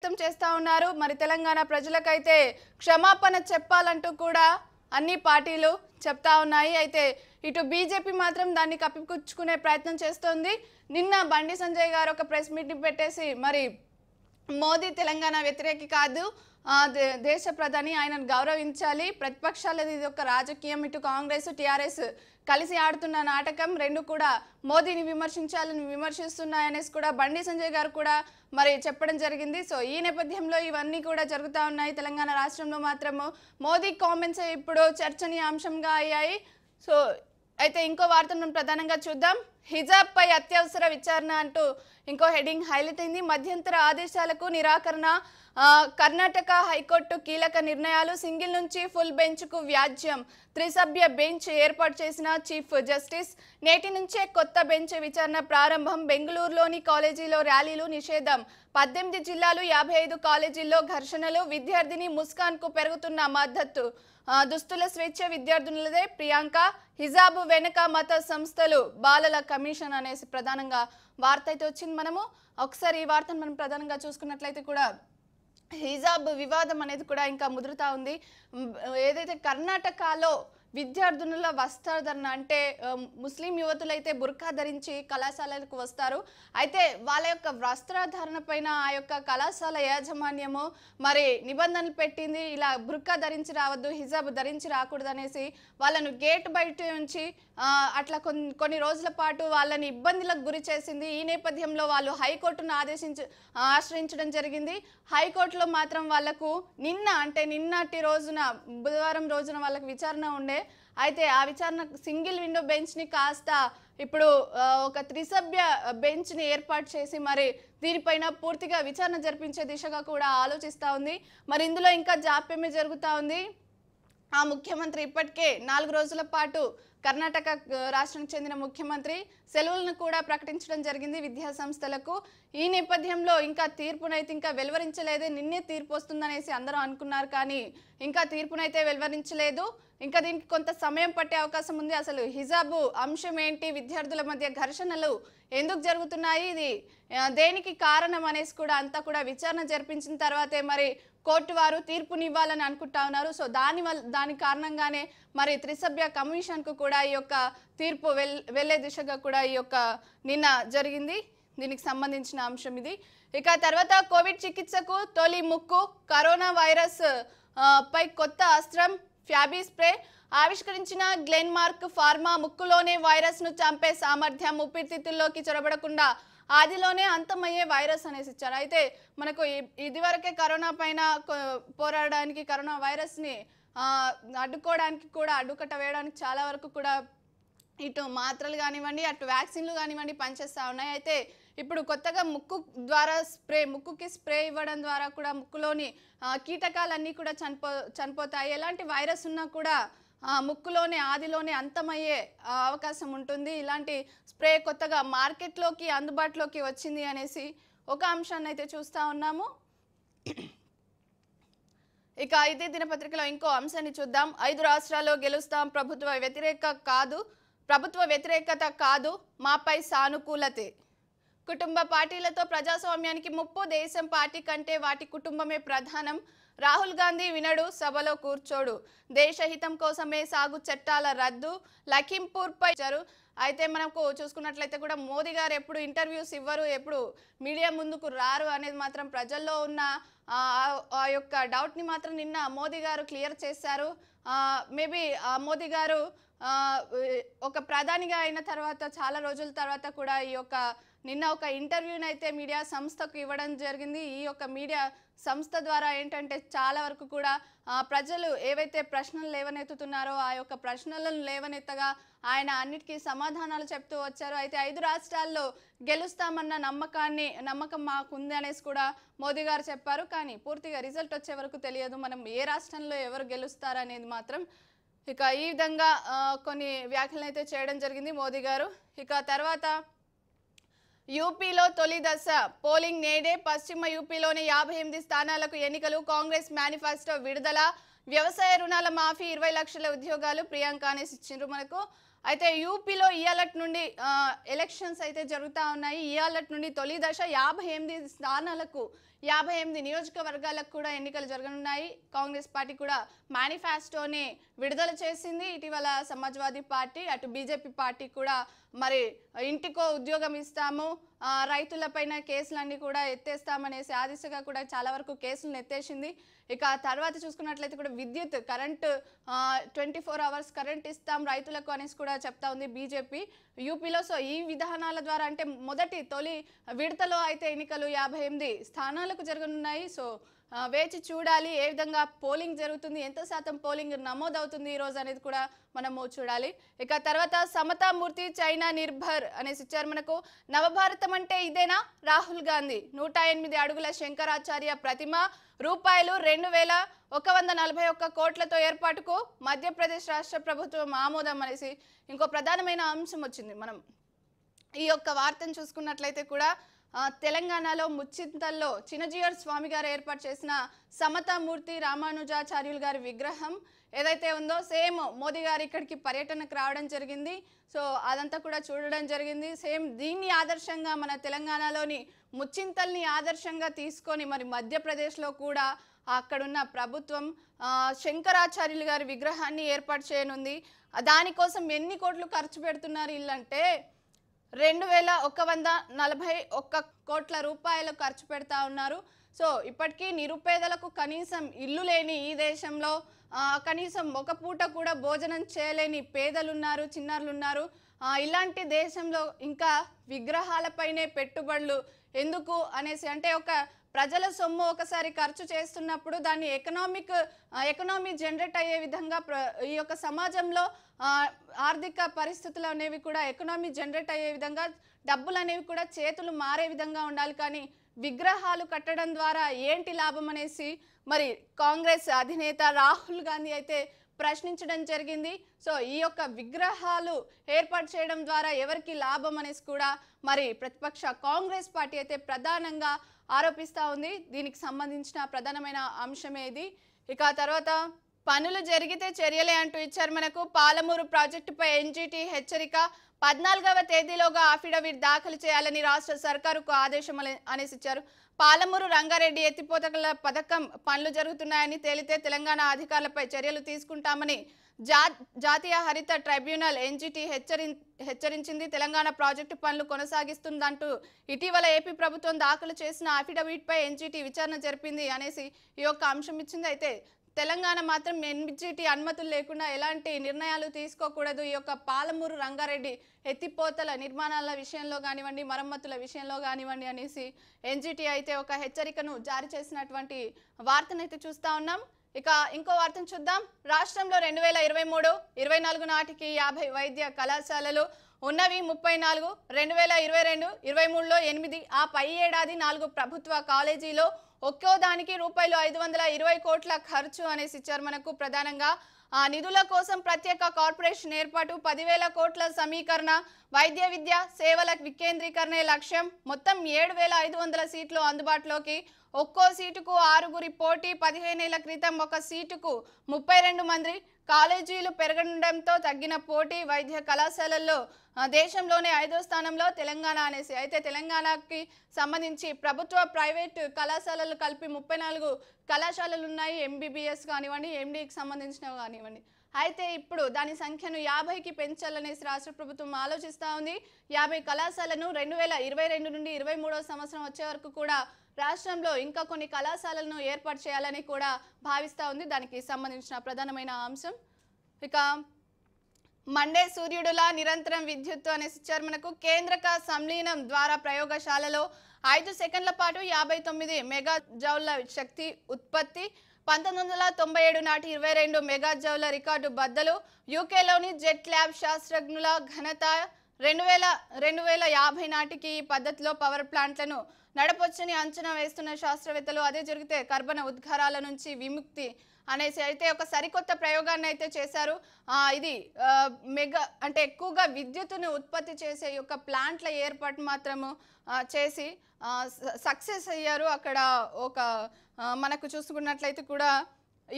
వ్యక్తం చేస్తా ఉన్నారు మరి తెలంగాణ ప్రజలకైతే క్షమాపణ చెప్పాలంటూ కూడా అన్ని పార్టీలు చెప్తా ఉన్నాయి అయితే ఇటు బీజేపీ మాత్రం దాన్ని కప్పిపుచ్చుకునే ప్రయత్నం చేస్తోంది నిన్న బండి సంజయ్ గారు ఒక ప్రెస్ మీటింగ్ పెట్టేసి మరి మోదీ తెలంగాణ వ్యతిరేకి కాదు దేశ ప్రధాని ఆయనను గౌరవించాలి ప్రతిపక్షాలది ఇది ఒక రాజకీయం ఇటు కాంగ్రెస్ టీఆర్ఎస్ కలిసి ఆడుతున్న నాటకం రెండు కూడా మోదీని విమర్శించాలని విమర్శిస్తున్నాయనేసి కూడా బండి సంజయ్ గారు కూడా మరి చెప్పడం జరిగింది సో ఈ నేపథ్యంలో ఇవన్నీ కూడా జరుగుతూ ఉన్నాయి తెలంగాణ రాష్ట్రంలో మాత్రము మోదీ కామెంట్స్ ఇప్పుడు చర్చనీయాంశంగా అయ్యాయి సో అయితే ఇంకో వార్తను ప్రధానంగా చూద్దాం హిజాబ్ పై అత్యవసర విచారణ అంటూ ఇంకో హెడింగ్ హైలైట్ అయింది మధ్యంతర ఆదేశాలకు నిరాకరణ కర్ణాటక హైకోర్టు కీలక నిర్ణయాలు సింగిల్ నుంచి ఫుల్ బెంచ్కు వ్యాజ్యం త్రిసభ్య బెంచ్ ఏర్పాటు చేసిన చీఫ్ జస్టిస్ నేటి నుంచే కొత్త బెంచ్ విచారణ ప్రారంభం బెంగళూరులోని కాలేజీలో ర్యాలీలు నిషేధం పద్దెనిమిది జిల్లాలు యాభై ఐదు కాలేజీల్లో ఘర్షణలు విద్యార్థిని ముస్కాన్కు పెరుగుతున్న మద్దతు దుస్తుల స్వేచ్ఛ విద్యార్థులదే ప్రియాంక హిజాబ్ వెనుక మత సంస్థలు బాలల కమిషన్ అనేసి ప్రధానంగా వార్త అయితే వచ్చింది మనము ఒకసారి ఈ వార్తను మనం ప్రధానంగా చూసుకున్నట్లయితే కూడా హిజాబ్ వివాదం అనేది కూడా ఇంకా ముదురుతా ఉంది ఏదైతే కర్ణాటకలో విద్యార్థినుల వస్త్రధరణ అంటే ముస్లిం యువతులు అయితే బుర్కా ధరించి కళాశాలలకు వస్తారు అయితే వాళ్ళ యొక్క వస్త్రధారణ పైన ఆ యొక్క కళాశాల యాజమాన్యము మరి నిబంధనలు పెట్టింది ఇలా బుర్కా ధరించి రావద్దు హిజాబ్ ధరించి రాకూడదు అనేసి వాళ్ళను గేట్ బయట నుంచి అట్లా కొన్ని కొన్ని రోజుల పాటు వాళ్ళని ఇబ్బందులకు గురి చేసింది ఈ నేపథ్యంలో వాళ్ళు హైకోర్టును ఆదేశించ ఆశ్రయించడం జరిగింది హైకోర్టులో మాత్రం వాళ్లకు నిన్న అంటే నిన్నటి రోజున బుధవారం రోజున వాళ్ళకి విచారణ ఉండే అయితే ఆ విచారణ సింగిల్ విండో బెంచ్ని కాస్త ఇప్పుడు ఒక త్రిసభ్య బెంచ్ని ఏర్పాటు చేసి మరి దీనిపైన పూర్తిగా విచారణ జరిపించే దిశగా కూడా ఆలోచిస్తూ ఉంది మరి ఇందులో ఇంకా జాప్యమే జరుగుతూ ఉంది ఆ ముఖ్యమంత్రి ఇప్పటికే నాలుగు రోజుల పాటు కర్ణాటక రాష్ట్రానికి చెందిన ముఖ్యమంత్రి సెలవులను కూడా ప్రకటించడం జరిగింది విద్యాసంస్థలకు ఈ నేపథ్యంలో ఇంకా తీర్పునైతే ఇంకా వెలువరించలేదే నిన్నే తీర్పు వస్తుందనేసి అందరూ అనుకున్నారు కానీ ఇంకా తీర్పునైతే వెలువరించలేదు ఇంకా దీనికి కొంత సమయం పట్టే అవకాశం ఉంది అసలు హిజాబు అంశం ఏంటి విద్యార్థుల మధ్య ఘర్షణలు ఎందుకు జరుగుతున్నాయి ఇది దేనికి కారణం అనేసి కూడా అంతా కూడా విచారణ జరిపించిన తర్వాతే మరి కోర్టు వారు తీర్పునివ్వాలని అనుకుంటా ఉన్నారు సో దాని వల్ల దాని కారణంగానే మరి త్రిసభ్య కమిషన్కు కూడా ఈ యొక్క తీర్పు వెళ్ళే దిశగా కూడా ఈ యొక్క నిన్న జరిగింది దీనికి సంబంధించిన అంశం ఇది ఇక తర్వాత కోవిడ్ చికిత్సకు తొలి ముక్కు కరోనా వైరస్ పై కొత్త అస్త్రం ఫ్యాబీ స్ప్రే ఆవిష్కరించిన గ్లెన్మార్క్ ఫార్మా ముక్కులోనే వైరస్ను చంపే సామర్థ్యం ఊపిరితిత్తుల్లోకి చొరబడకుండా ఆదిలోనే అంతమయ్యే వైరస్ అనేసి ఇచ్చారు అయితే మనకు ఇదివరకే కరోనా పైన పోరాడడానికి కరోనా వైరస్ని అడ్డుకోవడానికి కూడా అడ్డుకట్ట వేయడానికి చాలా వరకు కూడా ఇటు మాత్రలు కానివ్వండి అటు వ్యాక్సిన్లు కానివ్వండి పనిచేస్తూ ఉన్నాయి అయితే ఇప్పుడు కొత్తగా ముక్కు ద్వారా స్ప్రే ముక్కుకి స్ప్రే ఇవ్వడం ద్వారా కూడా ముక్కులోని కీటకాలన్నీ కూడా చనిపో చనిపోతాయి ఎలాంటి వైరస్ ఉన్నా కూడా ముక్కులోనే ఆదిలోనే అంతమయ్యే అవకాశం ఉంటుంది ఇలాంటి స్ప్రే కొత్తగా మార్కెట్లోకి అందుబాటులోకి వచ్చింది అనేసి ఒక అంశాన్ని అయితే చూస్తూ ఉన్నాము ఇక ఇదే దినపత్రికలో ఇంకో అంశాన్ని చూద్దాం ఐదు రాష్ట్రాల్లో గెలుస్తాం ప్రభుత్వ వ్యతిరేక కాదు ప్రభుత్వ వ్యతిరేకత కాదు మాపై సానుకూలతే కుటుంబ పార్టీలతో ప్రజాస్వామ్యానికి ముప్పు దేశం పార్టీ కంటే వాటి కుటుంబమే ప్రధానం రాహుల్ గాంధీ వినడు సభలో కూర్చోడు దేశహితం కోసమే సాగు చట్టాల రద్దు లఖింపూర్పై జరు అయితే మనకు చూసుకున్నట్లయితే కూడా మోదీ గారు ఎప్పుడు ఇంటర్వ్యూస్ ఇవ్వరు ఎప్పుడు మీడియా ముందుకు రారు అనేది మాత్రం ప్రజల్లో ఉన్న ఆ యొక్క డౌట్ని మాత్రం నిన్న మోదీ గారు క్లియర్ చేశారు మేబీ మోదీ గారు ఒక ప్రధానిగా అయిన తర్వాత చాలా రోజుల తర్వాత కూడా ఈ యొక్క నిన్న ఒక ఇంటర్వ్యూని అయితే మీడియా సంస్థకు ఇవ్వడం జరిగింది ఈ యొక్క మీడియా సంస్థ ద్వారా ఏంటంటే చాలా వరకు కూడా ప్రజలు ఏవైతే ప్రశ్నలు లేవనెత్తుతున్నారో ఆ యొక్క ప్రశ్నలను లేవనెత్తగా ఆయన అన్నిటికీ సమాధానాలు చెప్తూ వచ్చారు అయితే ఐదు రాష్ట్రాల్లో గెలుస్తామన్న నమ్మకాన్ని నమ్మకం మాకుంది అనేసి కూడా మోదీ గారు చెప్పారు కానీ పూర్తిగా రిజల్ట్ వచ్చే వరకు తెలియదు మనం ఏ రాష్ట్రంలో ఎవరు గెలుస్తారనేది మాత్రం ఇక ఈ విధంగా కొన్ని వ్యాఖ్యలు అయితే చేయడం జరిగింది మోదీ గారు ఇక తర్వాత యూపీలో తొలి దశ పోలింగ్ నేడే పశ్చిమ యూపీలోని యాభై ఎనిమిది స్థానాలకు ఎన్నికలు కాంగ్రెస్ మేనిఫెస్టో విడుదల వ్యవసాయ రుణాల మాఫీ ఇరవై లక్షల ఉద్యోగాలు ప్రియాంక అనేసి ఇచ్చిండ్రు మనకు అయితే యూపీలో ఈ అలర్ట్ నుండి ఎలక్షన్స్ అయితే జరుగుతూ ఉన్నాయి ఈ అలర్ట్ నుండి తొలి దశ యాభై ఎనిమిది స్థానాలకు యాభై ఎనిమిది నియోజకవర్గాలకు కూడా ఎన్నికలు జరగనున్నాయి కాంగ్రెస్ పార్టీ కూడా మేనిఫెస్టోని విడుదల చేసింది ఇటీవల సమాజ్వాదీ పార్టీ అటు బీజేపీ పార్టీ కూడా మరి ఇంటికో ఉద్యోగం ఇస్తాము రైతులపైన కేసులన్నీ కూడా ఎత్తేస్తామనేసి ఆ దిశగా కూడా చాలా వరకు కేసులను ఎత్తేసింది ఇక తర్వాత చూసుకున్నట్లయితే కూడా విద్యుత్ current twenty four hours current ఇస్తాం రైతులకు అనేసి కూడా చెప్తా ఉంది బీజేపీ యూపీలో సో ఈ విధానాల ద్వారా అంటే మొదటి తొలి విడతలో అయితే ఎన్నికలు యాభై ఎనిమిది స్థానాలకు జరగనున్నాయి సో వేచి చూడాలి ఏ విధంగా పోలింగ్ జరుగుతుంది ఎంత శాతం పోలింగ్ నమోదవుతుంది ఈరోజు అనేది కూడా మనము చూడాలి ఇక తర్వాత సమతామూర్తి చైనా నిర్భర్ అనేసి ఇచ్చారు మనకు నవభారతం అంటే ఇదేనా రాహుల్ గాంధీ నూట ఎనిమిది అడుగుల శంకరాచార్య ప్రతిమ రూపాయలు రెండు వేల ఒక వంద నలభై ఒక్క కోట్లతో ఏర్పాటుకు మధ్యప్రదేశ్ రాష్ట్ర ప్రభుత్వం ఆమోదం అనేసి ఇంకో ప్రధానమైన అంశం వచ్చింది మనం ఈ యొక్క వార్తను చూసుకున్నట్లయితే కూడా తెలంగాణలో ముచ్చింతల్లో చిన్నజీయర్ స్వామి గారు ఏర్పాటు చేసిన సమతామూర్తి రామానుజాచార్యులు గారి విగ్రహం ఏదైతే ఉందో సేమ్ మోదీ గారు ఇక్కడికి పర్యటనకు రావడం జరిగింది సో అదంతా కూడా చూడడం జరిగింది సేమ్ దీన్ని ఆదర్శంగా మన తెలంగాణలోని ముచ్చింతల్ని ఆదర్శంగా తీసుకొని మరి మధ్యప్రదేశ్లో కూడా అక్కడున్న ప్రభుత్వం శంకరాచార్యులు గారి విగ్రహాన్ని ఏర్పాటు చేయనుంది దానికోసం ఎన్ని కోట్లు ఖర్చు పెడుతున్నారు ఇల్లంటే రెండు వేల ఒక వంద నలభై ఒక్క కోట్ల రూపాయలు ఖర్చు పెడతా ఉన్నారు సో ఇప్పటికీ నిరుపేదలకు కనీసం ఇల్లు లేని ఈ దేశంలో కనీసం ఒక పూట కూడా భోజనం చేయలేని పేదలున్నారు చిన్నారులున్నారు ఇలాంటి దేశంలో ఇంకా విగ్రహాలపైనే పెట్టుబడులు ఎందుకు అనేసి అంటే ఒక ప్రజల సొమ్ము ఒకసారి ఖర్చు చేస్తున్నప్పుడు దాన్ని ఎకనామిక్ ఎకనామీ జనరేట్ అయ్యే విధంగా ఈ యొక్క సమాజంలో ఆర్థిక పరిస్థితులు అనేవి కూడా ఎకనామీ జనరేట్ అయ్యే విధంగా డబ్బులు అనేవి కూడా చేతులు మారే విధంగా ఉండాలి కానీ విగ్రహాలు కట్టడం ద్వారా ఏంటి లాభం అనేసి మరి కాంగ్రెస్ అధినేత రాహుల్ గాంధీ అయితే ప్రశ్నించడం జరిగింది సో ఈ యొక్క విగ్రహాలు ఏర్పాటు చేయడం ద్వారా ఎవరికి లాభం అనేసి కూడా మరి ప్రతిపక్ష కాంగ్రెస్ పార్టీ అయితే ప్రధానంగా ఆరోపిస్తూ ఉంది దీనికి సంబంధించిన ప్రధానమైన అంశమే ఇది ఇక తర్వాత పనులు జరిగితే చర్యలే అంటూ ఇచ్చారు మనకు పాలమూరు ప్రాజెక్టుపై ఎన్జిటి హెచ్చరిక పద్నాలుగవ తేదీలోగా అఫిడవిట్ దాఖలు చేయాలని రాష్ట్ర సర్కారుకు ఆదేశం అనేసి ఇచ్చారు పాలమూరు రంగారెడ్డి ఎత్తిపోతల పథకం పనులు జరుగుతున్నాయని తేలితే తెలంగాణ అధికారులపై చర్యలు తీసుకుంటామని జాతీయ హరిత ట్రైబ్యునల్ ఎన్జిటి హెచ్చరి హెచ్చరించింది తెలంగాణ ప్రాజెక్టు పనులు కొనసాగిస్తుందంటూ ఇటీవల ఏపీ ప్రభుత్వం దాఖలు చేసిన అఫిడవిట్పై ఎన్జిటి విచారణ జరిపింది అనేసి ఈ యొక్క అంశం ఇచ్చింది అయితే తెలంగాణ మాత్రం ఎన్జిటి అనుమతులు లేకుండా ఎలాంటి నిర్ణయాలు తీసుకోకూడదు ఈ యొక్క పాలమూరు రంగారెడ్డి ఎత్తిపోతల నిర్మాణాల విషయంలో కానివ్వండి మరమ్మతుల విషయంలో కానివ్వండి అనేసి ఎన్జిటి అయితే ఒక హెచ్చరికను జారీ చేసినటువంటి వార్తనైతే చూస్తూ ఉన్నాం ఇక ఇంకో వార్తను చూద్దాం రాష్ట్రంలో రెండు వేల ఇరవై మూడు ఇరవై నాలుగు నాటికి యాభై వైద్య కళాశాలలు ఉన్నవి ముప్పై నాలుగు రెండు వేల ఇరవై రెండు ఇరవై మూడులో ఎనిమిది ఆ పై ఏడాది నాలుగు ప్రభుత్వ కాలేజీలో ఒక్కో దానికి రూపాయలు ఐదు వందల ఇరవై కోట్ల ఖర్చు అనేసి ఇచ్చారు మనకు ప్రధానంగా ఆ నిధుల కోసం ప్రత్యేక కార్పొరేషన్ ఏర్పాటు పదివేల కోట్ల సమీకరణ వైద్య విద్య సేవల వికేంద్రీకరణే లక్ష్యం మొత్తం ఏడు వేల ఐదు వందల సీట్లు అందుబాటులోకి ఒక్కో సీటుకు ఆరుగురి పోటీ పదిహేనేళ్ల క్రితం ఒక సీటుకు ముప్పై రెండు మంది కాలేజీలు పెరగడంతో తగ్గిన పోటీ వైద్య కళాశాలల్లో దేశంలోనే ఐదో స్థానంలో తెలంగాణ అనేసి అయితే తెలంగాణకి సంబంధించి ప్రభుత్వ ప్రైవేటు కళాశాలలు కలిపి ముప్పై నాలుగు కళాశాలలు ఉన్నాయి ఎంబీబీఎస్ కానివ్వండి ఎండీకి e సంబంధించినవి కానివ్వండి అయితే ఇప్పుడు దాని సంఖ్యను యాభైకి పెంచాలనేసి రాష్ట్ర ప్రభుత్వం ఆలోచిస్తూ ఉంది యాభై కళాశాలను రెండు వేల ఇరవై రెండు నుండి ఇరవై సంవత్సరం వచ్చే వరకు కూడా రాష్ట్రంలో ఇంకా కొన్ని కళాశాలలను ఏర్పాటు చేయాలని కూడా భావిస్తూ ఉంది దానికి సంబంధించిన ప్రధానమైన అంశం ఇక మండే సూర్యుడులా నిరంతరం విద్యుత్తు అనే సుచర్మనకు కేంద్రక సంలీనం ద్వారా ప్రయోగశాలలో ఐదు సెకండ్ల పాటు యాభై తొమ్మిది మెగా శక్తి ఉత్పత్తి పంతొమ్మిది వందల తొంభై ఏడు నాటి ఇరవై రెండు మెగా జౌల రికార్డు బద్దలు యూకేలోని జెట్ ల్యాబ్ శాస్త్రజ్ఞుల ఘనత రెండు వేల రెండు వేల యాభై నాటికి ఈ పద్ధతిలో పవర్ ప్లాంట్లను నడపొచ్చని అంచనా వేస్తున్న శాస్త్రవేత్తలు అదే జరిగితే కర్బన ఉద్గారాల నుంచి విముక్తి అనేసి అయితే ఒక సరికొత్త ప్రయోగాన్ని అయితే చేశారు ఇది మెగా అంటే ఎక్కువగా విద్యుత్తును ఉత్పత్తి చేసే యొక్క ప్లాంట్ల ఏర్పాటు మాత్రము చేసి సక్సెస్ అయ్యారు అక్కడ ఒక మనకు చూసుకున్నట్లయితే కూడా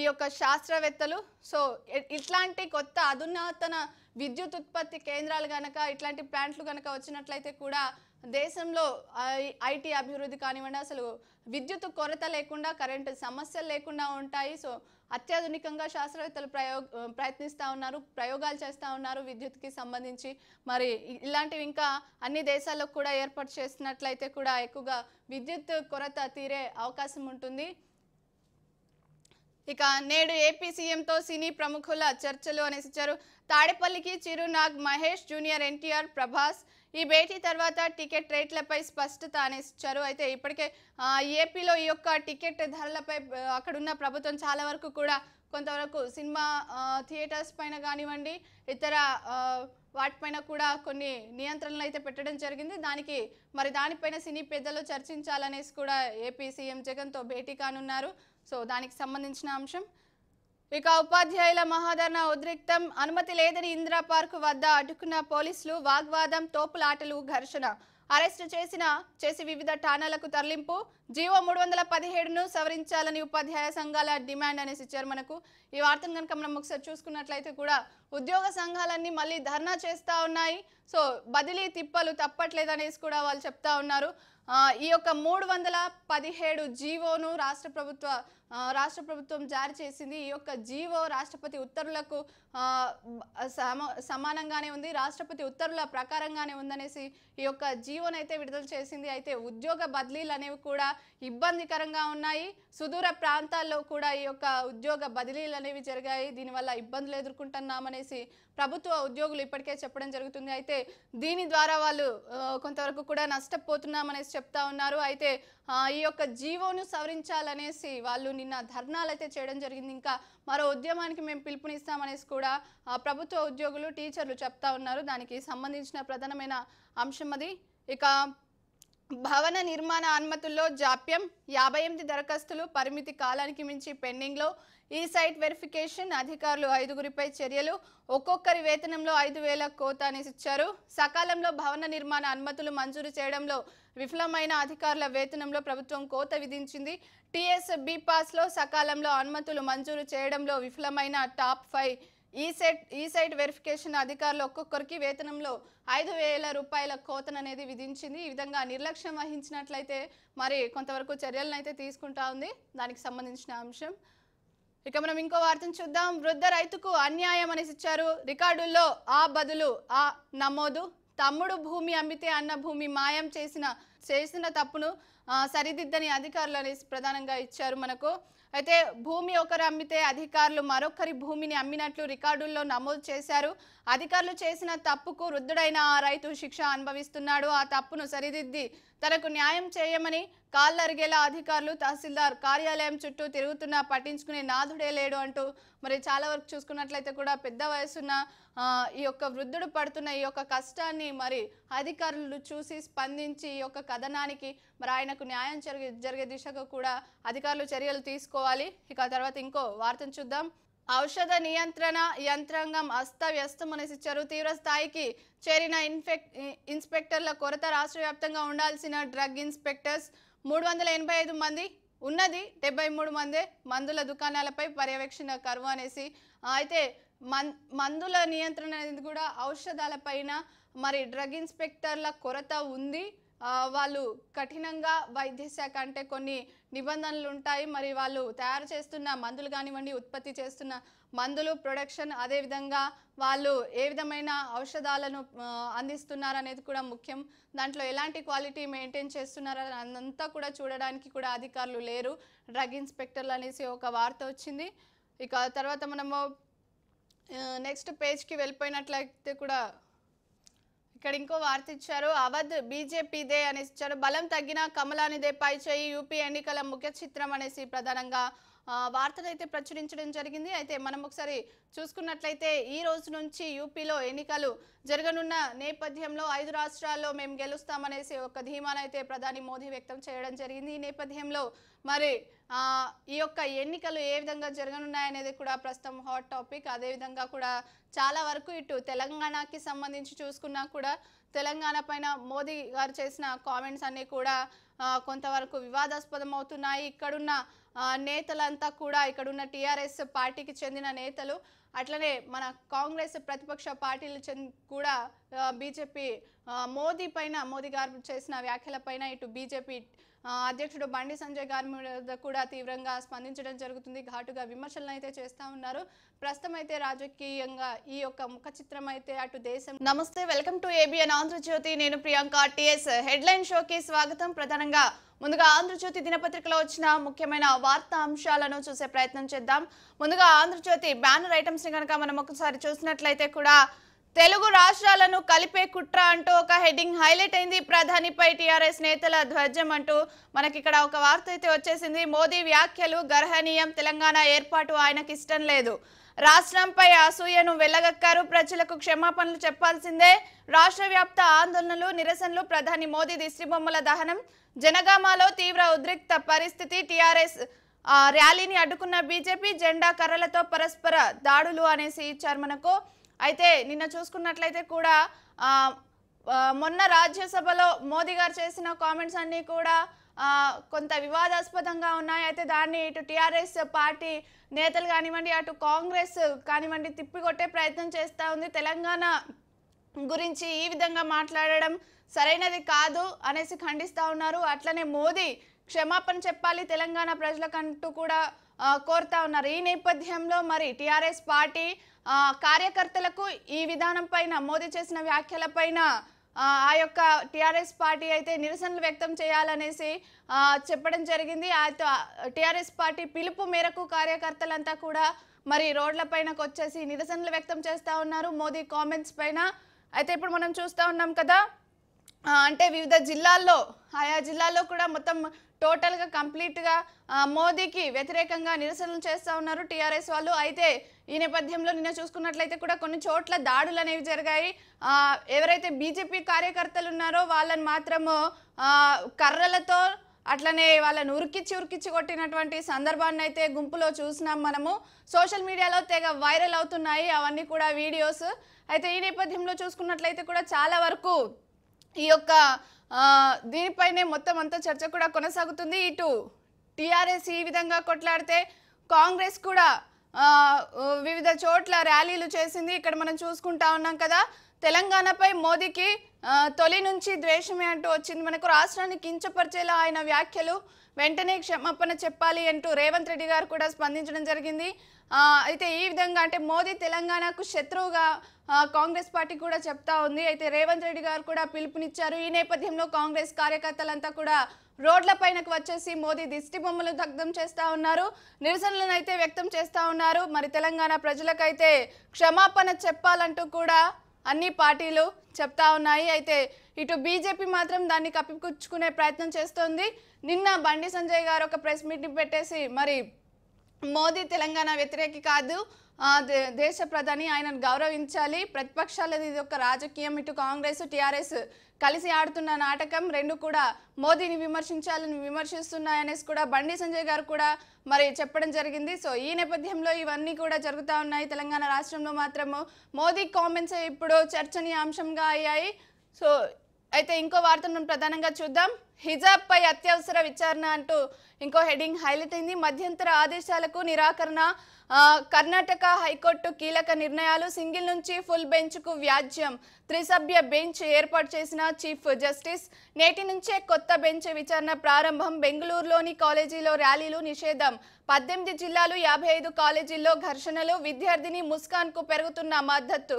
ఈ యొక్క శాస్త్రవేత్తలు సో ఇట్లాంటి కొత్త అధునాతన విద్యుత్ ఉత్పత్తి కేంద్రాలు కనుక ఇట్లాంటి ప్లాంట్లు కనుక వచ్చినట్లయితే కూడా దేశంలో ఐటీ అభివృద్ధి కానివ్వండి అసలు విద్యుత్ కొరత లేకుండా కరెంటు సమస్యలు లేకుండా ఉంటాయి సో అత్యాధునికంగా శాస్త్రవేత్తలు ప్రయోగ ప్రయత్నిస్తూ ఉన్నారు ప్రయోగాలు చేస్తూ ఉన్నారు విద్యుత్కి సంబంధించి మరి ఇలాంటివి ఇంకా అన్ని దేశాల్లో కూడా ఏర్పాటు చేసినట్లయితే కూడా ఎక్కువగా విద్యుత్ కొరత తీరే అవకాశం ఉంటుంది ఇక నేడు ఏపీ సీఎంతో సినీ ప్రముఖుల చర్చలు అనేసి ఇచ్చారు తాడేపల్లికి చిరునాగ్ మహేష్ జూనియర్ ఎన్టీఆర్ ప్రభాస్ ఈ భేటీ తర్వాత టికెట్ రేట్లపై స్పష్టత అనేస్తారు అయితే ఇప్పటికే ఏపీలో ఈ యొక్క టికెట్ ధరలపై అక్కడున్న ప్రభుత్వం చాలా వరకు కూడా కొంతవరకు సినిమా థియేటర్స్ పైన కానివ్వండి ఇతర వాటిపైన కూడా కొన్ని నియంత్రణలు అయితే పెట్టడం జరిగింది దానికి మరి దానిపైన సినీ పెద్దలు చర్చించాలనేసి కూడా ఏపీ సీఎం జగన్తో భేటీ కానున్నారు సో దానికి సంబంధించిన అంశం ఇక ఉపాధ్యాయుల మహాధరణ ఉద్రిక్తం అనుమతి లేదని ఇందిరా పార్క్ వద్ద అడ్డుకున్న పోలీసులు వాగ్వాదం తోపులాటలు ఘర్షణ అరెస్టు చేసిన చేసి వివిధ ఠాణాలకు తరలింపు జీవో మూడు వందల పదిహేడును సవరించాలని ఉపాధ్యాయ సంఘాల డిమాండ్ అనేసి చర్మనకు ఈ వార్తను కనుక మనం ఒకసారి చూసుకున్నట్లయితే కూడా ఉద్యోగ సంఘాలన్నీ మళ్ళీ ధర్నా చేస్తూ ఉన్నాయి సో బదిలీ తిప్పలు తప్పట్లేదు అనేసి కూడా వాళ్ళు చెప్తా ఉన్నారు ఈ యొక్క మూడు వందల పదిహేడు జీవోను రాష్ట్ర ప్రభుత్వ రాష్ట్ర ప్రభుత్వం జారీ చేసింది ఈ యొక్క జీవో రాష్ట్రపతి ఉత్తర్వులకు సమానంగానే ఉంది రాష్ట్రపతి ఉత్తర్వుల ప్రకారంగానే ఉందనేసి ఈ యొక్క జీవోనైతే విడుదల చేసింది అయితే ఉద్యోగ బదిలీలు అనేవి కూడా ఇబ్బందికరంగా ఉన్నాయి సుదూర ప్రాంతాల్లో కూడా ఈ యొక్క ఉద్యోగ బదిలీలు అనేవి జరిగాయి దీనివల్ల ఇబ్బందులు ఎదుర్కొంటున్నామనేసి ప్రభుత్వ ఉద్యోగులు ఇప్పటికే చెప్పడం జరుగుతుంది అయితే దీని ద్వారా వాళ్ళు కొంతవరకు కూడా నష్టపోతున్నామనేసి చెప్తా ఉన్నారు అయితే ఈ యొక్క జీవోను సవరించాలనేసి వాళ్ళు నిన్న ధర్నాలు అయితే చేయడం జరిగింది ఇంకా మరో ఉద్యమానికి మేము పిలుపునిస్తామనేసి కూడా ప్రభుత్వ ఉద్యోగులు టీచర్లు చెప్తా ఉన్నారు దానికి సంబంధించిన ప్రధానమైన అంశం అది ఇక భవన నిర్మాణ అనుమతుల్లో జాప్యం యాభై ఎనిమిది దరఖాస్తులు పరిమితి కాలానికి మించి పెండింగ్లో ఈ సైట్ వెరిఫికేషన్ అధికారులు ఐదుగురిపై చర్యలు ఒక్కొక్కరి వేతనంలో ఐదు వేల కోత అనేసి ఇచ్చారు సకాలంలో భవన నిర్మాణ అనుమతులు మంజూరు చేయడంలో విఫలమైన అధికారుల వేతనంలో ప్రభుత్వం కోత విధించింది టీఎస్ బి పాస్లో సకాలంలో అనుమతులు మంజూరు చేయడంలో విఫలమైన టాప్ ఫైవ్ ఈ సెట్ ఈ సైట్ వెరిఫికేషన్ అధికారులు ఒక్కొక్కరికి వేతనంలో ఐదు వేల రూపాయల కోతను అనేది విధించింది ఈ విధంగా నిర్లక్ష్యం వహించినట్లయితే మరి కొంతవరకు చర్యలను అయితే తీసుకుంటా ఉంది దానికి సంబంధించిన అంశం ఇక మనం ఇంకో వార్తను చూద్దాం వృద్ధ రైతుకు అన్యాయం అనేసి ఇచ్చారు రికార్డుల్లో ఆ బదులు ఆ నమోదు తమ్ముడు భూమి అమ్మితే అన్న భూమి మాయం చేసిన చేసిన తప్పును సరిదిద్దని అధికారులు అనేసి ప్రధానంగా ఇచ్చారు మనకు అయితే భూమి ఒకరు అమ్మితే అధికారులు మరొకరి భూమిని అమ్మినట్లు రికార్డుల్లో నమోదు చేశారు అధికారులు చేసిన తప్పుకు వృద్ధుడైన ఆ రైతు శిక్ష అనుభవిస్తున్నాడు ఆ తప్పును సరిదిద్ది తనకు న్యాయం చేయమని కాళ్ళరిగేలా అధికారులు తహసీల్దార్ కార్యాలయం చుట్టూ తిరుగుతున్నా పట్టించుకునే నాథుడే లేడు అంటూ మరి చాలా వరకు చూసుకున్నట్లయితే కూడా పెద్ద వయసున్న ఈ యొక్క వృద్ధుడు పడుతున్న ఈ యొక్క కష్టాన్ని మరి అధికారులు చూసి స్పందించి ఈ యొక్క కథనానికి మరి ఆయనకు న్యాయం జరిగే జరిగే దిశగా కూడా అధికారులు చర్యలు తీసుకోవాలి ఇక తర్వాత ఇంకో వార్తను చూద్దాం ఔషధ నియంత్రణ యంత్రాంగం అస్తవ్యస్తమనేసిచ్చారు తీవ్ర స్థాయికి చేరిన ఇన్ఫెక్ ఇన్స్పెక్టర్ల కొరత రాష్ట్ర వ్యాప్తంగా ఉండాల్సిన డ్రగ్ ఇన్స్పెక్టర్స్ మూడు వందల ఎనభై ఐదు మంది ఉన్నది డెబ్బై మూడు మందే మందుల దుకాణాలపై పర్యవేక్షణ కరువు అనేసి అయితే మన్ మందుల నియంత్రణ అనేది కూడా ఔషధాలపైన మరి డ్రగ్ ఇన్స్పెక్టర్ల కొరత ఉంది వాళ్ళు కఠినంగా వైద్య శాఖ అంటే కొన్ని నిబంధనలు ఉంటాయి మరి వాళ్ళు తయారు చేస్తున్న మందులు కానివ్వండి ఉత్పత్తి చేస్తున్న మందులు ప్రొడక్షన్ అదేవిధంగా వాళ్ళు ఏ విధమైన ఔషధాలను అందిస్తున్నారు అనేది కూడా ముఖ్యం దాంట్లో ఎలాంటి క్వాలిటీ మెయింటైన్ చేస్తున్నారు అదంతా కూడా చూడడానికి కూడా అధికారులు లేరు డ్రగ్ ఇన్స్పెక్టర్లు అనేసి ఒక వార్త వచ్చింది ఇక తర్వాత మనము నెక్స్ట్ పేజ్కి వెళ్ళిపోయినట్లయితే కూడా ఇక్కడ ఇంకో వార్త ఇచ్చారు అవధ్ బీజేపీదే అనేసి ఇచ్చారు బలం తగ్గిన కమలానిదే పై చేయి యూపీ ఎన్నికల ముఖ్య చిత్రం అనేసి ప్రధానంగా వార్తలు అయితే ప్రచురించడం జరిగింది అయితే మనం ఒకసారి చూసుకున్నట్లయితే ఈ రోజు నుంచి యూపీలో ఎన్నికలు జరగనున్న నేపథ్యంలో ఐదు రాష్ట్రాల్లో మేము గెలుస్తామనేసి ఒక ధీమానైతే ప్రధాని మోదీ వ్యక్తం చేయడం జరిగింది ఈ నేపథ్యంలో మరి ఈ యొక్క ఎన్నికలు ఏ విధంగా జరగనున్నాయనేది కూడా ప్రస్తుతం హాట్ టాపిక్ అదేవిధంగా కూడా చాలా వరకు ఇటు తెలంగాణకి సంబంధించి చూసుకున్నా కూడా తెలంగాణ పైన మోదీ గారు చేసిన కామెంట్స్ అన్నీ కూడా కొంతవరకు వివాదాస్పదం అవుతున్నాయి ఇక్కడున్న నేతలంతా కూడా ఇక్కడ ఉన్న టీఆర్ఎస్ పార్టీకి చెందిన నేతలు అట్లనే మన కాంగ్రెస్ ప్రతిపక్ష పార్టీలు కూడా బీజేపీ మోదీ పైన మోదీ గారు చేసిన వ్యాఖ్యల పైన ఇటు బీజేపీ అధ్యక్షుడు బండి సంజయ్ గారి మీద కూడా తీవ్రంగా స్పందించడం జరుగుతుంది ఘాటుగా విమర్శలు అయితే చేస్తూ ఉన్నారు ప్రస్తుతం అయితే రాజకీయంగా ఈ యొక్క ముఖ చిత్రం అయితే అటు దేశం నమస్తే వెల్కమ్ టు ఏబిఎన్ ఆంధ్రజ్యోతి నేను ప్రియాంక టిఎస్ హెడ్లైన్ షోకి స్వాగతం ప్రధానంగా ముందుగా ఆంధ్రజ్యోతి దినపత్రికలో వచ్చిన ముఖ్యమైన వార్తా అంశాలను చూసే ప్రయత్నం చేద్దాం ముందుగా ఆంధ్రజ్యోతి బ్యానర్ ఐటమ్స్ ని కనుక మనం ఒకసారి చూసినట్లయితే కూడా తెలుగు రాష్ట్రాలను కలిపే కుట్ర అంటూ ఒక హెడ్డింగ్ హైలైట్ అయింది ప్రధానిపై టీఆర్ఎస్ నేతల ధ్వజం అంటూ మనకిక్కడ ఒక వార్త అయితే వచ్చేసింది మోదీ వ్యాఖ్యలు గర్హనీయం తెలంగాణ ఏర్పాటు ఆయనకి ఇష్టం లేదు రాష్ట్రంపై అసూయను వెళ్ళగక్కారు ప్రజలకు క్షమాపణలు చెప్పాల్సిందే రాష్ట్ర వ్యాప్త ఆందోళనలు నిరసనలు ప్రధాని మోదీ దిశ్రీబొమ్మల దహనం జనగామాలో తీవ్ర ఉద్రిక్త పరిస్థితి టీఆర్ఎస్ ర్యాలీని అడ్డుకున్న బీజేపీ జెండా కర్రలతో పరస్పర దాడులు అనేసి ఇచ్చారు మనకు అయితే నిన్న చూసుకున్నట్లయితే కూడా మొన్న రాజ్యసభలో మోదీ గారు చేసిన కామెంట్స్ అన్నీ కూడా కొంత వివాదాస్పదంగా ఉన్నాయి అయితే దాన్ని ఇటు టీఆర్ఎస్ పార్టీ నేతలు కానివ్వండి అటు కాంగ్రెస్ కానివ్వండి తిప్పికొట్టే ప్రయత్నం చేస్తూ ఉంది తెలంగాణ గురించి ఈ విధంగా మాట్లాడడం సరైనది కాదు అనేసి ఖండిస్తూ ఉన్నారు అట్లనే మోదీ క్షమాపణ చెప్పాలి తెలంగాణ ప్రజలకంటూ కూడా కోరుతా ఉన్నారు ఈ నేపథ్యంలో మరి టీఆర్ఎస్ పార్టీ కార్యకర్తలకు ఈ విధానం పైన మోదీ చేసిన వ్యాఖ్యల పైన ఆ యొక్క టీఆర్ఎస్ పార్టీ అయితే నిరసనలు వ్యక్తం చేయాలనేసి చెప్పడం జరిగింది టిఆర్ఎస్ పార్టీ పిలుపు మేరకు కార్యకర్తలంతా కూడా మరి రోడ్ల పైనకు వచ్చేసి నిరసనలు వ్యక్తం చేస్తూ ఉన్నారు మోదీ కామెంట్స్ పైన అయితే ఇప్పుడు మనం చూస్తూ ఉన్నాం కదా అంటే వివిధ జిల్లాల్లో ఆయా జిల్లాల్లో కూడా మొత్తం టోటల్గా కంప్లీట్గా మోదీకి వ్యతిరేకంగా నిరసనలు చేస్తూ ఉన్నారు టీఆర్ఎస్ వాళ్ళు అయితే ఈ నేపథ్యంలో నిన్న చూసుకున్నట్లయితే కూడా కొన్ని చోట్ల దాడులు అనేవి జరిగాయి ఎవరైతే బీజేపీ కార్యకర్తలు ఉన్నారో వాళ్ళని మాత్రము కర్రలతో అట్లనే వాళ్ళని ఉరికిచ్చి ఉరికిచ్చి కొట్టినటువంటి సందర్భాన్ని అయితే గుంపులో చూసినాం మనము సోషల్ మీడియాలో తెగ వైరల్ అవుతున్నాయి అవన్నీ కూడా వీడియోస్ అయితే ఈ నేపథ్యంలో చూసుకున్నట్లయితే కూడా చాలా వరకు ఈ యొక్క దీనిపైనే మొత్తం అంతా చర్చ కూడా కొనసాగుతుంది ఇటు టీఆర్ఎస్ ఈ విధంగా కొట్లాడితే కాంగ్రెస్ కూడా వివిధ చోట్ల ర్యాలీలు చేసింది ఇక్కడ మనం చూసుకుంటా ఉన్నాం కదా తెలంగాణపై మోదీకి తొలి నుంచి ద్వేషమే అంటూ వచ్చింది మనకు రాష్ట్రాన్ని కించపరిచేలా ఆయన వ్యాఖ్యలు వెంటనే క్షమాపణ చెప్పాలి అంటూ రేవంత్ రెడ్డి గారు కూడా స్పందించడం జరిగింది అయితే ఈ విధంగా అంటే మోదీ తెలంగాణకు శత్రువుగా కాంగ్రెస్ పార్టీ కూడా చెప్తా ఉంది అయితే రేవంత్ రెడ్డి గారు కూడా పిలుపునిచ్చారు ఈ నేపథ్యంలో కాంగ్రెస్ కార్యకర్తలంతా కూడా రోడ్ల పైనకు వచ్చేసి మోదీ దిష్టి బొమ్మలు దగ్ధం చేస్తూ ఉన్నారు నిరసనలను అయితే వ్యక్తం చేస్తూ ఉన్నారు మరి తెలంగాణ ప్రజలకైతే క్షమాపణ చెప్పాలంటూ కూడా అన్ని పార్టీలు చెప్తా ఉన్నాయి అయితే ఇటు బీజేపీ మాత్రం దాన్ని కప్పిపుచ్చుకునే ప్రయత్నం చేస్తోంది నిన్న బండి సంజయ్ గారు ఒక ప్రెస్ మీటింగ్ పెట్టేసి మరి మోదీ తెలంగాణ వ్యతిరేక కాదు దేశ ప్రధాని ఆయనను గౌరవించాలి ప్రతిపక్షాలది ఇది ఒక రాజకీయం ఇటు కాంగ్రెస్ టీఆర్ఎస్ కలిసి ఆడుతున్న నాటకం రెండు కూడా మోదీని విమర్శించాలని విమర్శిస్తున్నాయనేసి కూడా బండి సంజయ్ గారు కూడా మరి చెప్పడం జరిగింది సో ఈ నేపథ్యంలో ఇవన్నీ కూడా జరుగుతూ ఉన్నాయి తెలంగాణ రాష్ట్రంలో మాత్రము మోదీ కామెంట్స్ ఇప్పుడు చర్చనీయాంశంగా అయ్యాయి సో అయితే ఇంకో వార్తను ప్రధానంగా చూద్దాం హిజాబ్ పై అత్యవసర విచారణ అంటూ ఇంకో హెడ్డింగ్ హైలైట్ అయింది మధ్యంతర ఆదేశాలకు నిరాకరణ కర్ణాటక హైకోర్టు కీలక నిర్ణయాలు సింగిల్ నుంచి ఫుల్ కు వ్యాజ్యం త్రిసభ్య బెంచ్ ఏర్పాటు చేసిన చీఫ్ జస్టిస్ నేటి నుంచే కొత్త బెంచ్ విచారణ ప్రారంభం బెంగళూరులోని కాలేజీలో ర్యాలీలు నిషేధం పద్దెనిమిది జిల్లాలు యాభై ఐదు కాలేజీల్లో ఘర్షణలు విద్యార్థిని ముస్కాన్కు పెరుగుతున్న మద్దతు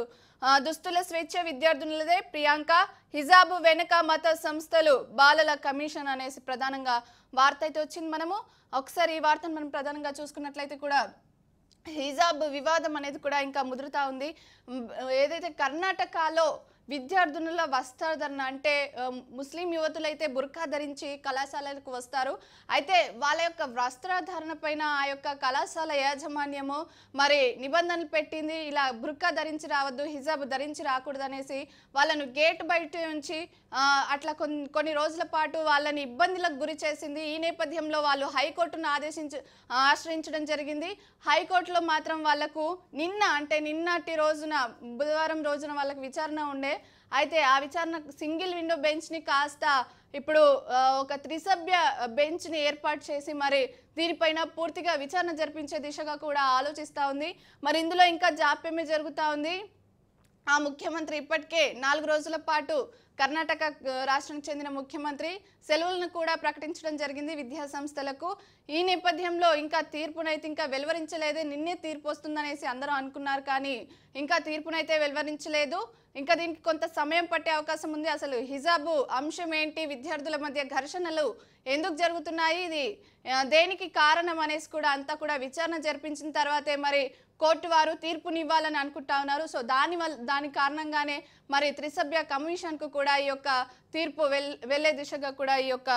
దుస్తుల స్వేచ్ఛ విద్యార్థినులదే ప్రియాంక హిజాబు వెనుక మత సంస్థలు బాలల కమిషన్ అనేసి ప్రధానంగా వార్త అయితే వచ్చింది మనము ఒకసారి ఈ వార్తను మనం ప్రధానంగా చూసుకున్నట్లయితే కూడా హిజాబ్ వివాదం అనేది కూడా ఇంకా ముదురుతా ఉంది ఏదైతే కర్ణాటకలో విద్యార్థినుల వస్త్రధరణ అంటే ముస్లిం యువతులైతే బుర్ఖా ధరించి కళాశాలకు వస్తారు అయితే వాళ్ళ యొక్క వస్త్రధారణ పైన ఆ యొక్క కళాశాల యాజమాన్యము మరి నిబంధనలు పెట్టింది ఇలా బుర్ఖా ధరించి రావద్దు హిజాబ్ ధరించి రాకూడదు అనేసి వాళ్ళను గేట్ బయట నుంచి అట్లా కొన్ని కొన్ని రోజుల పాటు వాళ్ళని ఇబ్బందులకు గురి చేసింది ఈ నేపథ్యంలో వాళ్ళు హైకోర్టును ఆదేశించ ఆశ్రయించడం జరిగింది హైకోర్టులో మాత్రం వాళ్లకు నిన్న అంటే నిన్నటి రోజున బుధవారం రోజున వాళ్ళకి విచారణ ఉండే అయితే ఆ విచారణ సింగిల్ విండో బెంచ్ని కాస్త ఇప్పుడు ఒక త్రిసభ్య బెంచ్ని ఏర్పాటు చేసి మరి దీనిపైన పూర్తిగా విచారణ జరిపించే దిశగా కూడా ఆలోచిస్తూ ఉంది మరి ఇందులో ఇంకా జాప్యమే జరుగుతూ ఉంది ఆ ముఖ్యమంత్రి ఇప్పటికే నాలుగు రోజుల పాటు కర్ణాటక రాష్ట్రానికి చెందిన ముఖ్యమంత్రి సెలవులను కూడా ప్రకటించడం జరిగింది విద్యా సంస్థలకు ఈ నేపథ్యంలో ఇంకా తీర్పునైతే ఇంకా వెలువరించలేదే నిన్నే తీర్పు వస్తుందనేసి అందరూ అనుకున్నారు కానీ ఇంకా తీర్పునైతే వెలువరించలేదు ఇంకా దీనికి కొంత సమయం పట్టే అవకాశం ఉంది అసలు హిజాబు అంశం ఏంటి విద్యార్థుల మధ్య ఘర్షణలు ఎందుకు జరుగుతున్నాయి ఇది దేనికి కారణం అనేసి కూడా అంతా కూడా విచారణ జరిపించిన తర్వాతే మరి కోర్టు వారు తీర్పునివ్వాలని అనుకుంటా ఉన్నారు సో దాని వల్ల దాని కారణంగానే మరి త్రిసభ్య కమిషన్కు కూడా ఈ యొక్క తీర్పు వెల్ వెళ్ళే దిశగా కూడా ఈ యొక్క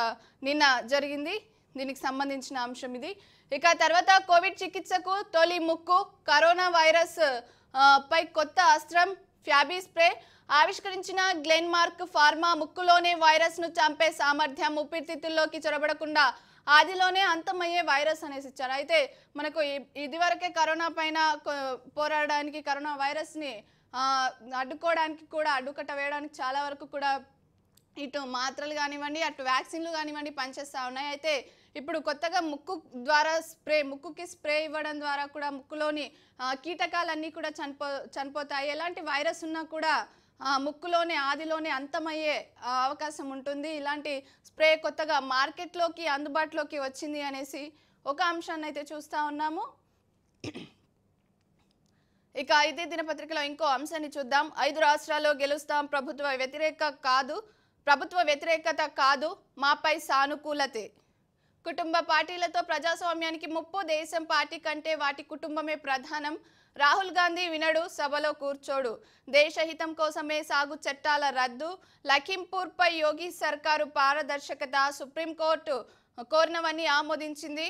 నిన్న జరిగింది దీనికి సంబంధించిన అంశం ఇది ఇక తర్వాత కోవిడ్ చికిత్సకు తొలి ముక్కు కరోనా వైరస్ పై కొత్త అస్త్రం ఫ్యాబీ స్ప్రే ఆవిష్కరించిన గ్లెన్మార్క్ ఫార్మా ముక్కులోనే వైరస్ను చంపే సామర్థ్యం ఉపిరితిత్తుల్లోకి చొరబడకుండా ఆదిలోనే అంతమయ్యే వైరస్ అనేసి ఇచ్చారు అయితే మనకు ఇదివరకే కరోనా పైన పోరాడడానికి కరోనా వైరస్ని అడ్డుకోవడానికి కూడా అడ్డుకట్ట వేయడానికి చాలా వరకు కూడా ఇటు మాత్రలు కానివ్వండి అటు వ్యాక్సిన్లు కానివ్వండి పనిచేస్తూ ఉన్నాయి అయితే ఇప్పుడు కొత్తగా ముక్కు ద్వారా స్ప్రే ముక్కుకి స్ప్రే ఇవ్వడం ద్వారా కూడా ముక్కులోని కీటకాలన్నీ కూడా చనిపో చనిపోతాయి ఎలాంటి వైరస్ ఉన్నా కూడా ముక్కులోనే ఆదిలోనే అంతమయ్యే అవకాశం ఉంటుంది ఇలాంటి స్ప్రే కొత్తగా మార్కెట్లోకి అందుబాటులోకి వచ్చింది అనేసి ఒక అంశాన్ని అయితే చూస్తూ ఉన్నాము ఇక ఇదే దినపత్రికలో ఇంకో అంశాన్ని చూద్దాం ఐదు రాష్ట్రాల్లో గెలుస్తాం ప్రభుత్వ వ్యతిరేక కాదు ప్రభుత్వ వ్యతిరేకత కాదు మాపై సానుకూలతే కుటుంబ పార్టీలతో ప్రజాస్వామ్యానికి ముప్పు దేశం పార్టీ కంటే వాటి కుటుంబమే ప్రధానం రాహుల్ గాంధీ వినడు సభలో కూర్చోడు దేశహితం కోసమే సాగు చట్టాల రద్దు లఖింపూర్పై యోగి సర్కారు పారదర్శకత సుప్రీంకోర్టు కోరినవన్నీ ఆమోదించింది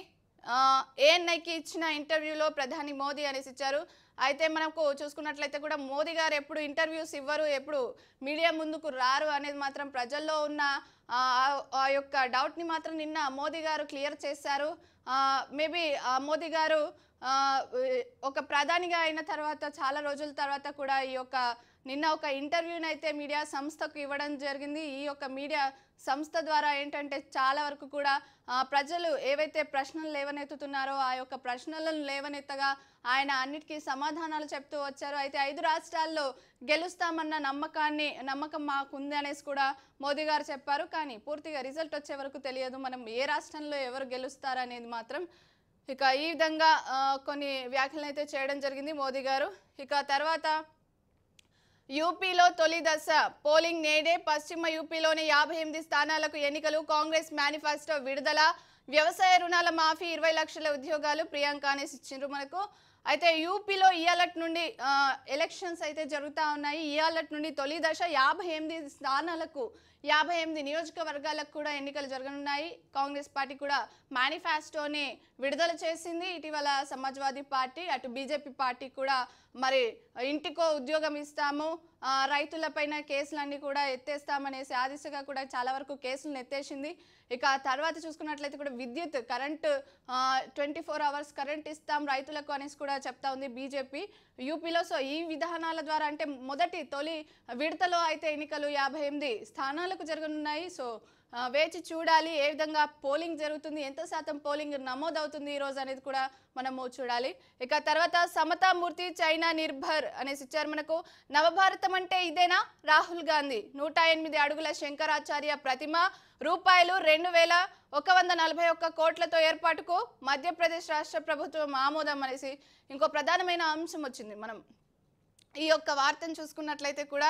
ఏఎన్ఐకి ఇచ్చిన ఇంటర్వ్యూలో ప్రధాని మోదీ అనేసి ఇచ్చారు అయితే మనకు చూసుకున్నట్లయితే కూడా మోదీ గారు ఎప్పుడు ఇంటర్వ్యూస్ ఇవ్వరు ఎప్పుడు మీడియా ముందుకు రారు అనేది మాత్రం ప్రజల్లో ఉన్న ఆ యొక్క డౌట్ని మాత్రం నిన్న మోదీ గారు క్లియర్ చేశారు మేబీ మోదీ గారు ఒక ప్రధానిగా అయిన తర్వాత చాలా రోజుల తర్వాత కూడా ఈ యొక్క నిన్న ఒక ఇంటర్వ్యూని అయితే మీడియా సంస్థకు ఇవ్వడం జరిగింది ఈ యొక్క మీడియా సంస్థ ద్వారా ఏంటంటే చాలా వరకు కూడా ప్రజలు ఏవైతే ప్రశ్నలు లేవనెత్తుతున్నారో ఆ యొక్క ప్రశ్నలను లేవనెత్తగా ఆయన అన్నిటికీ సమాధానాలు చెప్తూ వచ్చారు అయితే ఐదు రాష్ట్రాల్లో గెలుస్తామన్న నమ్మకాన్ని నమ్మకం మాకుంది అనేసి కూడా మోదీ గారు చెప్పారు కానీ పూర్తిగా రిజల్ట్ వచ్చే వరకు తెలియదు మనం ఏ రాష్ట్రంలో ఎవరు గెలుస్తారనేది మాత్రం ఇక ఈ విధంగా కొన్ని వ్యాఖ్యలు అయితే చేయడం జరిగింది మోదీ గారు ఇక తర్వాత యూపీలో తొలి దశ పోలింగ్ నేడే పశ్చిమ యూపీలోని యాభై ఎనిమిది స్థానాలకు ఎన్నికలు కాంగ్రెస్ మేనిఫెస్టో విడుదల వ్యవసాయ రుణాల మాఫీ ఇరవై లక్షల ఉద్యోగాలు ప్రియాంక అనేసి ఇచ్చిండ్రు మనకు అయితే యూపీలో ఇయాలట్ నుండి ఎలక్షన్స్ అయితే జరుగుతూ ఉన్నాయి అలర్ట్ నుండి తొలి దశ యాభై ఎనిమిది స్థానాలకు యాభై ఎనిమిది నియోజకవర్గాలకు కూడా ఎన్నికలు జరగనున్నాయి కాంగ్రెస్ పార్టీ కూడా మేనిఫెస్టోని విడుదల చేసింది ఇటీవల సమాజ్వాదీ పార్టీ అటు బీజేపీ పార్టీ కూడా మరి ఇంటికో ఉద్యోగం ఇస్తాము రైతులపైన కేసులన్నీ కూడా ఎత్తేస్తామనేసి ఆ దిశగా కూడా చాలా వరకు కేసులను ఎత్తేసింది ఇక తర్వాత చూసుకున్నట్లయితే కూడా విద్యుత్ current twenty four hours current ఇస్తాం రైతులకు అనేసి కూడా చెప్తా ఉంది బీజేపీ యూపీలో సో ఈ విధానాల ద్వారా అంటే మొదటి తొలి విడతలో అయితే ఎన్నికలు యాభై ఎనిమిది స్థానాలకు జరగనున్నాయి సో వేచి చూడాలి ఏ విధంగా పోలింగ్ జరుగుతుంది ఎంత శాతం పోలింగ్ నమోదవుతుంది ఈరోజు అనేది కూడా మనము చూడాలి ఇక తర్వాత సమతామూర్తి చైనా నిర్భర్ అనేసి ఇచ్చారు మనకు నవభారతం అంటే ఇదేనా రాహుల్ గాంధీ నూట ఎనిమిది అడుగుల శంకరాచార్య ప్రతిమ రూపాయలు రెండు వేల ఒక వంద నలభై ఒక్క కోట్లతో ఏర్పాటుకు మధ్యప్రదేశ్ రాష్ట్ర ప్రభుత్వం ఆమోదం అనేసి ఇంకో ప్రధానమైన అంశం వచ్చింది మనం ఈ యొక్క వార్తను చూసుకున్నట్లయితే కూడా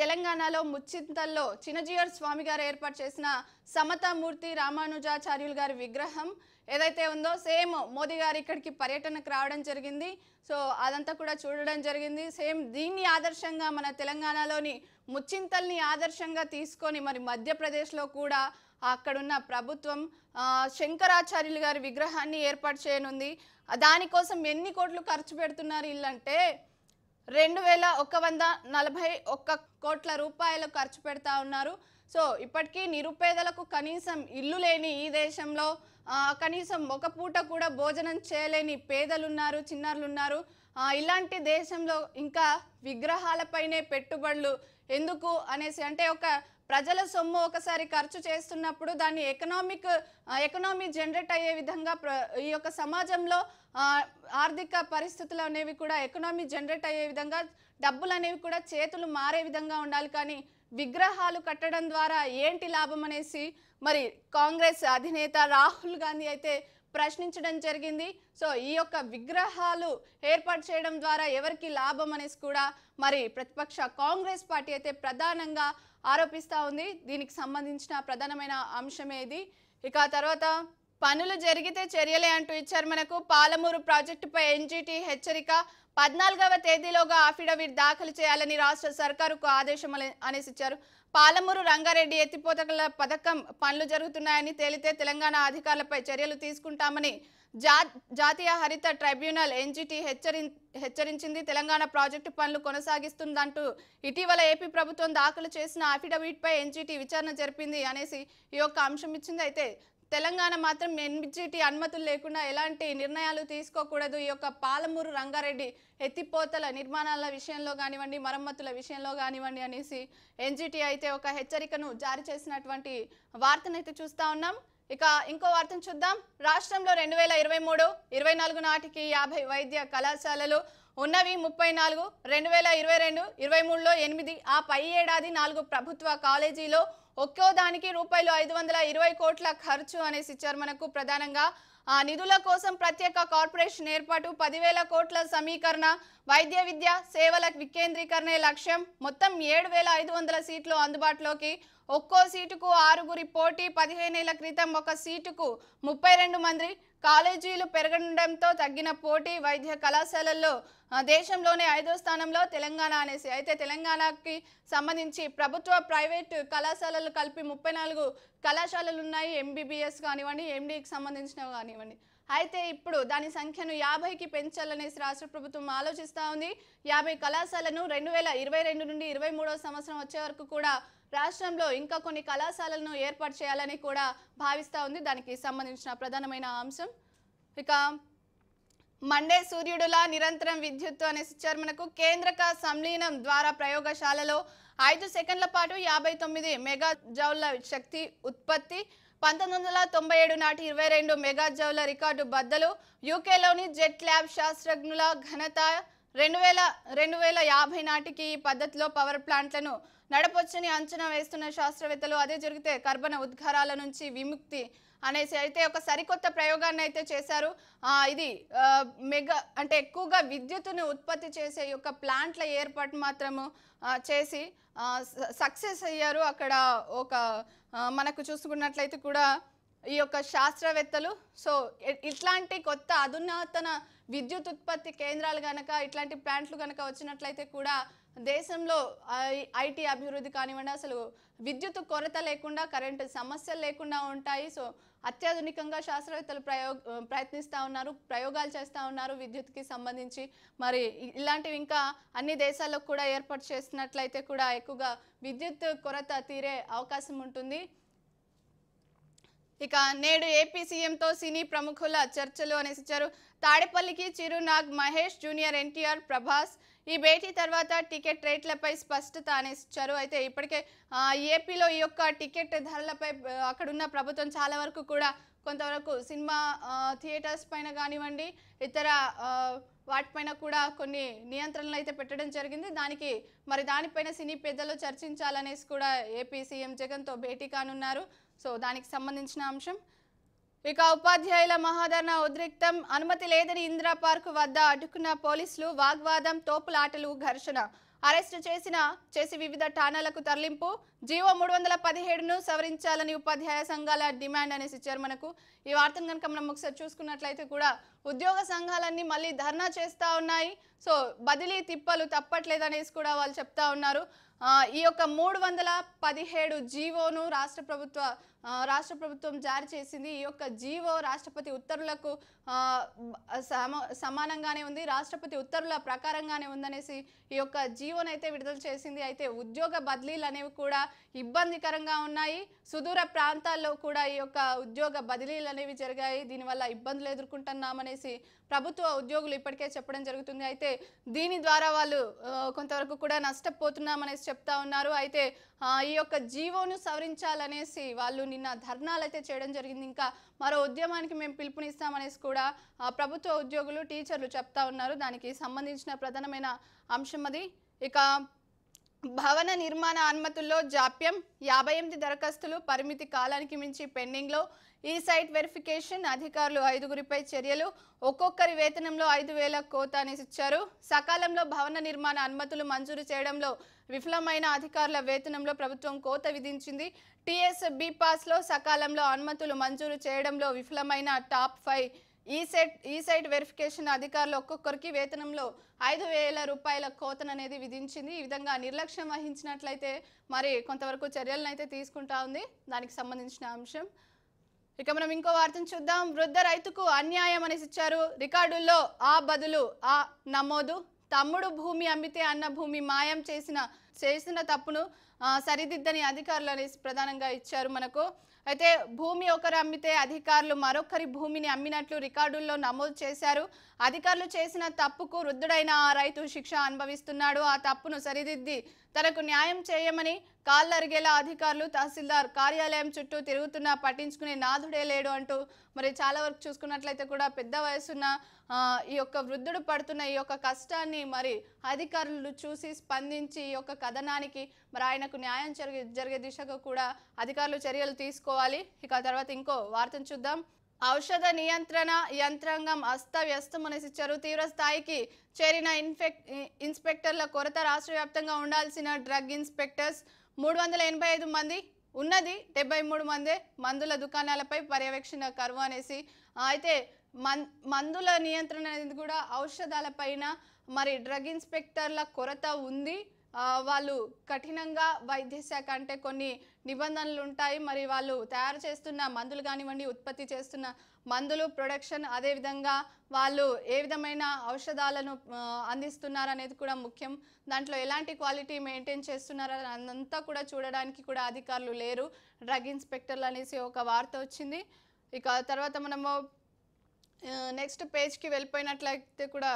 తెలంగాణలో ముచ్చింతల్లో చిన్నజీయర్ స్వామి గారు ఏర్పాటు చేసిన సమతామూర్తి రామానుజాచార్యులు గారి విగ్రహం ఏదైతే ఉందో సేమ్ మోదీ గారు ఇక్కడికి పర్యటనకు రావడం జరిగింది సో అదంతా కూడా చూడడం జరిగింది సేమ్ దీన్ని ఆదర్శంగా మన తెలంగాణలోని ముచ్చింతల్ని ఆదర్శంగా తీసుకొని మరి మధ్యప్రదేశ్లో కూడా అక్కడున్న ప్రభుత్వం శంకరాచార్యులు గారి విగ్రహాన్ని ఏర్పాటు చేయనుంది దానికోసం ఎన్ని కోట్లు ఖర్చు పెడుతున్నారు ఇల్లంటే రెండు వేల ఒక వంద నలభై ఒక్క కోట్ల రూపాయలు ఖర్చు పెడతా ఉన్నారు సో ఇప్పటికీ నిరుపేదలకు కనీసం ఇల్లు లేని ఈ దేశంలో కనీసం ఒక పూట కూడా భోజనం చేయలేని పేదలున్నారు చిన్నారులున్నారు ఇలాంటి దేశంలో ఇంకా విగ్రహాలపైనే పెట్టుబడులు ఎందుకు అనేసి అంటే ఒక ప్రజల సొమ్ము ఒకసారి ఖర్చు చేస్తున్నప్పుడు దాన్ని ఎకనామిక్ ఎకనామీ జనరేట్ అయ్యే విధంగా ఈ యొక్క సమాజంలో ఆర్థిక పరిస్థితులు అనేవి కూడా ఎకనామీ జనరేట్ అయ్యే విధంగా డబ్బులు అనేవి కూడా చేతులు మారే విధంగా ఉండాలి కానీ విగ్రహాలు కట్టడం ద్వారా ఏంటి లాభం అనేసి మరి కాంగ్రెస్ అధినేత రాహుల్ గాంధీ అయితే ప్రశ్నించడం జరిగింది సో ఈ యొక్క విగ్రహాలు ఏర్పాటు చేయడం ద్వారా ఎవరికి లాభం అనేసి కూడా మరి ప్రతిపక్ష కాంగ్రెస్ పార్టీ అయితే ప్రధానంగా ఆరోపిస్తూ ఉంది దీనికి సంబంధించిన ప్రధానమైన అంశం ఏది ఇక తర్వాత పనులు జరిగితే చర్యలే అంటూ ఇచ్చారు మనకు పాలమూరు ప్రాజెక్టుపై ఎన్జీటీ హెచ్చరిక పద్నాలుగవ తేదీలోగా అఫిడవిట్ దాఖలు చేయాలని రాష్ట్ర సర్కారుకు ఆదేశం అనేసి ఇచ్చారు పాలమూరు రంగారెడ్డి ఎత్తిపోతకల పథకం పనులు జరుగుతున్నాయని తేలితే తెలంగాణ అధికారులపై చర్యలు తీసుకుంటామని జాతీయ హరిత ట్రైబ్యునల్ ఎన్జిటి హెచ్చరి హెచ్చరించింది తెలంగాణ ప్రాజెక్టు పనులు కొనసాగిస్తుందంటూ ఇటీవల ఏపీ ప్రభుత్వం దాఖలు చేసిన అఫిడవిట్పై ఎన్జిటి విచారణ జరిపింది అనేసి ఈ యొక్క అంశం ఇచ్చింది అయితే తెలంగాణ మాత్రం ఎన్జిటి అనుమతులు లేకుండా ఎలాంటి నిర్ణయాలు తీసుకోకూడదు ఈ యొక్క పాలమూరు రంగారెడ్డి ఎత్తిపోతల నిర్మాణాల విషయంలో కానివ్వండి మరమ్మతుల విషయంలో కానివ్వండి అనేసి ఎన్జిటి అయితే ఒక హెచ్చరికను జారీ చేసినటువంటి వార్తనైతే చూస్తూ ఉన్నాం ఇక ఇంకో వార్తను చూద్దాం రాష్ట్రంలో రెండు వేల ఇరవై మూడు ఇరవై నాలుగు నాటికి యాభై వైద్య కళాశాలలు ఉన్నవి ముప్పై నాలుగు రెండు వేల ఇరవై రెండు ఇరవై మూడులో ఎనిమిది ఆ పై ఏడాది నాలుగు ప్రభుత్వ కాలేజీలో ఒక్కో దానికి రూపాయలు ఐదు వందల ఇరవై కోట్ల ఖర్చు అనేసి ఇచ్చారు మనకు ప్రధానంగా ఆ నిధుల కోసం ప్రత్యేక కార్పొరేషన్ ఏర్పాటు పదివేల కోట్ల సమీకరణ వైద్య విద్య సేవల వికేంద్రీకరణే లక్ష్యం మొత్తం ఏడు వేల ఐదు వందల సీట్లు అందుబాటులోకి ఒక్కో సీటుకు ఆరుగురి పోటీ పదిహేనేళ్ల క్రితం ఒక సీటుకు ముప్పై రెండు మంది కాలేజీలు పెరగడంతో తగ్గిన పోటీ వైద్య కళాశాలల్లో దేశంలోనే ఐదో స్థానంలో తెలంగాణ అనేసి అయితే తెలంగాణకి సంబంధించి ప్రభుత్వ ప్రైవేట్ కళాశాలలు కలిపి ముప్పై నాలుగు కళాశాలలు ఉన్నాయి ఎంబీబీఎస్ కానివ్వండి ఎండీకి e సంబంధించినవి కానివ్వండి అయితే ఇప్పుడు దాని సంఖ్యను యాభైకి పెంచాలనేసి రాష్ట్ర ప్రభుత్వం ఆలోచిస్తూ ఉంది యాభై కళాశాలను రెండు వేల ఇరవై రెండు నుండి ఇరవై మూడో సంవత్సరం వచ్చే వరకు కూడా రాష్ట్రంలో ఇంకా కొన్ని కళాశాలను ఏర్పాటు చేయాలని కూడా భావిస్తూ ఉంది దానికి సంబంధించిన ప్రధానమైన అంశం ఇక మండే సూర్యుడులా నిరంతరం విద్యుత్తు అనే సుచర్మనకు కేంద్రక సంలీనం ద్వారా ప్రయోగశాలలో ఐదు సెకండ్ల పాటు యాభై తొమ్మిది మెగా శక్తి ఉత్పత్తి పంతొమ్మిది వందల తొంభై ఏడు నాటి ఇరవై రెండు మెగా జౌల రికార్డు బద్దలు యూకేలోని జెట్ ల్యాబ్ శాస్త్రజ్ఞుల ఘనత రెండు వేల రెండు వేల యాభై నాటికి ఈ పద్ధతిలో పవర్ ప్లాంట్లను నడపొచ్చని అంచనా వేస్తున్న శాస్త్రవేత్తలు అదే జరిగితే కర్బన ఉద్గారాల నుంచి విముక్తి అనేసి అయితే ఒక సరికొత్త ప్రయోగాన్ని అయితే చేశారు ఇది మెగా అంటే ఎక్కువగా విద్యుత్తుని ఉత్పత్తి చేసే యొక్క ప్లాంట్ల ఏర్పాటు మాత్రము చేసి సక్సెస్ అయ్యారు అక్కడ ఒక మనకు చూసుకున్నట్లయితే కూడా ఈ యొక్క శాస్త్రవేత్తలు సో ఇట్లాంటి కొత్త అధునాతన విద్యుత్ ఉత్పత్తి కేంద్రాలు కనుక ఇట్లాంటి ప్లాంట్లు కనుక వచ్చినట్లయితే కూడా దేశంలో ఐటీ అభివృద్ధి కానివ్వండి అసలు విద్యుత్ కొరత లేకుండా కరెంటు సమస్యలు లేకుండా ఉంటాయి సో అత్యాధునికంగా శాస్త్రవేత్తలు ప్రయోగ ప్రయత్నిస్తూ ఉన్నారు ప్రయోగాలు చేస్తూ ఉన్నారు విద్యుత్కి సంబంధించి మరి ఇలాంటివి ఇంకా అన్ని దేశాల్లో కూడా ఏర్పాటు చేసినట్లయితే కూడా ఎక్కువగా విద్యుత్ కొరత తీరే అవకాశం ఉంటుంది ఇక నేడు ఏపీ సీఎంతో సినీ ప్రముఖుల చర్చలు అనేసి ఇచ్చారు తాడేపల్లికి చిరునాగ్ మహేష్ జూనియర్ ఎన్టీఆర్ ప్రభాస్ ఈ భేటీ తర్వాత టికెట్ రేట్లపై స్పష్టత అనేస్తారు అయితే ఇప్పటికే ఏపీలో ఈ యొక్క టికెట్ ధరలపై అక్కడున్న ప్రభుత్వం చాలా వరకు కూడా కొంతవరకు సినిమా థియేటర్స్ పైన కానివ్వండి ఇతర వాటిపైన కూడా కొన్ని నియంత్రణలు అయితే పెట్టడం జరిగింది దానికి మరి దానిపైన సినీ పెద్దలు చర్చించాలనేసి కూడా ఏపీ సీఎం జగన్తో భేటీ కానున్నారు సో దానికి సంబంధించిన అంశం ఇక ఉపాధ్యాయుల మహాధరణ ఉద్రిక్తం అనుమతి లేదని ఇందిరా పార్క్ వద్ద అడ్డుకున్న పోలీసులు వాగ్వాదం తోపులాటలు ఘర్షణ అరెస్టు చేసిన చేసి వివిధ ఠాణాలకు తరలింపు జీవో మూడు వందల పదిహేడును సవరించాలని ఉపాధ్యాయ సంఘాల డిమాండ్ అనేసి ఇచ్చారు మనకు ఈ వార్తను కనుక మనం ఒకసారి చూసుకున్నట్లయితే కూడా ఉద్యోగ సంఘాలన్నీ మళ్ళీ ధర్నా చేస్తూ ఉన్నాయి సో బదిలీ తిప్పలు తప్పట్లేదు అనేసి కూడా వాళ్ళు చెప్తా ఉన్నారు ఈ యొక్క మూడు వందల పదిహేడు జీవోను రాష్ట్ర ప్రభుత్వ రాష్ట్ర ప్రభుత్వం జారీ చేసింది ఈ యొక్క జీవో రాష్ట్రపతి ఉత్తర్వులకు సమానంగానే ఉంది రాష్ట్రపతి ఉత్తర్వుల ప్రకారంగానే ఉందనేసి ఈ యొక్క జీవోను అయితే విడుదల చేసింది అయితే ఉద్యోగ బదిలీలు అనేవి కూడా ఇబ్బందికరంగా ఉన్నాయి సుదూర ప్రాంతాల్లో కూడా ఈ యొక్క ఉద్యోగ బదిలీలు అనేవి జరిగాయి దీనివల్ల ఇబ్బందులు ఎదుర్కొంటున్నామనేసి ప్రభుత్వ ఉద్యోగులు ఇప్పటికే చెప్పడం జరుగుతుంది అయితే దీని ద్వారా వాళ్ళు కొంతవరకు కూడా నష్టపోతున్నామనేసి చెప్తా ఉన్నారు అయితే ఈ యొక్క జీవోను సవరించాలనేసి వాళ్ళు నిన్న ధర్నాలు అయితే చేయడం జరిగింది ఇంకా మరో ఉద్యమానికి మేము పిలుపునిస్తామనేసి కూడా ప్రభుత్వ ఉద్యోగులు టీచర్లు చెప్తా ఉన్నారు దానికి సంబంధించిన ప్రధానమైన అంశం అది ఇక భవన నిర్మాణ అనుమతుల్లో జాప్యం యాభై ఎనిమిది దరఖాస్తులు పరిమితి కాలానికి మించి పెండింగ్లో ఈ సైట్ వెరిఫికేషన్ అధికారులు ఐదుగురిపై చర్యలు ఒక్కొక్కరి వేతనంలో ఐదు వేల కోత అనేసి ఇచ్చారు సకాలంలో భవన నిర్మాణ అనుమతులు మంజూరు చేయడంలో విఫలమైన అధికారుల వేతనంలో ప్రభుత్వం కోత విధించింది టీఎస్ లో సకాలంలో అనుమతులు మంజూరు చేయడంలో విఫలమైన టాప్ ఫైవ్ ఈ సెట్ ఈ సైట్ వెరిఫికేషన్ అధికారులు ఒక్కొక్కరికి వేతనంలో ఐదు వేల రూపాయల కోతను అనేది విధించింది ఈ విధంగా నిర్లక్ష్యం వహించినట్లయితే మరి కొంతవరకు చర్యలను అయితే తీసుకుంటా ఉంది దానికి సంబంధించిన అంశం ఇక మనం ఇంకో వార్తను చూద్దాం వృద్ధ రైతుకు అన్యాయం అనేసి ఇచ్చారు రికార్డుల్లో ఆ బదులు ఆ నమోదు తమ్ముడు భూమి అమ్మితే అన్న భూమి మాయం చేసిన చేసిన తప్పును సరిదిద్దని అధికారులు అనేసి ప్రధానంగా ఇచ్చారు మనకు అయితే భూమి ఒకరు అమ్మితే అధికారులు మరొకరి భూమిని అమ్మినట్లు రికార్డుల్లో నమోదు చేశారు అధికారులు చేసిన తప్పుకు వృద్ధుడైన ఆ రైతు శిక్ష అనుభవిస్తున్నాడు ఆ తప్పును సరిదిద్ది తనకు న్యాయం చేయమని కాళ్ళరిగేలా అధికారులు తహసీల్దార్ కార్యాలయం చుట్టూ తిరుగుతున్నా పట్టించుకునే నాథుడే లేడు అంటూ మరి చాలా వరకు చూసుకున్నట్లయితే కూడా పెద్ద వయసున్న ఈ యొక్క వృద్ధుడు పడుతున్న ఈ యొక్క కష్టాన్ని మరి అధికారులు చూసి స్పందించి ఈ యొక్క కథనానికి మరి ఆయనకు న్యాయం జరిగే జరిగే దిశగా కూడా అధికారులు చర్యలు తీసుకోవాలి ఇక తర్వాత ఇంకో వార్తను చూద్దాం ఔషధ నియంత్రణ యంత్రాంగం అనేసి ఇచ్చారు తీవ్ర స్థాయికి చేరిన ఇన్ఫెక్ ఇన్స్పెక్టర్ల కొరత రాష్ట్ర వ్యాప్తంగా ఉండాల్సిన డ్రగ్ ఇన్స్పెక్టర్స్ మూడు వందల ఎనభై ఐదు మంది ఉన్నది డెబ్బై మూడు మందే మందుల దుకాణాలపై పర్యవేక్షణ కరువు అనేసి అయితే మందుల నియంత్రణ అనేది కూడా ఔషధాలపైన మరి డ్రగ్ ఇన్స్పెక్టర్ల కొరత ఉంది వాళ్ళు కఠినంగా వైద్య శాఖ అంటే కొన్ని నిబంధనలు ఉంటాయి మరి వాళ్ళు తయారు చేస్తున్న మందులు కానివ్వండి ఉత్పత్తి చేస్తున్న మందులు ప్రొడక్షన్ అదేవిధంగా వాళ్ళు ఏ విధమైన ఔషధాలను అందిస్తున్నారు అనేది కూడా ముఖ్యం దాంట్లో ఎలాంటి క్వాలిటీ మెయింటైన్ చేస్తున్నారు అంతా కూడా చూడడానికి కూడా అధికారులు లేరు డ్రగ్ ఇన్స్పెక్టర్లు అనేసి ఒక వార్త వచ్చింది ఇక తర్వాత మనము నెక్స్ట్ పేజ్కి వెళ్ళిపోయినట్లయితే కూడా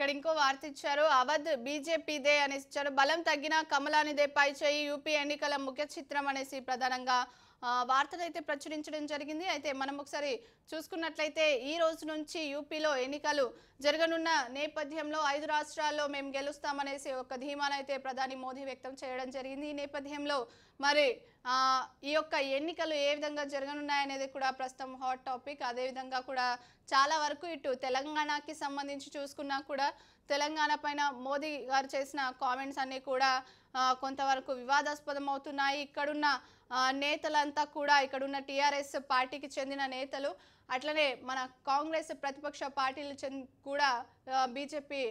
ఇక్కడ ఇంకో వార్త ఇచ్చారు అవధ్ బీజేపీదే అనేసి ఇచ్చారు బలం తగ్గిన కమలానిదే పై చేయి యూపీ ఎన్నికల ముఖ్య చిత్రం అనేసి ప్రధానంగా వార్తలు అయితే ప్రచురించడం జరిగింది అయితే మనం ఒకసారి చూసుకున్నట్లయితే ఈ రోజు నుంచి యూపీలో ఎన్నికలు జరగనున్న నేపథ్యంలో ఐదు రాష్ట్రాల్లో మేము గెలుస్తామనేసి ఒక ధీమానైతే ప్రధాని మోదీ వ్యక్తం చేయడం జరిగింది ఈ నేపథ్యంలో మరి ఈ యొక్క ఎన్నికలు ఏ విధంగా జరగనున్నాయనేది కూడా ప్రస్తుతం హాట్ టాపిక్ అదేవిధంగా కూడా చాలా వరకు ఇటు తెలంగాణకి సంబంధించి చూసుకున్నా కూడా తెలంగాణ పైన మోదీ గారు చేసిన కామెంట్స్ అన్నీ కూడా కొంతవరకు వివాదాస్పదం అవుతున్నాయి ఇక్కడున్న నేతలంతా కూడా ఇక్కడున్న టీఆర్ఎస్ పార్టీకి చెందిన నేతలు అట్లనే మన కాంగ్రెస్ ప్రతిపక్ష పార్టీలు కూడా బీజేపీ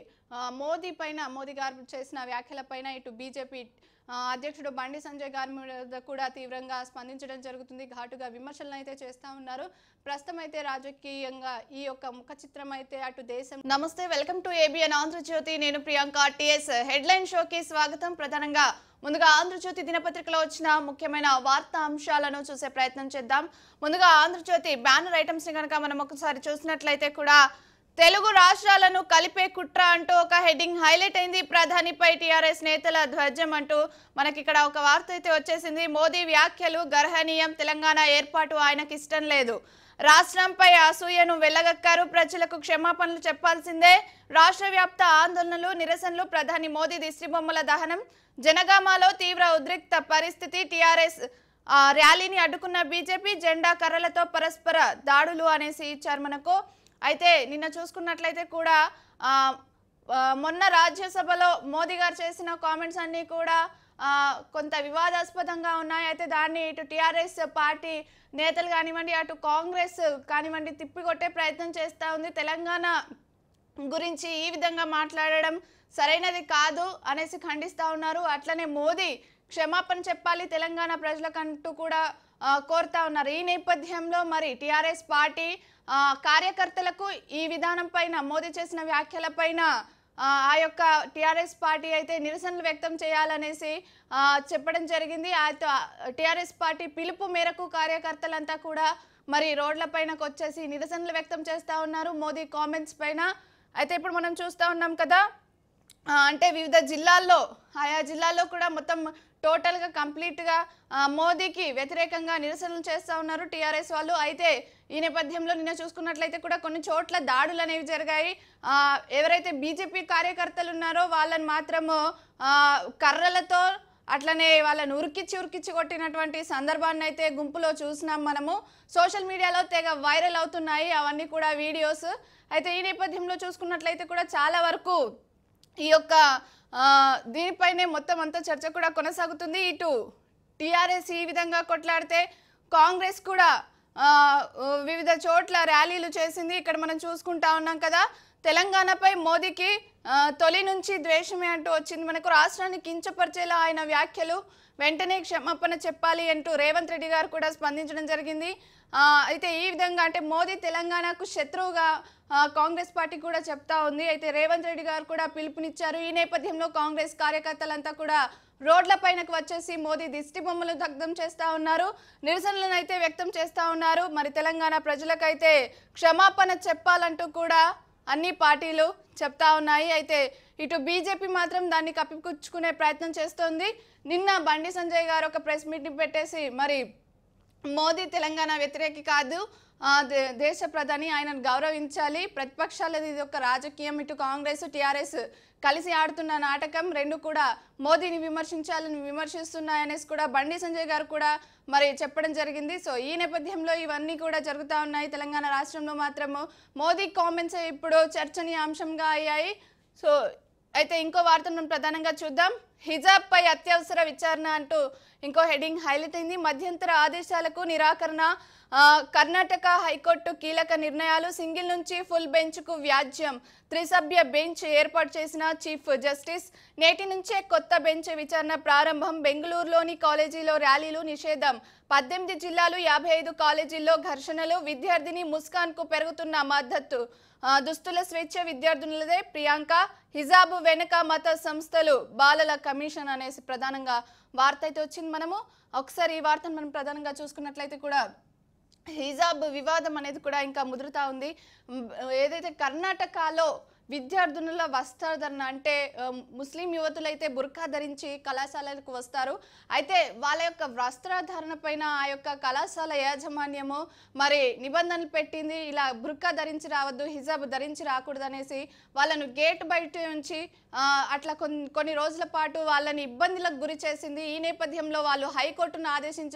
మోదీ పైన మోదీ గారు చేసిన వ్యాఖ్యల పైన ఇటు బీజేపీ అధ్యక్షుడు బండి సంజయ్ గారి మీద కూడా తీవ్రంగా స్పందించడం జరుగుతుంది ఘాటుగా విమర్శలను అయితే చేస్తూ ఉన్నారు ప్రస్తుతం అయితే రాజకీయంగా ఈ యొక్క ముఖ చిత్రం అయితే అటు దేశం నమస్తే వెల్కమ్ టు ఏబిఎన్ ఆంధ్రజ్యోతి నేను ప్రియాంక టిఎస్ హెడ్లైన్ షోకి స్వాగతం ప్రధానంగా ముందుగా ఆంధ్రజ్యోతి దినపత్రికలో వచ్చిన ముఖ్యమైన వార్తా అంశాలను చూసే ప్రయత్నం చేద్దాం ముందుగా ఆంధ్రజ్యోతి బ్యానర్ ఐటమ్స్ ని కనుక మనం ఒకసారి చూసినట్లయితే కూడా తెలుగు రాష్ట్రాలను కలిపే కుట్ర అంటూ ఒక హెడ్డింగ్ హైలైట్ అయింది ప్రధానిపై టీఆర్ఎస్ నేతల ధ్వజం అంటూ మనకి ఇక్కడ ఒక వార్త అయితే వచ్చేసింది మోదీ వ్యాఖ్యలు గర్హనీయం తెలంగాణ ఏర్పాటు ఆయనకి ఇష్టం లేదు రాష్ట్రంపై అసూయను వెళ్ళగక్కారు ప్రజలకు క్షమాపణలు చెప్పాల్సిందే రాష్ట్ర వ్యాప్త ఆందోళనలు నిరసనలు ప్రధాని మోదీ దిష్టిబొమ్మల దహనం జనగామాలో తీవ్ర ఉద్రిక్త పరిస్థితి టీఆర్ఎస్ ర్యాలీని అడ్డుకున్న బీజేపీ జెండా కర్రలతో పరస్పర దాడులు అనేసి ఇచ్చారు మనకు అయితే నిన్న చూసుకున్నట్లయితే కూడా మొన్న రాజ్యసభలో మోదీ గారు చేసిన కామెంట్స్ అన్నీ కూడా కొంత వివాదాస్పదంగా ఉన్నాయి అయితే దాన్ని ఇటు టీఆర్ఎస్ పార్టీ నేతలు కానివ్వండి అటు కాంగ్రెస్ కానివ్వండి తిప్పికొట్టే ప్రయత్నం చేస్తూ ఉంది తెలంగాణ గురించి ఈ విధంగా మాట్లాడడం సరైనది కాదు అనేసి ఖండిస్తూ ఉన్నారు అట్లనే మోదీ క్షమాపణ చెప్పాలి తెలంగాణ ప్రజలకంటూ కూడా కోరుతా ఉన్నారు ఈ నేపథ్యంలో మరి టీఆర్ఎస్ పార్టీ కార్యకర్తలకు ఈ విధానం పైన మోదీ చేసిన వ్యాఖ్యల పైన ఆ యొక్క టీఆర్ఎస్ పార్టీ అయితే నిరసనలు వ్యక్తం చేయాలనేసి చెప్పడం జరిగింది టిఆర్ఎస్ పార్టీ పిలుపు మేరకు కార్యకర్తలంతా కూడా మరి రోడ్ల పైనకు వచ్చేసి నిరసనలు వ్యక్తం చేస్తూ ఉన్నారు మోదీ కామెంట్స్ పైన అయితే ఇప్పుడు మనం చూస్తూ ఉన్నాం కదా అంటే వివిధ జిల్లాల్లో ఆయా జిల్లాల్లో కూడా మొత్తం టోటల్గా కంప్లీట్గా మోదీకి వ్యతిరేకంగా నిరసనలు చేస్తూ ఉన్నారు టీఆర్ఎస్ వాళ్ళు అయితే ఈ నేపథ్యంలో నిన్న చూసుకున్నట్లయితే కూడా కొన్ని చోట్ల దాడులు అనేవి జరిగాయి ఎవరైతే బీజేపీ కార్యకర్తలు ఉన్నారో వాళ్ళని మాత్రము కర్రలతో అట్లనే వాళ్ళని ఉరికిచ్చి ఉరికిచ్చి కొట్టినటువంటి సందర్భాన్ని అయితే గుంపులో చూసినాం మనము సోషల్ మీడియాలో తెగ వైరల్ అవుతున్నాయి అవన్నీ కూడా వీడియోస్ అయితే ఈ నేపథ్యంలో చూసుకున్నట్లయితే కూడా చాలా వరకు ఈ యొక్క దీనిపైనే మొత్తం అంతా చర్చ కూడా కొనసాగుతుంది ఇటు టీఆర్ఎస్ ఈ విధంగా కొట్లాడితే కాంగ్రెస్ కూడా వివిధ చోట్ల ర్యాలీలు చేసింది ఇక్కడ మనం చూసుకుంటా ఉన్నాం కదా తెలంగాణపై మోదీకి తొలి నుంచి ద్వేషమే అంటూ వచ్చింది మనకు రాష్ట్రాన్ని కించపరిచేలా ఆయన వ్యాఖ్యలు వెంటనే క్షమాపణ చెప్పాలి అంటూ రేవంత్ రెడ్డి గారు కూడా స్పందించడం జరిగింది అయితే ఈ విధంగా అంటే మోదీ తెలంగాణకు శత్రువుగా కాంగ్రెస్ పార్టీ కూడా చెప్తా ఉంది అయితే రేవంత్ రెడ్డి గారు కూడా పిలుపునిచ్చారు ఈ నేపథ్యంలో కాంగ్రెస్ కార్యకర్తలంతా కూడా రోడ్ల పైనకు వచ్చేసి మోదీ దిష్టి బొమ్మలు దగ్ధం చేస్తా ఉన్నారు నిరసనలను అయితే వ్యక్తం చేస్తా ఉన్నారు మరి తెలంగాణ ప్రజలకైతే క్షమాపణ చెప్పాలంటూ కూడా అన్ని పార్టీలు చెప్తా ఉన్నాయి అయితే ఇటు బీజేపీ మాత్రం దాన్ని కప్పిపుచ్చుకునే ప్రయత్నం చేస్తోంది నిన్న బండి సంజయ్ గారు ఒక ప్రెస్ మీటింగ్ పెట్టేసి మరి మోదీ తెలంగాణ వ్యతిరేకి కాదు దేశ ప్రధాని ఆయనను గౌరవించాలి ప్రతిపక్షాలది ఇది ఒక రాజకీయం ఇటు కాంగ్రెస్ టీఆర్ఎస్ కలిసి ఆడుతున్న నాటకం రెండు కూడా మోదీని విమర్శించాలని విమర్శిస్తున్నాయనేసి కూడా బండి సంజయ్ గారు కూడా మరి చెప్పడం జరిగింది సో ఈ నేపథ్యంలో ఇవన్నీ కూడా జరుగుతూ ఉన్నాయి తెలంగాణ రాష్ట్రంలో మాత్రము మోదీ కామెంట్స్ ఇప్పుడు చర్చనీయాంశంగా అయ్యాయి సో అయితే ఇంకో వార్తను ప్రధానంగా చూద్దాం హిజాబ్ పై అత్యవసర విచారణ అంటూ ఇంకో హెడింగ్ హైలైట్ అయింది మధ్యంతర ఆదేశాలకు నిరాకరణ కర్ణాటక హైకోర్టు కీలక నిర్ణయాలు సింగిల్ నుంచి ఫుల్ బెంచ్కు వ్యాజ్యం త్రిసభ్య బెంచ్ ఏర్పాటు చేసిన చీఫ్ జస్టిస్ నేటి నుంచే కొత్త బెంచ్ విచారణ ప్రారంభం బెంగళూరులోని కాలేజీలో ర్యాలీలు నిషేధం పద్దెనిమిది జిల్లాలు యాభై ఐదు కాలేజీల్లో ఘర్షణలు విద్యార్థిని ముస్కాన్కు పెరుగుతున్న మద్దతు దుస్తుల స్వేచ్ఛ విద్యార్థులదే ప్రియాంక హిజాబు వెనుక మత సంస్థలు బాలల కమిషన్ అనేసి ప్రధానంగా వార్త అయితే వచ్చింది మనము ఒకసారి ఈ వార్తను మనం ప్రధానంగా చూసుకున్నట్లయితే కూడా హిజాబ్ వివాదం అనేది కూడా ఇంకా ముదురుతా ఉంది ఏదైతే కర్ణాటకలో విద్యార్థినుల వస్త్రధరణ అంటే ముస్లిం యువతులైతే బుర్ఖా ధరించి కళాశాలకు వస్తారు అయితే వాళ్ళ యొక్క వస్త్రధారణ పైన ఆ యొక్క కళాశాల యాజమాన్యము మరి నిబంధనలు పెట్టింది ఇలా బుర్ఖా ధరించి రావద్దు హిజాబ్ ధరించి రాకూడదు అనేసి వాళ్ళను గేట్ బయట నుంచి అట్లా కొన్ని కొన్ని రోజుల పాటు వాళ్ళని ఇబ్బందులకు గురి చేసింది ఈ నేపథ్యంలో వాళ్ళు హైకోర్టును ఆదేశించ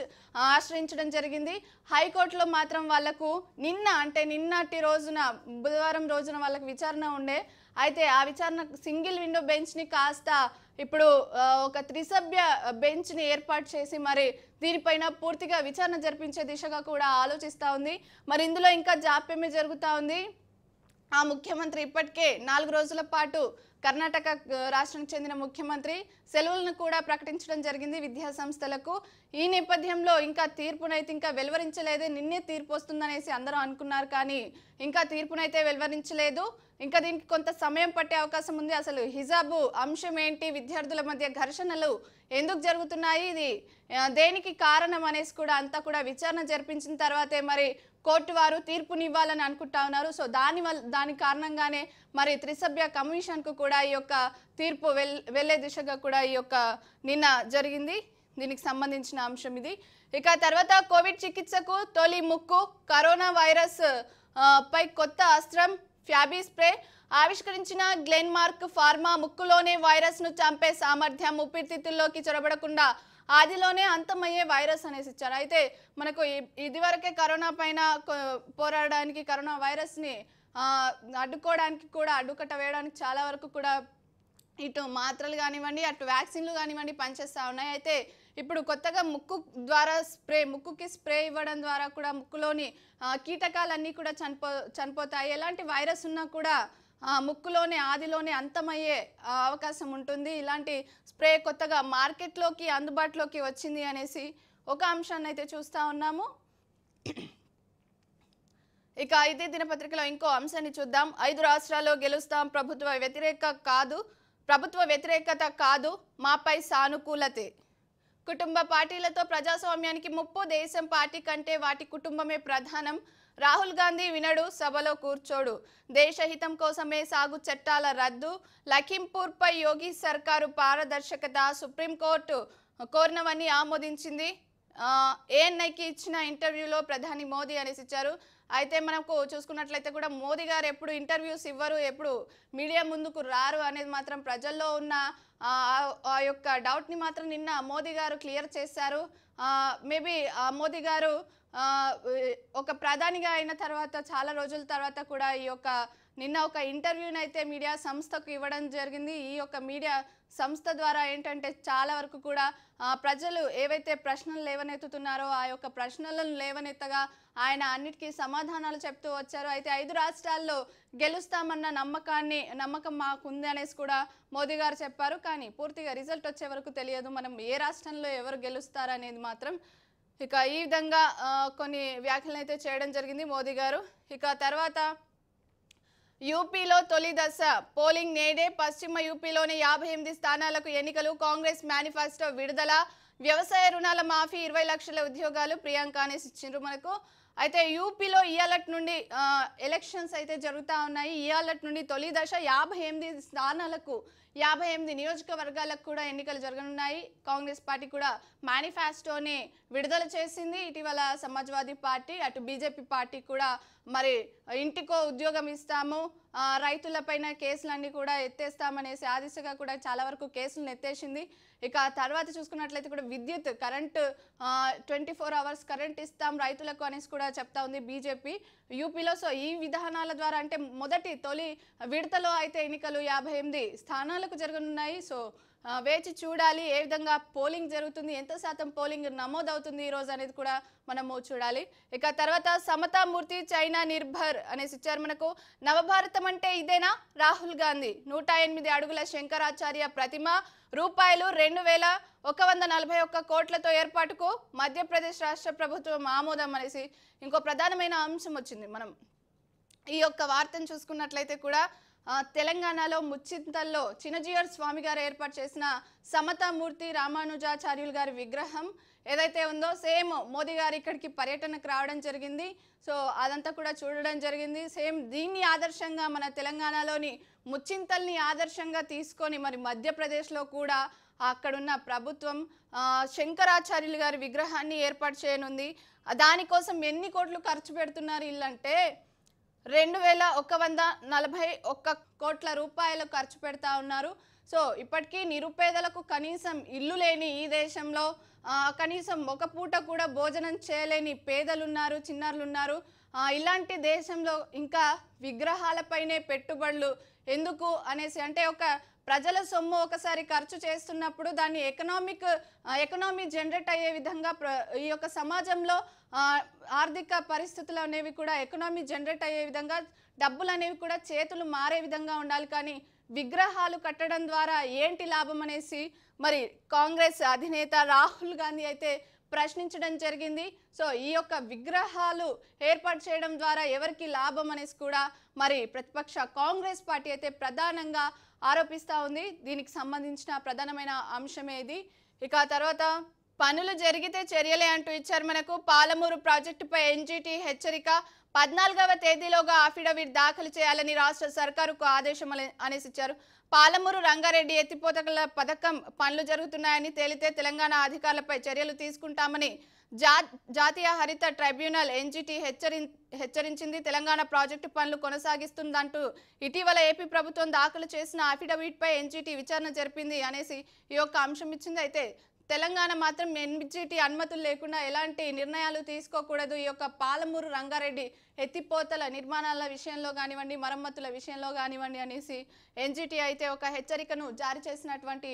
ఆశ్రయించడం జరిగింది హైకోర్టులో మాత్రం వాళ్లకు నిన్న అంటే నిన్నటి రోజున బుధవారం రోజున వాళ్ళకి విచారణ ఉండే అయితే ఆ విచారణ సింగిల్ విండో బెంచ్ని కాస్త ఇప్పుడు ఒక త్రిసభ్య బెంచ్ని ఏర్పాటు చేసి మరి దీనిపైన పూర్తిగా విచారణ జరిపించే దిశగా కూడా ఆలోచిస్తూ ఉంది మరి ఇందులో ఇంకా జాప్యమే జరుగుతూ ఉంది ఆ ముఖ్యమంత్రి ఇప్పటికే నాలుగు రోజుల పాటు కర్ణాటక రాష్ట్రానికి చెందిన ముఖ్యమంత్రి సెలవులను కూడా ప్రకటించడం జరిగింది విద్యాసంస్థలకు ఈ నేపథ్యంలో ఇంకా తీర్పునైతే ఇంకా వెలువరించలేదే నిన్నే తీర్పు వస్తుందనేసి అందరూ అనుకున్నారు కానీ ఇంకా తీర్పునైతే వెలువరించలేదు ఇంకా దీనికి కొంత సమయం పట్టే అవకాశం ఉంది అసలు హిజాబు అంశం ఏంటి విద్యార్థుల మధ్య ఘర్షణలు ఎందుకు జరుగుతున్నాయి ఇది దేనికి కారణం అనేసి కూడా అంతా కూడా విచారణ జరిపించిన తర్వాతే మరి కోర్టు వారు తీర్పునివ్వాలని అనుకుంటా ఉన్నారు సో దాని వల్ల దాని కారణంగానే మరి త్రిసభ్య కమిషన్కు కూడా ఈ యొక్క తీర్పు వెల్ వెళ్ళే దిశగా కూడా ఈ యొక్క నిన్న జరిగింది దీనికి సంబంధించిన అంశం ఇది ఇక తర్వాత కోవిడ్ చికిత్సకు తొలి ముక్కు కరోనా వైరస్ పై కొత్త అస్త్రం ఫ్యాబీ స్ప్రే ఆవిష్కరించిన గ్లెన్మార్క్ ఫార్మా ముక్కులోనే వైరస్ను చంపే సామర్థ్యం ఊపిరితిత్తుల్లోకి చొరబడకుండా ఆదిలోనే అంతమయ్యే వైరస్ అనేసి ఇచ్చారు అయితే మనకు ఇదివరకే కరోనా పైన పోరాడడానికి కరోనా వైరస్ని అడ్డుకోవడానికి కూడా అడ్డుకట్ట వేయడానికి చాలా వరకు కూడా ఇటు మాత్రలు కానివ్వండి అటు వ్యాక్సిన్లు కానివ్వండి పనిచేస్తూ ఉన్నాయి అయితే ఇప్పుడు కొత్తగా ముక్కు ద్వారా స్ప్రే ముక్కుకి స్ప్రే ఇవ్వడం ద్వారా కూడా ముక్కులోని కీటకాలన్నీ కూడా చనిపో చనిపోతాయి ఎలాంటి వైరస్ ఉన్నా కూడా ముక్కులోనే ఆదిలోనే అంతమయ్యే అవకాశం ఉంటుంది ఇలాంటి స్ప్రే కొత్తగా మార్కెట్లోకి అందుబాటులోకి వచ్చింది అనేసి ఒక అంశాన్ని అయితే చూస్తూ ఉన్నాము ఇక ఇదే దినపత్రికలో ఇంకో అంశాన్ని చూద్దాం ఐదు రాష్ట్రాల్లో గెలుస్తాం ప్రభుత్వ వ్యతిరేక కాదు ప్రభుత్వ వ్యతిరేకత కాదు మాపై సానుకూలతే కుటుంబ పార్టీలతో ప్రజాస్వామ్యానికి ముప్పు దేశం పార్టీ కంటే వాటి కుటుంబమే ప్రధానం రాహుల్ గాంధీ వినడు సభలో కూర్చోడు దేశహితం కోసమే సాగు చట్టాల రద్దు లఖింపూర్పై యోగి సర్కారు పారదర్శకత సుప్రీంకోర్టు కోరినవన్నీ ఆమోదించింది ఏఎన్ఐకి ఇచ్చిన ఇంటర్వ్యూలో ప్రధాని మోదీ అనేసి ఇచ్చారు అయితే మనకు చూసుకున్నట్లయితే కూడా మోదీ గారు ఎప్పుడు ఇంటర్వ్యూస్ ఇవ్వరు ఎప్పుడు మీడియా ముందుకు రారు అనేది మాత్రం ప్రజల్లో ఉన్న ఆ యొక్క డౌట్ని మాత్రం నిన్న మోదీ గారు క్లియర్ చేశారు మేబీ మోదీ గారు ఒక ప్రధానిగా అయిన తర్వాత చాలా రోజుల తర్వాత కూడా ఈ యొక్క నిన్న ఒక అయితే మీడియా సంస్థకు ఇవ్వడం జరిగింది ఈ యొక్క మీడియా సంస్థ ద్వారా ఏంటంటే చాలా వరకు కూడా ప్రజలు ఏవైతే ప్రశ్నలు లేవనెత్తుతున్నారో ఆ యొక్క ప్రశ్నలను లేవనెత్తగా ఆయన అన్నిటికీ సమాధానాలు చెప్తూ వచ్చారు అయితే ఐదు రాష్ట్రాల్లో గెలుస్తామన్న నమ్మకాన్ని నమ్మకం మాకుంది అనేసి కూడా మోదీ గారు చెప్పారు కానీ పూర్తిగా రిజల్ట్ వచ్చే వరకు తెలియదు మనం ఏ రాష్ట్రంలో ఎవరు గెలుస్తారనేది మాత్రం ఇక ఈ విధంగా కొన్ని వ్యాఖ్యలను అయితే చేయడం జరిగింది మోదీ గారు ఇక తర్వాత యూపీలో తొలి దశ పోలింగ్ నేడే పశ్చిమ యూపీలోని యాభై ఎనిమిది స్థానాలకు ఎన్నికలు కాంగ్రెస్ మేనిఫెస్టో విడుదల వ్యవసాయ రుణాల మాఫీ ఇరవై లక్షల ఉద్యోగాలు ప్రియాంక అనేసి ఇచ్చిండ్రు మనకు అయితే యూపీలో ఈ అలర్ట్ నుండి ఎలక్షన్స్ అయితే జరుగుతూ ఉన్నాయి ఈ అలర్ట్ నుండి తొలి దశ యాభై ఎనిమిది స్థానాలకు యాభై ఎనిమిది నియోజకవర్గాలకు కూడా ఎన్నికలు జరగనున్నాయి కాంగ్రెస్ పార్టీ కూడా మేనిఫెస్టోని విడుదల చేసింది ఇటీవల సమాజ్వాదీ పార్టీ అటు బీజేపీ పార్టీ కూడా మరి ఇంటికో ఉద్యోగం ఇస్తాము రైతులపైన కేసులన్నీ కూడా ఎత్తేస్తామనేసి ఆ దిశగా కూడా చాలా వరకు కేసులను ఎత్తేసింది ఇక తర్వాత చూసుకున్నట్లయితే కూడా విద్యుత్ current twenty four hours current ఇస్తాం రైతులకు అనేసి కూడా చెప్తా ఉంది బీజేపీ యూపీలో సో ఈ విధానాల ద్వారా అంటే మొదటి తొలి విడతలో అయితే ఎన్నికలు యాభై ఎనిమిది స్థానాలకు జరగనున్నాయి సో వేచి చూడాలి ఏ విధంగా పోలింగ్ జరుగుతుంది ఎంత శాతం పోలింగ్ నమోదవుతుంది ఈరోజు అనేది కూడా మనము చూడాలి ఇక తర్వాత సమతామూర్తి చైనా నిర్భర్ అనేసి ఇచ్చారు మనకు నవభారతం అంటే ఇదేనా రాహుల్ గాంధీ నూట ఎనిమిది అడుగుల శంకరాచార్య ప్రతిమ రూపాయలు రెండు వేల ఒక వంద నలభై ఒక్క కోట్లతో ఏర్పాటుకు మధ్యప్రదేశ్ రాష్ట్ర ప్రభుత్వం ఆమోదం అనేసి ఇంకో ప్రధానమైన అంశం వచ్చింది మనం ఈ యొక్క వార్తను చూసుకున్నట్లయితే కూడా తెలంగాణలో ముచ్చింతల్లో చిన్నజీయర్ స్వామి గారు ఏర్పాటు చేసిన సమతామూర్తి రామానుజాచార్యులు గారి విగ్రహం ఏదైతే ఉందో సేమ్ మోదీ గారు ఇక్కడికి పర్యటనకు రావడం జరిగింది సో అదంతా కూడా చూడడం జరిగింది సేమ్ దీన్ని ఆదర్శంగా మన తెలంగాణలోని ముచ్చింతల్ని ఆదర్శంగా తీసుకొని మరి మధ్యప్రదేశ్లో కూడా అక్కడున్న ప్రభుత్వం శంకరాచార్యులు గారి విగ్రహాన్ని ఏర్పాటు చేయనుంది దానికోసం ఎన్ని కోట్లు ఖర్చు పెడుతున్నారు ఇల్లంటే రెండు వేల ఒక వంద నలభై ఒక్క కోట్ల రూపాయలు ఖర్చు పెడతా ఉన్నారు సో ఇప్పటికీ నిరుపేదలకు కనీసం ఇల్లు లేని ఈ దేశంలో కనీసం ఒక పూట కూడా భోజనం చేయలేని పేదలున్నారు చిన్నారులున్నారు ఇలాంటి దేశంలో ఇంకా విగ్రహాలపైనే పెట్టుబడులు ఎందుకు అనేసి అంటే ఒక ప్రజల సొమ్ము ఒకసారి ఖర్చు చేస్తున్నప్పుడు దాన్ని ఎకనామిక్ ఎకనామీ జనరేట్ అయ్యే విధంగా ఈ యొక్క సమాజంలో ఆర్థిక పరిస్థితులు అనేవి కూడా ఎకనామీ జనరేట్ అయ్యే విధంగా డబ్బులు అనేవి కూడా చేతులు మారే విధంగా ఉండాలి కానీ విగ్రహాలు కట్టడం ద్వారా ఏంటి లాభం అనేసి మరి కాంగ్రెస్ అధినేత రాహుల్ గాంధీ అయితే ప్రశ్నించడం జరిగింది సో ఈ యొక్క విగ్రహాలు ఏర్పాటు చేయడం ద్వారా ఎవరికి లాభం అనేసి కూడా మరి ప్రతిపక్ష కాంగ్రెస్ పార్టీ అయితే ప్రధానంగా ఆరోపిస్తా ఉంది దీనికి సంబంధించిన ప్రధానమైన అంశమే ఇది ఇక తర్వాత పనులు జరిగితే చర్యలే అంటూ ఇచ్చారు మనకు పాలమూరు ప్రాజెక్టుపై ఎన్జీటీ హెచ్చరిక పద్నాలుగవ తేదీలోగా అఫిడవిట్ దాఖలు చేయాలని రాష్ట్ర సర్కారుకు ఆదేశం అనేసి ఇచ్చారు పాలమూరు రంగారెడ్డి ఎత్తిపోతల పథకం పనులు జరుగుతున్నాయని తేలితే తెలంగాణ అధికారులపై చర్యలు తీసుకుంటామని జాతీయ హరిత ట్రైబ్యునల్ ఎన్జిటి హెచ్చరి హెచ్చరించింది తెలంగాణ ప్రాజెక్టు పనులు కొనసాగిస్తుందంటూ ఇటీవల ఏపీ ప్రభుత్వం దాఖలు చేసిన అఫిడవిట్పై ఎన్జిటి విచారణ జరిపింది అనేసి ఈ యొక్క అంశం ఇచ్చింది అయితే తెలంగాణ మాత్రం ఎన్జిటి అనుమతులు లేకుండా ఎలాంటి నిర్ణయాలు తీసుకోకూడదు ఈ యొక్క పాలమూరు రంగారెడ్డి ఎత్తిపోతల నిర్మాణాల విషయంలో కానివ్వండి మరమ్మతుల విషయంలో కానివ్వండి అనేసి ఎన్జిటి అయితే ఒక హెచ్చరికను జారీ చేసినటువంటి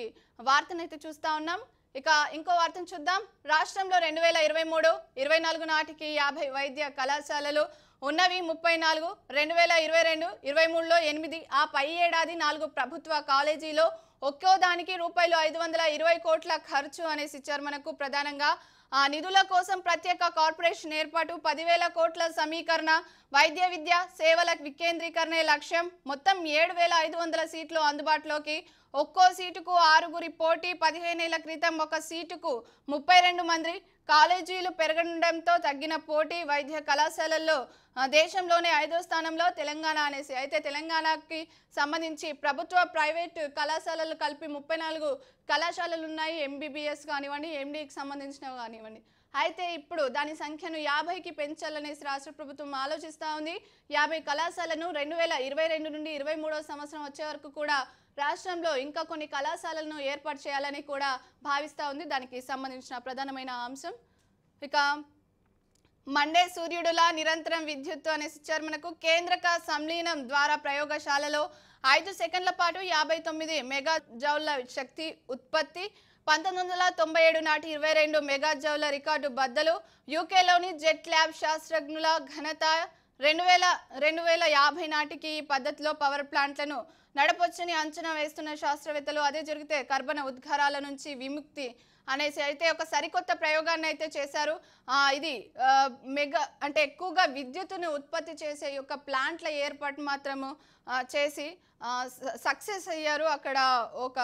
వార్తనైతే చూస్తూ ఉన్నాం ఇక ఇంకో వార్తను చూద్దాం రాష్ట్రంలో రెండు వేల ఇరవై మూడు ఇరవై నాలుగు నాటికి యాభై వైద్య కళాశాలలు ఉన్నవి ముప్పై నాలుగు రెండు వేల ఇరవై రెండు ఇరవై మూడులో ఎనిమిది ఆ పై ఏడాది నాలుగు ప్రభుత్వ కాలేజీలో ఒక్కో దానికి రూపాయలు ఐదు వందల ఇరవై కోట్ల ఖర్చు అనేసి ఇచ్చారు మనకు ప్రధానంగా ఆ నిధుల కోసం ప్రత్యేక కార్పొరేషన్ ఏర్పాటు పదివేల కోట్ల సమీకరణ వైద్య విద్య సేవల వికేంద్రీకరణ లక్ష్యం మొత్తం ఏడు వేల ఐదు వందల సీట్లు అందుబాటులోకి ఒక్కో సీటుకు ఆరుగురి పోటీ పదిహేనేళ్ల క్రితం ఒక సీటుకు ముప్పై రెండు మంది కాలేజీలు పెరగడంతో తగ్గిన పోటీ వైద్య కళాశాలల్లో దేశంలోనే ఐదో స్థానంలో తెలంగాణ అనేసి అయితే తెలంగాణకి సంబంధించి ప్రభుత్వ ప్రైవేటు కళాశాలలు కలిపి ముప్పై నాలుగు కళాశాలలు ఉన్నాయి ఎంబీబీఎస్ కానివ్వండి ఎండీకి e సంబంధించినవి కానివ్వండి అయితే ఇప్పుడు దాని సంఖ్యను యాభైకి పెంచాలనేసి రాష్ట్ర ప్రభుత్వం ఆలోచిస్తూ ఉంది యాభై కళాశాలను రెండు వేల ఇరవై రెండు నుండి ఇరవై మూడో సంవత్సరం వచ్చే వరకు కూడా రాష్ట్రంలో ఇంకా కొన్ని కళాశాలలను ఏర్పాటు చేయాలని కూడా భావిస్తూ ఉంది దానికి సంబంధించిన ప్రధానమైన అంశం ఇక మండే సూర్యుడులా నిరంతరం విద్యుత్తు అనే సుచర్మనకు కేంద్రక సంలీనం ద్వారా ప్రయోగశాలలో ఐదు సెకండ్ల పాటు యాభై తొమ్మిది మెగా జౌల శక్తి ఉత్పత్తి పంతొమ్మిది వందల తొంభై ఏడు నాటి ఇరవై రెండు మెగా జౌల రికార్డు బద్దలు యూకేలోని జెట్ ల్యాబ్ శాస్త్రజ్ఞుల ఘనత రెండు వేల రెండు వేల యాభై నాటికి ఈ పద్ధతిలో పవర్ ప్లాంట్లను నడపొచ్చని అంచనా వేస్తున్న శాస్త్రవేత్తలు అదే జరిగితే కర్బన ఉద్గారాల నుంచి విముక్తి అనేసి అయితే ఒక సరికొత్త ప్రయోగాన్ని అయితే చేశారు ఇది మెగా అంటే ఎక్కువగా విద్యుత్తును ఉత్పత్తి చేసే యొక్క ప్లాంట్ల ఏర్పాటు మాత్రము చేసి సక్సెస్ అయ్యారు అక్కడ ఒక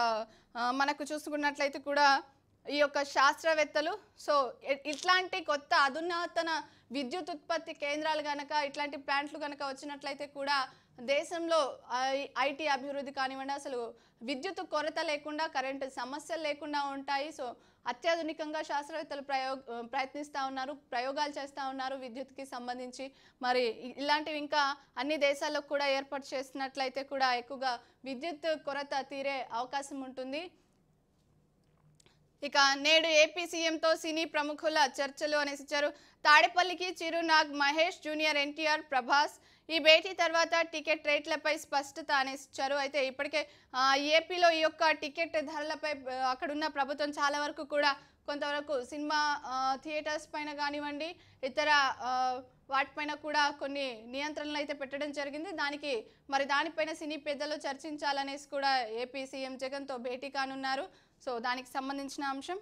మనకు చూసుకున్నట్లయితే కూడా ఈ యొక్క శాస్త్రవేత్తలు సో ఇట్లాంటి కొత్త అధునాతన విద్యుత్ ఉత్పత్తి కేంద్రాలు కనుక ఇట్లాంటి ప్లాంట్లు కనుక వచ్చినట్లయితే కూడా దేశంలో ఐటీ అభివృద్ధి కానివ్వండి అసలు విద్యుత్ కొరత లేకుండా కరెంటు సమస్యలు లేకుండా ఉంటాయి సో అత్యాధునికంగా శాస్త్రవేత్తలు ప్రయో ప్రయత్నిస్తూ ఉన్నారు ప్రయోగాలు చేస్తూ ఉన్నారు విద్యుత్కి సంబంధించి మరి ఇలాంటివి ఇంకా అన్ని దేశాల్లో కూడా ఏర్పాటు చేసినట్లయితే కూడా ఎక్కువగా విద్యుత్ కొరత తీరే అవకాశం ఉంటుంది ఇక నేడు ఏపీ సీఎంతో సినీ ప్రముఖుల చర్చలు అనేసి ఇచ్చారు తాడేపల్లికి చిరునాగ్ మహేష్ జూనియర్ ఎన్టీఆర్ ప్రభాస్ ఈ భేటీ తర్వాత టికెట్ రేట్లపై స్పష్టత అనేసిచ్చారు అయితే ఇప్పటికే ఏపీలో ఈ యొక్క టికెట్ ధరలపై అక్కడున్న ప్రభుత్వం చాలా వరకు కూడా కొంతవరకు సినిమా థియేటర్స్ పైన కానివ్వండి ఇతర వాటిపైన కూడా కొన్ని నియంత్రణలు అయితే పెట్టడం జరిగింది దానికి మరి దానిపైన సినీ పెద్దలు చర్చించాలనేసి కూడా ఏపీ సీఎం జగన్తో భేటీ కానున్నారు సో దానికి సంబంధించిన అంశం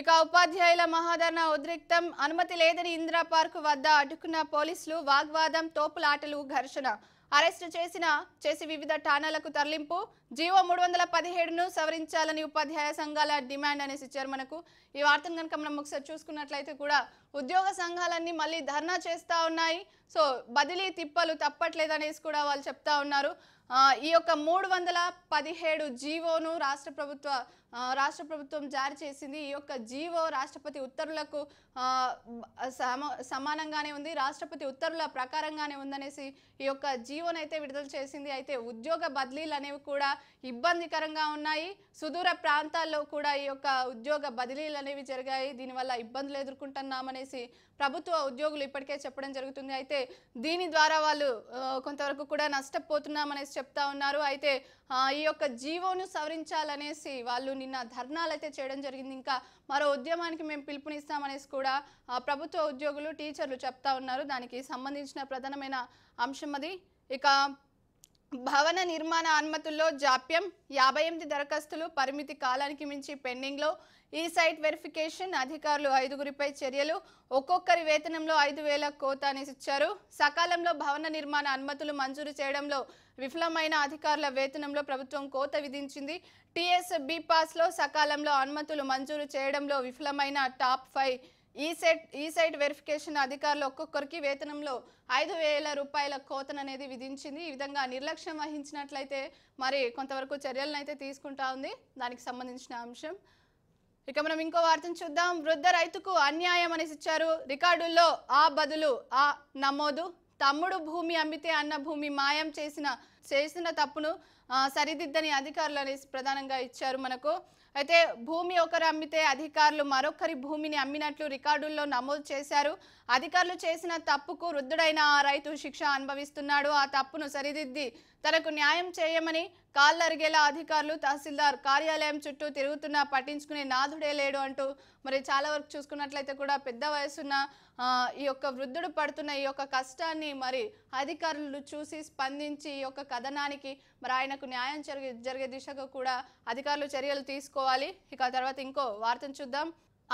ఇక ఉపాధ్యాయుల మహాధరణ ఉద్రిక్తం అనుమతి లేదని ఇందిరా పార్క్ వద్ద అడ్డుకున్న పోలీసులు వాగ్వాదం తోపులాటలు ఘర్షణ అరెస్టు చేసిన చేసి వివిధ ఠాణాలకు తరలింపు జీవో మూడు వందల పదిహేడును సవరించాలని ఉపాధ్యాయ సంఘాల డిమాండ్ అనేసి ఇచ్చారు మనకు ఈ వార్తను కనుక మనం ఒకసారి చూసుకున్నట్లయితే కూడా ఉద్యోగ సంఘాలన్నీ మళ్ళీ ధర్నా చేస్తూ ఉన్నాయి సో బదిలీ తిప్పలు అనేసి కూడా వాళ్ళు చెప్తా ఉన్నారు ఈ యొక్క మూడు వందల పదిహేడు జీవోను రాష్ట్ర ప్రభుత్వ రాష్ట్ర ప్రభుత్వం జారీ చేసింది ఈ యొక్క జీవో రాష్ట్రపతి ఉత్తర్వులకు సమానంగానే ఉంది రాష్ట్రపతి ఉత్తర్వుల ప్రకారంగానే ఉందనేసి ఈ యొక్క జీవోను అయితే విడుదల చేసింది అయితే ఉద్యోగ బదిలీలు అనేవి కూడా ఇబ్బందికరంగా ఉన్నాయి సుదూర ప్రాంతాల్లో కూడా ఈ యొక్క ఉద్యోగ బదిలీలు అనేవి జరిగాయి దీనివల్ల ఇబ్బందులు ఎదుర్కొంటున్నామనేసి ప్రభుత్వ ఉద్యోగులు ఇప్పటికే చెప్పడం జరుగుతుంది అయితే దీని ద్వారా వాళ్ళు కొంతవరకు కూడా నష్టపోతున్నామనేసి చెప్తా ఉన్నారు అయితే ఈ యొక్క జీవోను సవరించాలనేసి వాళ్ళు నిన్న ధర్నాలు అయితే చేయడం జరిగింది ఇంకా మరో ఉద్యమానికి మేము పిలుపునిస్తామనేసి కూడా ప్రభుత్వ ఉద్యోగులు టీచర్లు చెప్తా ఉన్నారు దానికి సంబంధించిన ప్రధానమైన అంశం అది ఇక భవన నిర్మాణ అనుమతుల్లో జాప్యం యాభై ఎనిమిది దరఖాస్తులు పరిమితి కాలానికి మించి పెండింగ్లో ఈ సైట్ వెరిఫికేషన్ అధికారులు ఐదుగురిపై చర్యలు ఒక్కొక్కరి వేతనంలో ఐదు వేల కోత ఇచ్చారు సకాలంలో భవన నిర్మాణ అనుమతులు మంజూరు చేయడంలో విఫలమైన అధికారుల వేతనంలో ప్రభుత్వం కోత విధించింది టీఎస్ పాస్లో సకాలంలో అనుమతులు మంజూరు చేయడంలో విఫలమైన టాప్ ఫైవ్ ఈ సెట్ ఈ సైట్ వెరిఫికేషన్ అధికారులు ఒక్కొక్కరికి వేతనంలో ఐదు వేల రూపాయల కోతను అనేది విధించింది ఈ విధంగా నిర్లక్ష్యం వహించినట్లయితే మరి కొంతవరకు చర్యలను అయితే తీసుకుంటా ఉంది దానికి సంబంధించిన అంశం ఇక మనం ఇంకో వార్తను చూద్దాం వృద్ధ రైతుకు అన్యాయం అనేసి ఇచ్చారు రికార్డుల్లో ఆ బదులు ఆ నమోదు తమ్ముడు భూమి అమ్మితే అన్న భూమి మాయం చేసిన చేసిన తప్పును సరిదిద్దని అధికారులు అనేసి ప్రధానంగా ఇచ్చారు మనకు అయితే భూమి ఒకరు అమ్మితే అధికారులు మరొకరి భూమిని అమ్మినట్లు రికార్డుల్లో నమోదు చేశారు అధికారులు చేసిన తప్పుకు వృద్ధుడైన ఆ రైతు శిక్ష అనుభవిస్తున్నాడు ఆ తప్పును సరిదిద్ది తనకు న్యాయం చేయమని కాళ్ళరిగేలా అధికారులు తహసీల్దార్ కార్యాలయం చుట్టూ తిరుగుతున్నా పట్టించుకునే నాథుడే లేడు అంటూ మరి చాలా వరకు చూసుకున్నట్లయితే కూడా పెద్ద వయసున్న ఈ యొక్క వృద్ధుడు పడుతున్న ఈ యొక్క కష్టాన్ని మరి అధికారులు చూసి స్పందించి ఈ యొక్క కథనానికి మరి ఆయనకు న్యాయం జరిగే జరిగే దిశగా కూడా అధికారులు చర్యలు తీసుకోవాలి ఇక తర్వాత ఇంకో వార్తను చూద్దాం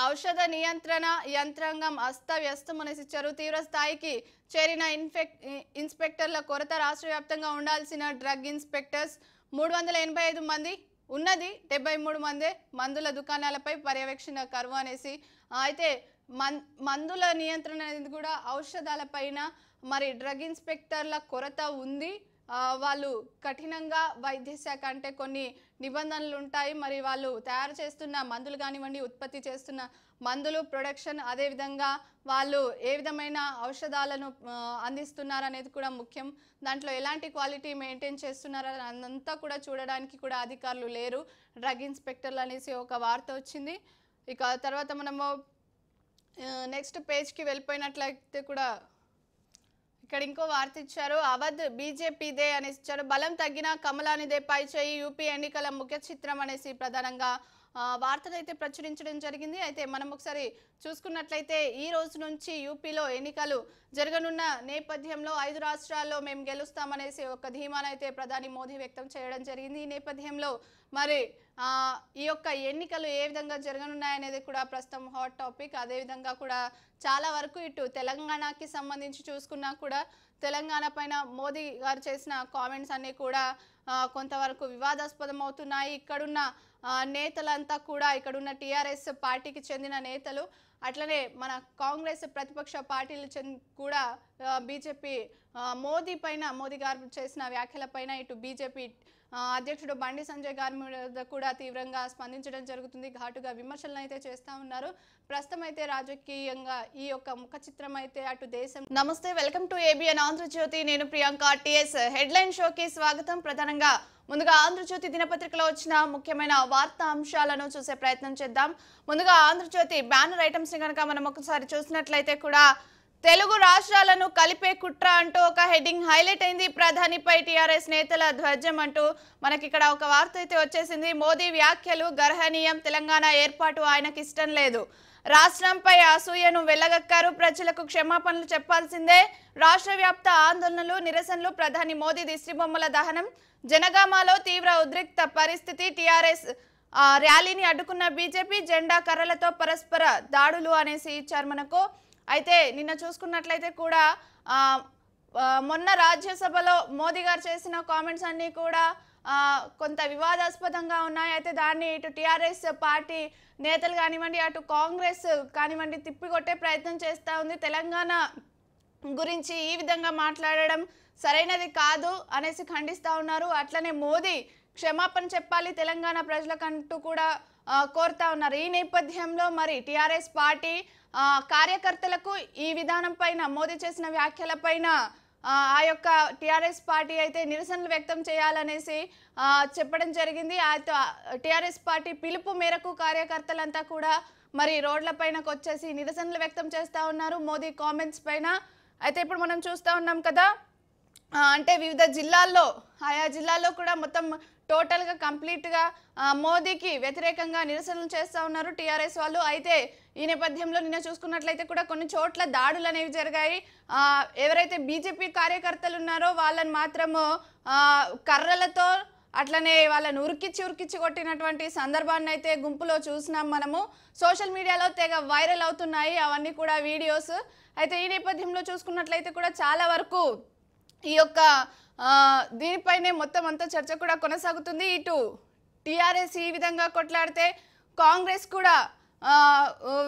ఔషధ నియంత్రణ యంత్రాంగం అస్తవ్యస్తమనేసిచ్చారు తీవ్ర స్థాయికి చేరిన ఇన్ఫెక్ట్ ఇన్స్పెక్టర్ల కొరత రాష్ట్ర వ్యాప్తంగా ఉండాల్సిన డ్రగ్ ఇన్స్పెక్టర్స్ మూడు వందల ఎనభై ఐదు మంది ఉన్నది డెబ్బై మూడు మందే మందుల దుకాణాలపై పర్యవేక్షణ కరువు అనేసి అయితే మందుల నియంత్రణ అనేది కూడా ఔషధాలపైన మరి డ్రగ్ ఇన్స్పెక్టర్ల కొరత ఉంది వాళ్ళు కఠినంగా వైద్య శాఖ అంటే కొన్ని నిబంధనలు ఉంటాయి మరి వాళ్ళు తయారు చేస్తున్న మందులు కానివ్వండి ఉత్పత్తి చేస్తున్న మందులు ప్రొడక్షన్ అదేవిధంగా వాళ్ళు ఏ విధమైన ఔషధాలను అందిస్తున్నారు అనేది కూడా ముఖ్యం దాంట్లో ఎలాంటి క్వాలిటీ మెయింటైన్ చేస్తున్నారు అదంతా కూడా చూడడానికి కూడా అధికారులు లేరు డ్రగ్ ఇన్స్పెక్టర్లు అనేసి ఒక వార్త వచ్చింది ఇక తర్వాత మనము నెక్స్ట్ పేజ్కి వెళ్ళిపోయినట్లయితే కూడా ఇక్కడ ఇంకో వార్త ఇచ్చారు అవధ్ బీజేపీదే అనేసి ఇచ్చారు బలం తగ్గిన కమలానిదే పై చేయి యూపీ ఎన్నికల ముఖ్య చిత్రం అనేసి ప్రధానంగా వార్తలు అయితే ప్రచురించడం జరిగింది అయితే మనం ఒకసారి చూసుకున్నట్లయితే ఈ రోజు నుంచి యూపీలో ఎన్నికలు జరగనున్న నేపథ్యంలో ఐదు రాష్ట్రాల్లో మేము గెలుస్తామనేసి ఒక ధీమానైతే ప్రధాని మోదీ వ్యక్తం చేయడం జరిగింది ఈ నేపథ్యంలో మరి ఈ యొక్క ఎన్నికలు ఏ విధంగా జరగనున్నాయనేది కూడా ప్రస్తుతం హాట్ టాపిక్ అదేవిధంగా కూడా చాలా వరకు ఇటు తెలంగాణకి సంబంధించి చూసుకున్నా కూడా తెలంగాణ పైన మోదీ గారు చేసిన కామెంట్స్ అన్నీ కూడా కొంతవరకు వివాదాస్పదం అవుతున్నాయి ఇక్కడున్న నేతలంతా కూడా ఇక్కడున్న టీఆర్ఎస్ పార్టీకి చెందిన నేతలు అట్లనే మన కాంగ్రెస్ ప్రతిపక్ష పార్టీలు కూడా బీజేపీ మోదీ పైన మోదీ గారు చేసిన వ్యాఖ్యల పైన ఇటు బీజేపీ అధ్యక్షుడు బండి సంజయ్ గారి మీద కూడా తీవ్రంగా స్పందించడం జరుగుతుంది ఘాటుగా విమర్శలను అయితే చేస్తూ ఉన్నారు ప్రస్తుతం అయితే రాజకీయంగా ఈ యొక్క ముఖ చిత్రం అయితే అటు దేశం నమస్తే వెల్కమ్ టు ఏబిఎన్ ఆంధ్రజ్యోతి నేను ప్రియాంక టిఎస్ హెడ్లైన్ షోకి స్వాగతం ప్రధానంగా ముందుగా ఆంధ్రజ్యోతి దినపత్రికలో వచ్చిన ముఖ్యమైన వార్తా అంశాలను చూసే ప్రయత్నం చేద్దాం ముందుగా ఆంధ్రజ్యోతి బ్యానర్ ఐటమ్స్ని కనుక మనం ఒకసారి చూసినట్లయితే కూడా తెలుగు రాష్ట్రాలను కలిపే కుట్ర అంటూ ఒక హెడ్డింగ్ హైలైట్ అయింది ప్రధానిపై టీఆర్ఎస్ నేతల ధ్వజం అంటూ మనకి ఇక్కడ ఒక వార్త అయితే వచ్చేసింది మోదీ వ్యాఖ్యలు గర్హనీయం తెలంగాణ ఏర్పాటు ఆయనకి ఇష్టం లేదు రాష్ట్రంపై అసూయను వెళ్ళగక్కారు ప్రజలకు క్షమాపణలు చెప్పాల్సిందే రాష్ట్ర వ్యాప్త ఆందోళనలు నిరసనలు ప్రధాని మోదీ దిష్టిబొమ్మల దహనం జనగామాలో తీవ్ర ఉద్రిక్త పరిస్థితి టీఆర్ఎస్ ర్యాలీని అడ్డుకున్న బీజేపీ జెండా కర్రలతో పరస్పర దాడులు అనేసి ఇచ్చారు మనకు అయితే నిన్న చూసుకున్నట్లయితే కూడా మొన్న రాజ్యసభలో మోదీ గారు చేసిన కామెంట్స్ అన్నీ కూడా కొంత వివాదాస్పదంగా ఉన్నాయి అయితే దాన్ని ఇటు టీఆర్ఎస్ పార్టీ నేతలు కానివ్వండి అటు కాంగ్రెస్ కానివ్వండి తిప్పికొట్టే ప్రయత్నం చేస్తూ ఉంది తెలంగాణ గురించి ఈ విధంగా మాట్లాడడం సరైనది కాదు అనేసి ఖండిస్తూ ఉన్నారు అట్లనే మోదీ క్షమాపణ చెప్పాలి తెలంగాణ ప్రజలకంటూ కూడా కోరుతా ఉన్నారు ఈ నేపథ్యంలో మరి టీఆర్ఎస్ పార్టీ కార్యకర్తలకు ఈ విధానం పైన మోదీ చేసిన వ్యాఖ్యల పైన ఆ యొక్క టీఆర్ఎస్ పార్టీ అయితే నిరసనలు వ్యక్తం చేయాలనేసి చెప్పడం జరిగింది ఆ టిఆర్ఎస్ పార్టీ పిలుపు మేరకు కార్యకర్తలంతా కూడా మరి రోడ్లపైనకు వచ్చేసి నిరసనలు వ్యక్తం చేస్తూ ఉన్నారు మోదీ కామెంట్స్ పైన అయితే ఇప్పుడు మనం చూస్తూ ఉన్నాం కదా అంటే వివిధ జిల్లాల్లో ఆయా జిల్లాల్లో కూడా మొత్తం టోటల్గా కంప్లీట్గా మోదీకి వ్యతిరేకంగా నిరసనలు చేస్తూ ఉన్నారు టీఆర్ఎస్ వాళ్ళు అయితే ఈ నేపథ్యంలో నిన్న చూసుకున్నట్లయితే కూడా కొన్ని చోట్ల దాడులు అనేవి జరిగాయి ఎవరైతే బీజేపీ కార్యకర్తలు ఉన్నారో వాళ్ళని మాత్రము కర్రలతో అట్లనే వాళ్ళని ఉరికిచ్చి ఉరికిచ్చి కొట్టినటువంటి సందర్భాన్ని అయితే గుంపులో చూసినాం మనము సోషల్ మీడియాలో తెగ వైరల్ అవుతున్నాయి అవన్నీ కూడా వీడియోస్ అయితే ఈ నేపథ్యంలో చూసుకున్నట్లయితే కూడా చాలా వరకు ఈ యొక్క దీనిపైనే మొత్తం అంతా చర్చ కూడా కొనసాగుతుంది ఇటు టీఆర్ఎస్ ఈ విధంగా కొట్లాడితే కాంగ్రెస్ కూడా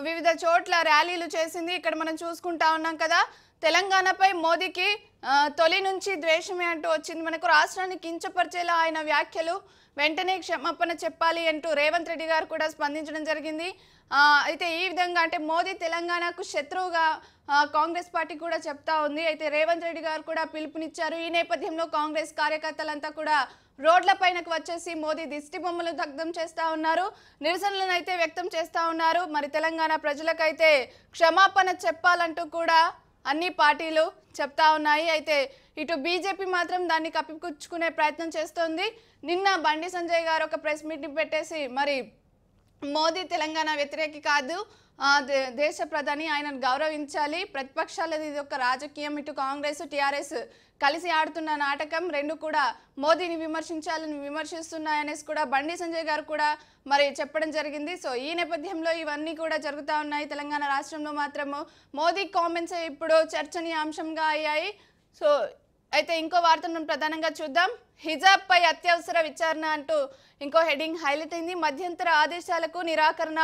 వివిధ చోట్ల ర్యాలీలు చేసింది ఇక్కడ మనం చూసుకుంటా ఉన్నాం కదా తెలంగాణపై మోదీకి తొలి నుంచి ద్వేషమే అంటూ వచ్చింది మనకు రాష్ట్రాన్ని కించపరిచేలా ఆయన వ్యాఖ్యలు వెంటనే క్షమాపణ చెప్పాలి అంటూ రేవంత్ రెడ్డి గారు కూడా స్పందించడం జరిగింది అయితే ఈ విధంగా అంటే మోదీ తెలంగాణకు శత్రువుగా కాంగ్రెస్ పార్టీ కూడా చెప్తా ఉంది అయితే రేవంత్ రెడ్డి గారు కూడా పిలుపునిచ్చారు ఈ నేపథ్యంలో కాంగ్రెస్ కార్యకర్తలంతా కూడా రోడ్ల పైనకు వచ్చేసి మోదీ దిష్టి బొమ్మలు దగ్ధం చేస్తూ ఉన్నారు నిరసనలను అయితే వ్యక్తం చేస్తూ ఉన్నారు మరి తెలంగాణ ప్రజలకైతే క్షమాపణ చెప్పాలంటూ కూడా అన్ని పార్టీలు చెప్తా ఉన్నాయి అయితే ఇటు బీజేపీ మాత్రం దాన్ని కప్పిపుచ్చుకునే ప్రయత్నం చేస్తోంది నిన్న బండి సంజయ్ గారు ఒక ప్రెస్ మీటింగ్ పెట్టేసి మరి మోదీ తెలంగాణ వ్యతిరేకి కాదు దేశ ప్రధాని ఆయనను గౌరవించాలి ప్రతిపక్షాలది ఇది ఒక రాజకీయం ఇటు కాంగ్రెస్ టీఆర్ఎస్ కలిసి ఆడుతున్న నాటకం రెండు కూడా మోదీని విమర్శించాలని విమర్శిస్తున్నాయనేసి కూడా బండి సంజయ్ గారు కూడా మరి చెప్పడం జరిగింది సో ఈ నేపథ్యంలో ఇవన్నీ కూడా జరుగుతూ ఉన్నాయి తెలంగాణ రాష్ట్రంలో మాత్రము మోదీ కామెంట్స్ ఇప్పుడు చర్చనీయాంశంగా అయ్యాయి సో అయితే ఇంకో వార్తను ప్రధానంగా చూద్దాం హిజాబ్ పై అత్యవసర విచారణ అంటూ ఇంకో హెడింగ్ హైలైట్ అయింది మధ్యంతర ఆదేశాలకు నిరాకరణ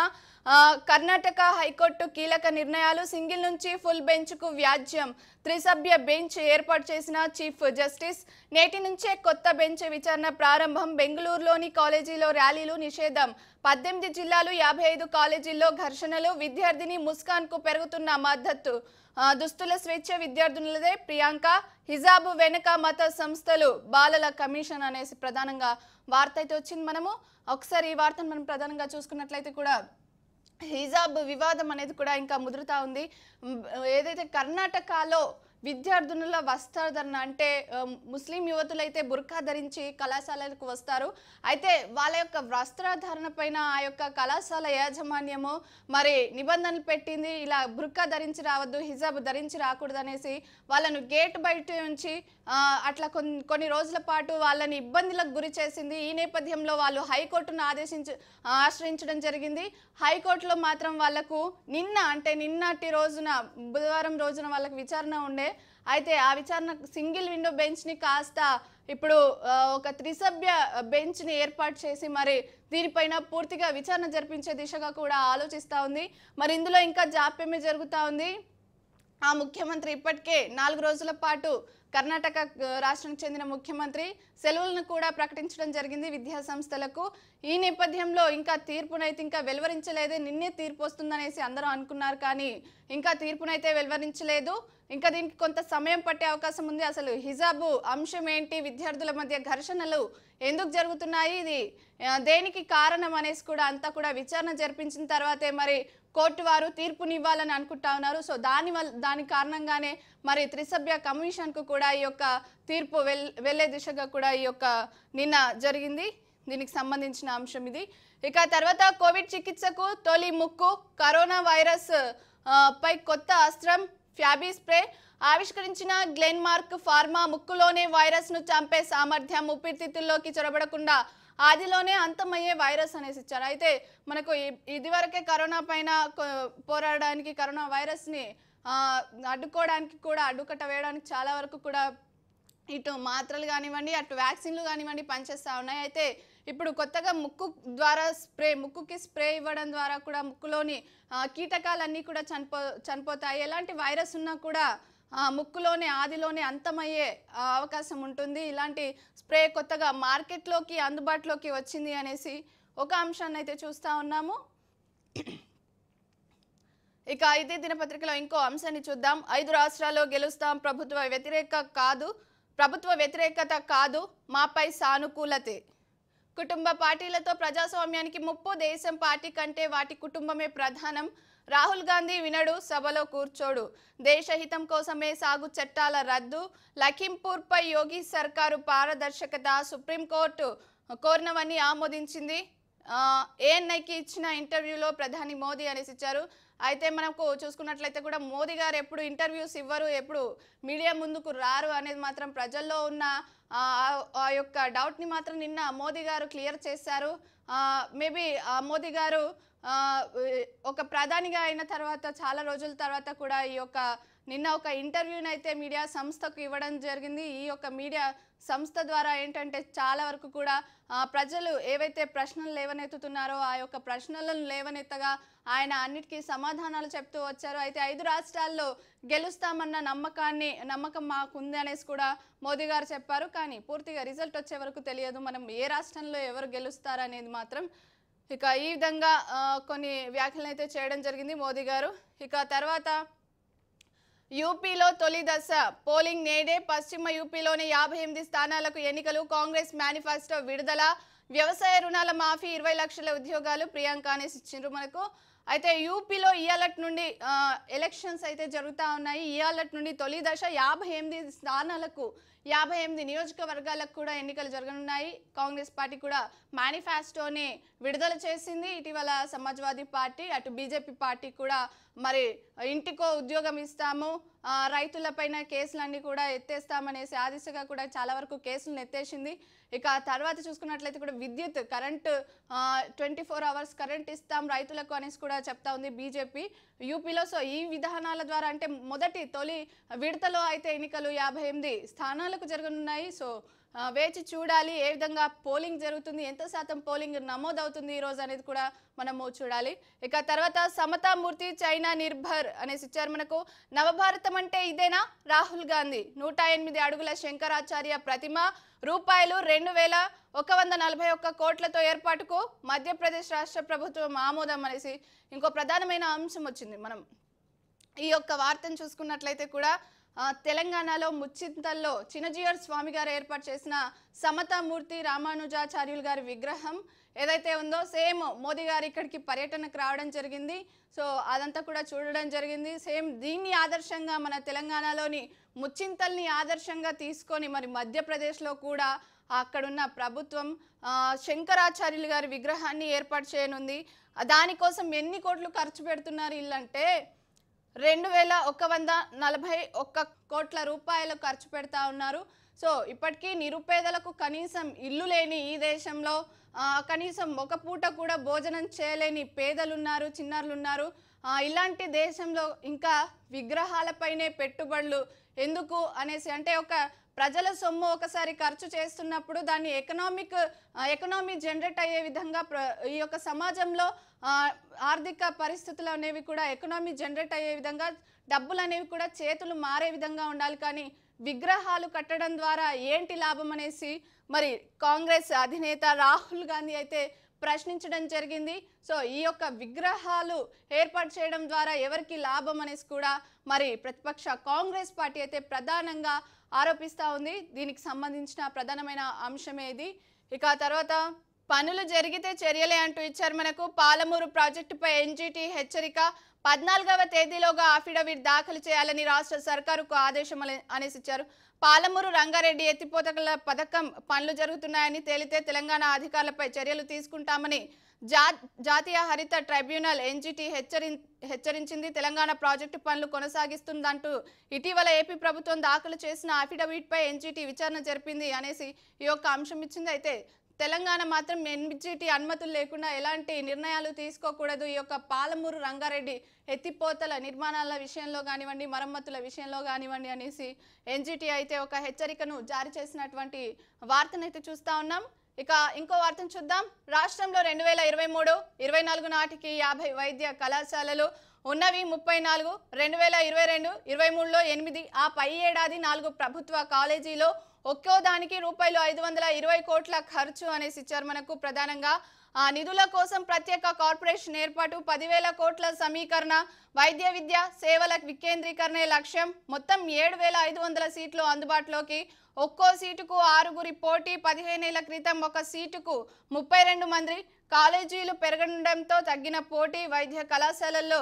కర్ణాటక హైకోర్టు కీలక నిర్ణయాలు సింగిల్ నుంచి ఫుల్ బెంచ్కు వ్యాజ్యం త్రిసభ్య బెంచ్ ఏర్పాటు చేసిన చీఫ్ జస్టిస్ నేటి నుంచే కొత్త బెంచ్ విచారణ ప్రారంభం బెంగళూరులోని కాలేజీలో ర్యాలీలు నిషేధం పద్దెనిమిది జిల్లాలు యాభై ఐదు కాలేజీల్లో ఘర్షణలు విద్యార్థిని ముస్కాన్కు పెరుగుతున్న మద్దతు దుస్తుల స్వేచ్ఛ విద్యార్థులదే ప్రియాంక హిజాబ్ వెనుక మత సంస్థలు బాలల కమిషన్ అనేసి ప్రధానంగా వార్త అయితే వచ్చింది మనము ఒకసారి ఈ వార్తను మనం ప్రధానంగా చూసుకున్నట్లయితే కూడా హిజాబ్ వివాదం అనేది కూడా ఇంకా ముదురుతా ఉంది ఏదైతే కర్ణాటకలో విద్యార్థినుల వస్త్రధరణ అంటే ముస్లిం యువతులు అయితే బుర్కా ధరించి కళాశాలలకు వస్తారు అయితే వాళ్ళ యొక్క వస్త్రధారణ పైన ఆ యొక్క కళాశాల యాజమాన్యము మరి నిబంధనలు పెట్టింది ఇలా బుర్కా ధరించి రావద్దు హిజాబ్ ధరించి రాకూడదు అనేసి వాళ్ళను గేట్ బయట నుంచి అట్లా కొన్ని కొన్ని రోజుల పాటు వాళ్ళని ఇబ్బందులకు గురి చేసింది ఈ నేపథ్యంలో వాళ్ళు హైకోర్టును ఆదేశించ ఆశ్రయించడం జరిగింది హైకోర్టులో మాత్రం వాళ్లకు నిన్న అంటే నిన్నటి రోజున బుధవారం రోజున వాళ్ళకి విచారణ ఉండే అయితే ఆ విచారణ సింగిల్ విండో బెంచ్ని కాస్త ఇప్పుడు ఒక త్రిసభ్య బెంచ్ని ఏర్పాటు చేసి మరి దీనిపైన పూర్తిగా విచారణ జరిపించే దిశగా కూడా ఆలోచిస్తూ ఉంది మరి ఇందులో ఇంకా జాప్యమే జరుగుతూ ఉంది ఆ ముఖ్యమంత్రి ఇప్పటికే నాలుగు రోజుల పాటు కర్ణాటక రాష్ట్రానికి చెందిన ముఖ్యమంత్రి సెలవులను కూడా ప్రకటించడం జరిగింది విద్యా సంస్థలకు ఈ నేపథ్యంలో ఇంకా తీర్పునైతే ఇంకా వెలువరించలేదే నిన్నే తీర్పు వస్తుందనేసి అందరూ అనుకున్నారు కానీ ఇంకా తీర్పునైతే వెలువరించలేదు ఇంకా దీనికి కొంత సమయం పట్టే అవకాశం ఉంది అసలు హిజాబు అంశం ఏంటి విద్యార్థుల మధ్య ఘర్షణలు ఎందుకు జరుగుతున్నాయి ఇది దేనికి కారణం అనేసి కూడా అంతా కూడా విచారణ జరిపించిన తర్వాతే మరి కోర్టు వారు తీర్పునివ్వాలని అనుకుంటా ఉన్నారు సో దాని వల్ల దాని కారణంగానే మరి త్రిసభ్య కమిషన్కు కూడా ఈ యొక్క తీర్పు వెల్ దిశగా కూడా ఈ యొక్క నిన్న జరిగింది దీనికి సంబంధించిన అంశం ఇది ఇక తర్వాత కోవిడ్ చికిత్సకు తొలి ముక్కు కరోనా వైరస్ పై కొత్త అస్త్రం ఫ్యాబీ స్ప్రే ఆవిష్కరించిన గ్లెన్మార్క్ ఫార్మా ముక్కులోనే వైరస్ను చంపే సామర్థ్యం ఊపిరితిత్తుల్లోకి చొరబడకుండా ఆదిలోనే అంతమయ్యే వైరస్ అనేసి ఇచ్చారు అయితే మనకు ఇదివరకే కరోనా పైన పోరాడడానికి కరోనా వైరస్ని అడ్డుకోవడానికి కూడా అడ్డుకట్ట వేయడానికి చాలా వరకు కూడా ఇటు మాత్రలు కానివ్వండి అటు వ్యాక్సిన్లు కానివ్వండి పనిచేస్తూ ఉన్నాయి అయితే ఇప్పుడు కొత్తగా ముక్కు ద్వారా స్ప్రే ముక్కుకి స్ప్రే ఇవ్వడం ద్వారా కూడా ముక్కులోని కీటకాలన్నీ కూడా చనిపో చనిపోతాయి ఎలాంటి వైరస్ ఉన్నా కూడా ముక్కులోనే ఆదిలోనే అంతమయ్యే అవకాశం ఉంటుంది ఇలాంటి స్ప్రే కొత్తగా మార్కెట్లోకి అందుబాటులోకి వచ్చింది అనేసి ఒక అంశాన్ని అయితే చూస్తూ ఉన్నాము ఇక ఇదే దినపత్రికలో ఇంకో అంశాన్ని చూద్దాం ఐదు రాష్ట్రాల్లో గెలుస్తాం ప్రభుత్వ వ్యతిరేక కాదు ప్రభుత్వ వ్యతిరేకత కాదు మాపై సానుకూలతే కుటుంబ పార్టీలతో ప్రజాస్వామ్యానికి ముప్పు దేశం పార్టీ కంటే వాటి కుటుంబమే ప్రధానం రాహుల్ గాంధీ వినడు సభలో కూర్చోడు దేశహితం కోసమే సాగు చట్టాల రద్దు లఖింపూర్పై యోగి సర్కారు పారదర్శకత సుప్రీంకోర్టు కోరినవన్నీ ఆమోదించింది ఏఎన్ఐకి ఇచ్చిన ఇంటర్వ్యూలో ప్రధాని మోదీ అనేసి ఇచ్చారు అయితే మనకు చూసుకున్నట్లయితే కూడా మోదీ గారు ఎప్పుడు ఇంటర్వ్యూస్ ఇవ్వరు ఎప్పుడు మీడియా ముందుకు రారు అనేది మాత్రం ప్రజల్లో ఉన్న ఆ యొక్క డౌట్ని మాత్రం నిన్న మోదీ గారు క్లియర్ చేశారు మేబీ మోదీ గారు ఒక ప్రధానిగా అయిన తర్వాత చాలా రోజుల తర్వాత కూడా ఈ యొక్క నిన్న ఒక అయితే మీడియా సంస్థకు ఇవ్వడం జరిగింది ఈ యొక్క మీడియా సంస్థ ద్వారా ఏంటంటే చాలా వరకు కూడా ప్రజలు ఏవైతే ప్రశ్నలు లేవనెత్తుతున్నారో ఆ యొక్క ప్రశ్నలను లేవనెత్తగా ఆయన అన్నిటికీ సమాధానాలు చెప్తూ వచ్చారు అయితే ఐదు రాష్ట్రాల్లో గెలుస్తామన్న నమ్మకాన్ని నమ్మకం మాకుంది అనేసి కూడా మోదీ గారు చెప్పారు కానీ పూర్తిగా రిజల్ట్ వచ్చే వరకు తెలియదు మనం ఏ రాష్ట్రంలో ఎవరు గెలుస్తారనేది మాత్రం ఇక ఈ విధంగా కొన్ని వ్యాఖ్యలు అయితే చేయడం జరిగింది మోదీ గారు ఇక తర్వాత యూపీలో తొలి దశ పోలింగ్ నేడే పశ్చిమ యూపీలోని యాభై ఎనిమిది స్థానాలకు ఎన్నికలు కాంగ్రెస్ మేనిఫెస్టో విడుదల వ్యవసాయ రుణాల మాఫీ ఇరవై లక్షల ఉద్యోగాలు ప్రియాంక అనేసి ఇచ్చిండ్రు మనకు అయితే యూపీలో ఇయాలట్ నుండి ఎలక్షన్స్ అయితే జరుగుతూ ఉన్నాయి ఇయాలట్ నుండి తొలి దశ యాభై ఎనిమిది స్థానాలకు యాభై ఎనిమిది నియోజకవర్గాలకు కూడా ఎన్నికలు జరగనున్నాయి కాంగ్రెస్ పార్టీ కూడా మేనిఫెస్టోని విడుదల చేసింది ఇటీవల సమాజ్వాదీ పార్టీ అటు బీజేపీ పార్టీ కూడా మరి ఇంటికో ఉద్యోగం ఇస్తాము రైతులపైన కేసులన్నీ కూడా ఎత్తేస్తామనేసి ఆ దిశగా కూడా చాలా వరకు కేసులను ఎత్తేసింది ఇక తర్వాత చూసుకున్నట్లయితే కూడా విద్యుత్ current twenty four hours current ఇస్తాం రైతులకు అనేసి కూడా చెప్తా ఉంది బీజేపీ యూపీలో సో ఈ విధానాల ద్వారా అంటే మొదటి తొలి విడతలో అయితే ఎన్నికలు యాభై ఎనిమిది స్థానాలకు జరగనున్నాయి సో వేచి చూడాలి ఏ విధంగా పోలింగ్ జరుగుతుంది ఎంత శాతం పోలింగ్ నమోదవుతుంది ఈరోజు అనేది కూడా మనము చూడాలి ఇక తర్వాత సమతామూర్తి చైనా నిర్భర్ అనేసి ఇచ్చారు మనకు నవభారతం అంటే ఇదేనా రాహుల్ గాంధీ నూట ఎనిమిది అడుగుల శంకరాచార్య ప్రతిమ రూపాయలు రెండు వేల ఒక వంద నలభై ఒక్క కోట్లతో ఏర్పాటుకు మధ్యప్రదేశ్ రాష్ట్ర ప్రభుత్వం ఆమోదం అనేసి ఇంకో ప్రధానమైన అంశం వచ్చింది మనం ఈ యొక్క వార్తను చూసుకున్నట్లయితే కూడా తెలంగాణలో ముచ్చింతల్లో చిన్నజీయర్ స్వామి గారు ఏర్పాటు చేసిన సమతామూర్తి రామానుజాచార్యులు గారి విగ్రహం ఏదైతే ఉందో సేమ్ మోదీ గారు ఇక్కడికి పర్యటనకు రావడం జరిగింది సో అదంతా కూడా చూడడం జరిగింది సేమ్ దీన్ని ఆదర్శంగా మన తెలంగాణలోని ముచ్చింతల్ని ఆదర్శంగా తీసుకొని మరి మధ్యప్రదేశ్లో కూడా అక్కడున్న ప్రభుత్వం శంకరాచార్యులు గారి విగ్రహాన్ని ఏర్పాటు చేయనుంది దానికోసం ఎన్ని కోట్లు ఖర్చు పెడుతున్నారు ఇల్లంటే రెండు వేల ఒక వంద నలభై ఒక్క కోట్ల రూపాయలు ఖర్చు పెడతా ఉన్నారు సో ఇప్పటికీ నిరుపేదలకు కనీసం ఇల్లు లేని ఈ దేశంలో కనీసం ఒక పూట కూడా భోజనం చేయలేని పేదలున్నారు చిన్నారులున్నారు ఇలాంటి దేశంలో ఇంకా విగ్రహాలపైనే పెట్టుబడులు ఎందుకు అనేసి అంటే ఒక ప్రజల సొమ్ము ఒకసారి ఖర్చు చేస్తున్నప్పుడు దాన్ని ఎకనామిక్ ఎకనామీ జనరేట్ అయ్యే విధంగా ఈ యొక్క సమాజంలో ఆర్థిక పరిస్థితులు అనేవి కూడా ఎకనామీ జనరేట్ అయ్యే విధంగా డబ్బులు అనేవి కూడా చేతులు మారే విధంగా ఉండాలి కానీ విగ్రహాలు కట్టడం ద్వారా ఏంటి లాభం అనేసి మరి కాంగ్రెస్ అధినేత రాహుల్ గాంధీ అయితే ప్రశ్నించడం జరిగింది సో ఈ యొక్క విగ్రహాలు ఏర్పాటు చేయడం ద్వారా ఎవరికి లాభం అనేసి కూడా మరి ప్రతిపక్ష కాంగ్రెస్ పార్టీ అయితే ప్రధానంగా ఆరోపిస్తా ఉంది దీనికి సంబంధించిన ప్రధానమైన అంశం ఇది ఇక తర్వాత పనులు జరిగితే చర్యలే అంటూ ఇచ్చారు మనకు పాలమూరు ప్రాజెక్టుపై ఎన్జీటీ హెచ్చరిక పద్నాలుగవ తేదీలోగా అఫిడవిట్ దాఖలు చేయాలని రాష్ట్ర సర్కారుకు ఆదేశం అనేసి ఇచ్చారు పాలమూరు రంగారెడ్డి ఎత్తిపోతకల పథకం పనులు జరుగుతున్నాయని తేలితే తెలంగాణ అధికారులపై చర్యలు తీసుకుంటామని జాతీయ హరిత ట్రైబ్యునల్ ఎన్జిటీ హెచ్చరి హెచ్చరించింది తెలంగాణ ప్రాజెక్టు పనులు కొనసాగిస్తుందంటూ ఇటీవల ఏపీ ప్రభుత్వం దాఖలు చేసిన అఫిడవిట్పై ఎన్జిటి విచారణ జరిపింది అనేసి ఈ యొక్క అంశం ఇచ్చింది అయితే తెలంగాణ మాత్రం ఎన్జిటి అనుమతులు లేకుండా ఎలాంటి నిర్ణయాలు తీసుకోకూడదు ఈ యొక్క పాలమూరు రంగారెడ్డి ఎత్తిపోతల నిర్మాణాల విషయంలో కానివ్వండి మరమ్మతుల విషయంలో కానివ్వండి అనేసి ఎన్జిటి అయితే ఒక హెచ్చరికను జారీ చేసినటువంటి వార్తనైతే చూస్తూ ఉన్నాం ఇక ఇంకో వార్తను చూద్దాం రాష్ట్రంలో రెండు వేల ఇరవై మూడు ఇరవై నాలుగు నాటికి యాభై వైద్య కళాశాలలు ఉన్నవి ముప్పై నాలుగు రెండు వేల ఇరవై రెండు ఇరవై మూడులో ఎనిమిది ఆ పై ఏడాది నాలుగు ప్రభుత్వ కాలేజీలో ఒక్కో దానికి రూపాయలు ఐదు వందల ఇరవై కోట్ల ఖర్చు అనేసి ఇచ్చారు మనకు ప్రధానంగా ఆ నిధుల కోసం ప్రత్యేక కార్పొరేషన్ ఏర్పాటు పదివేల కోట్ల సమీకరణ వైద్య విద్య సేవల వికేంద్రీకరణ లక్ష్యం మొత్తం ఏడు వేల ఐదు వందల సీట్లు అందుబాటులోకి ఒక్కో సీటుకు ఆరుగురి పోటీ పదిహేనేళ్ల క్రితం ఒక సీటుకు ముప్పై రెండు మంది కాలేజీలు పెరగడంతో తగ్గిన పోటీ వైద్య కళాశాలల్లో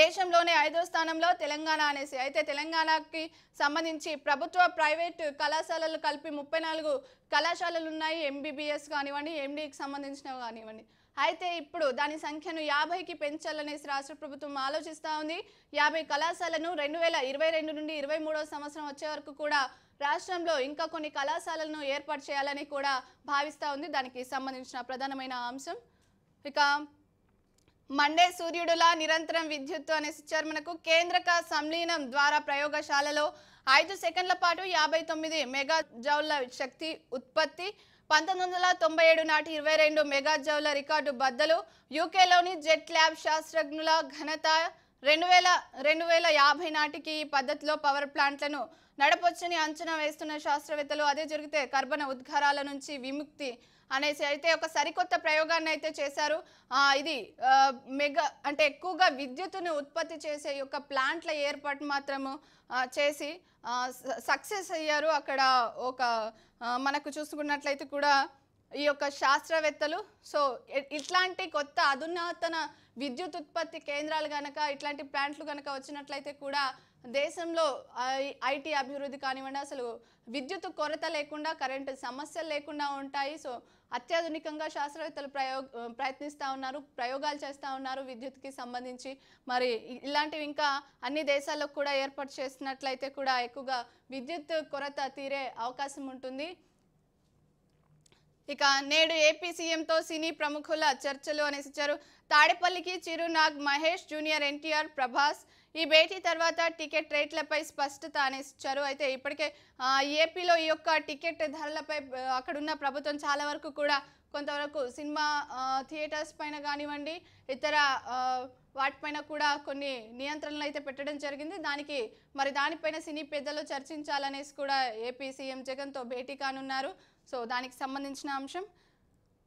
దేశంలోనే ఐదో స్థానంలో తెలంగాణ అనేసి అయితే తెలంగాణకి సంబంధించి ప్రభుత్వ ప్రైవేట్ కళాశాలలు కలిపి ముప్పై నాలుగు కళాశాలలు ఉన్నాయి ఎంబీబీఎస్ కానివ్వండి ఎండీకి సంబంధించినవి కానివ్వండి అయితే ఇప్పుడు దాని సంఖ్యను యాభైకి పెంచాలనేసి రాష్ట్ర ప్రభుత్వం ఆలోచిస్తూ ఉంది యాభై కళాశాలను రెండు వేల ఇరవై రెండు నుండి ఇరవై మూడో సంవత్సరం వచ్చే వరకు కూడా రాష్ట్రంలో ఇంకా కొన్ని కళాశాలలను ఏర్పాటు చేయాలని కూడా భావిస్తూ ఉంది దానికి సంబంధించిన ప్రధానమైన అంశం ఇక మండే సూర్యుడులా నిరంతరం విద్యుత్తు అనే చర్మనకు కేంద్రక సంలీనం ద్వారా ప్రయోగశాలలో ఐదు సెకండ్ల పాటు యాభై తొమ్మిది మెగా జౌల్ల శక్తి ఉత్పత్తి పంతొమ్మిది వందల తొంభై ఏడు నాటి ఇరవై రెండు మెగా జౌల రికార్డు బద్దలు యూకేలోని జెట్ ల్యాబ్ శాస్త్రజ్ఞుల ఘనత రెండు వేల రెండు వేల యాభై నాటికి ఈ పద్ధతిలో పవర్ ప్లాంట్లను నడపొచ్చని అంచనా వేస్తున్న శాస్త్రవేత్తలు అదే జరిగితే కర్బన ఉద్గారాల నుంచి విముక్తి అనేసి అయితే ఒక సరికొత్త ప్రయోగాన్ని అయితే చేశారు ఇది మెగా అంటే ఎక్కువగా విద్యుత్తును ఉత్పత్తి చేసే యొక్క ప్లాంట్ల ఏర్పాటు మాత్రము చేసి సక్సెస్ అయ్యారు అక్కడ ఒక మనకు చూసుకున్నట్లయితే కూడా ఈ యొక్క శాస్త్రవేత్తలు సో ఇట్లాంటి కొత్త అధునాతన విద్యుత్ ఉత్పత్తి కేంద్రాలు కనుక ఇట్లాంటి ప్లాంట్లు కనుక వచ్చినట్లయితే కూడా దేశంలో ఐటీ అభివృద్ధి కానివ్వండి అసలు విద్యుత్ కొరత లేకుండా కరెంటు సమస్యలు లేకుండా ఉంటాయి సో అత్యాధునికంగా శాస్త్రవేత్తలు ప్రయో ప్రయత్నిస్తూ ఉన్నారు ప్రయోగాలు చేస్తూ ఉన్నారు విద్యుత్కి సంబంధించి మరి ఇలాంటివి ఇంకా అన్ని దేశాల్లో కూడా ఏర్పాటు చేసినట్లయితే కూడా ఎక్కువగా విద్యుత్ కొరత తీరే అవకాశం ఉంటుంది ఇక నేడు ఏపీ సీఎంతో సినీ ప్రముఖుల చర్చలు అనేసి ఇచ్చారు తాడేపల్లికి చిరునాగ్ మహేష్ జూనియర్ ఎన్టీఆర్ ప్రభాస్ ఈ భేటీ తర్వాత టికెట్ రేట్లపై స్పష్టత అనేస్తారు అయితే ఇప్పటికే ఏపీలో ఈ యొక్క టికెట్ ధరలపై అక్కడున్న ప్రభుత్వం చాలా వరకు కూడా కొంతవరకు సినిమా థియేటర్స్ పైన కానివ్వండి ఇతర వాటిపైన కూడా కొన్ని నియంత్రణలు అయితే పెట్టడం జరిగింది దానికి మరి దానిపైన సినీ పెద్దలు చర్చించాలనేసి కూడా ఏపీ సీఎం జగన్తో భేటీ కానున్నారు సో దానికి సంబంధించిన అంశం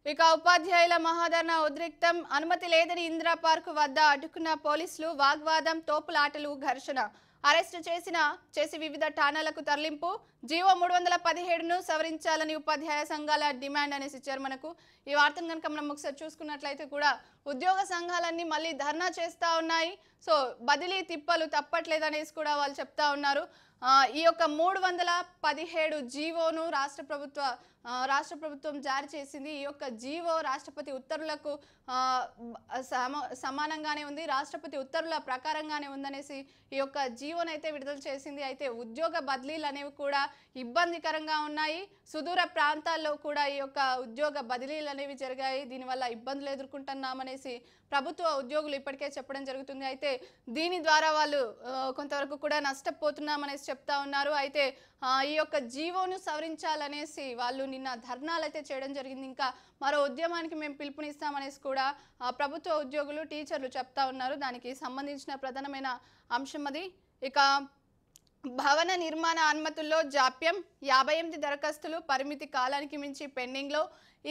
ఇక ఉపాధ్యాయుల మహాధరణ ఉద్రిక్తం అనుమతి లేదని ఇందిరా పార్క్ వద్ద అడ్డుకున్న పోలీసులు వాగ్వాదం తోపులాటలు ఘర్షణ అరెస్టు చేసిన చేసి వివిధ ఠాణాలకు తరలింపు జీవో మూడు వందల పదిహేడును సవరించాలని ఉపాధ్యాయ సంఘాల డిమాండ్ అనేసి ఇచ్చారు మనకు ఈ వార్తను కనుక మనం ఒకసారి చూసుకున్నట్లయితే కూడా ఉద్యోగ సంఘాలన్నీ మళ్ళీ ధర్నా చేస్తూ ఉన్నాయి సో బదిలీ తిప్పలు తప్పట్లేదు అనేసి కూడా వాళ్ళు చెప్తా ఉన్నారు ఈ యొక్క మూడు వందల పదిహేడు జీవోను రాష్ట్ర ప్రభుత్వ రాష్ట్ర ప్రభుత్వం జారీ చేసింది ఈ యొక్క జీవో రాష్ట్రపతి ఉత్తర్వులకు సమానంగానే ఉంది రాష్ట్రపతి ఉత్తర్వుల ప్రకారంగానే ఉందనేసి ఈ యొక్క జీవోనైతే విడుదల చేసింది అయితే ఉద్యోగ బదిలీలు అనేవి కూడా ఇబ్బందికరంగా ఉన్నాయి సుదూర ప్రాంతాల్లో కూడా ఈ యొక్క ఉద్యోగ బదిలీలు అనేవి జరిగాయి దీనివల్ల ఇబ్బందులు ఎదుర్కొంటున్నామనేసి ప్రభుత్వ ఉద్యోగులు ఇప్పటికే చెప్పడం జరుగుతుంది అయితే దీని ద్వారా వాళ్ళు కొంతవరకు కూడా నష్టపోతున్నామనేసి చెప్తా ఉన్నారు అయితే ఈ యొక్క జీవోను సవరించాలనేసి వాళ్ళు నిన్న ధర్నాలు అయితే చేయడం జరిగింది ఇంకా మరో ఉద్యమానికి మేము పిలుపునిస్తామనేసి కూడా ప్రభుత్వ ఉద్యోగులు టీచర్లు చెప్తా ఉన్నారు దానికి సంబంధించిన ప్రధానమైన అంశం అది ఇక భవన నిర్మాణ అనుమతుల్లో జాప్యం యాభై ఎనిమిది దరఖాస్తులు పరిమితి కాలానికి మించి పెండింగ్లో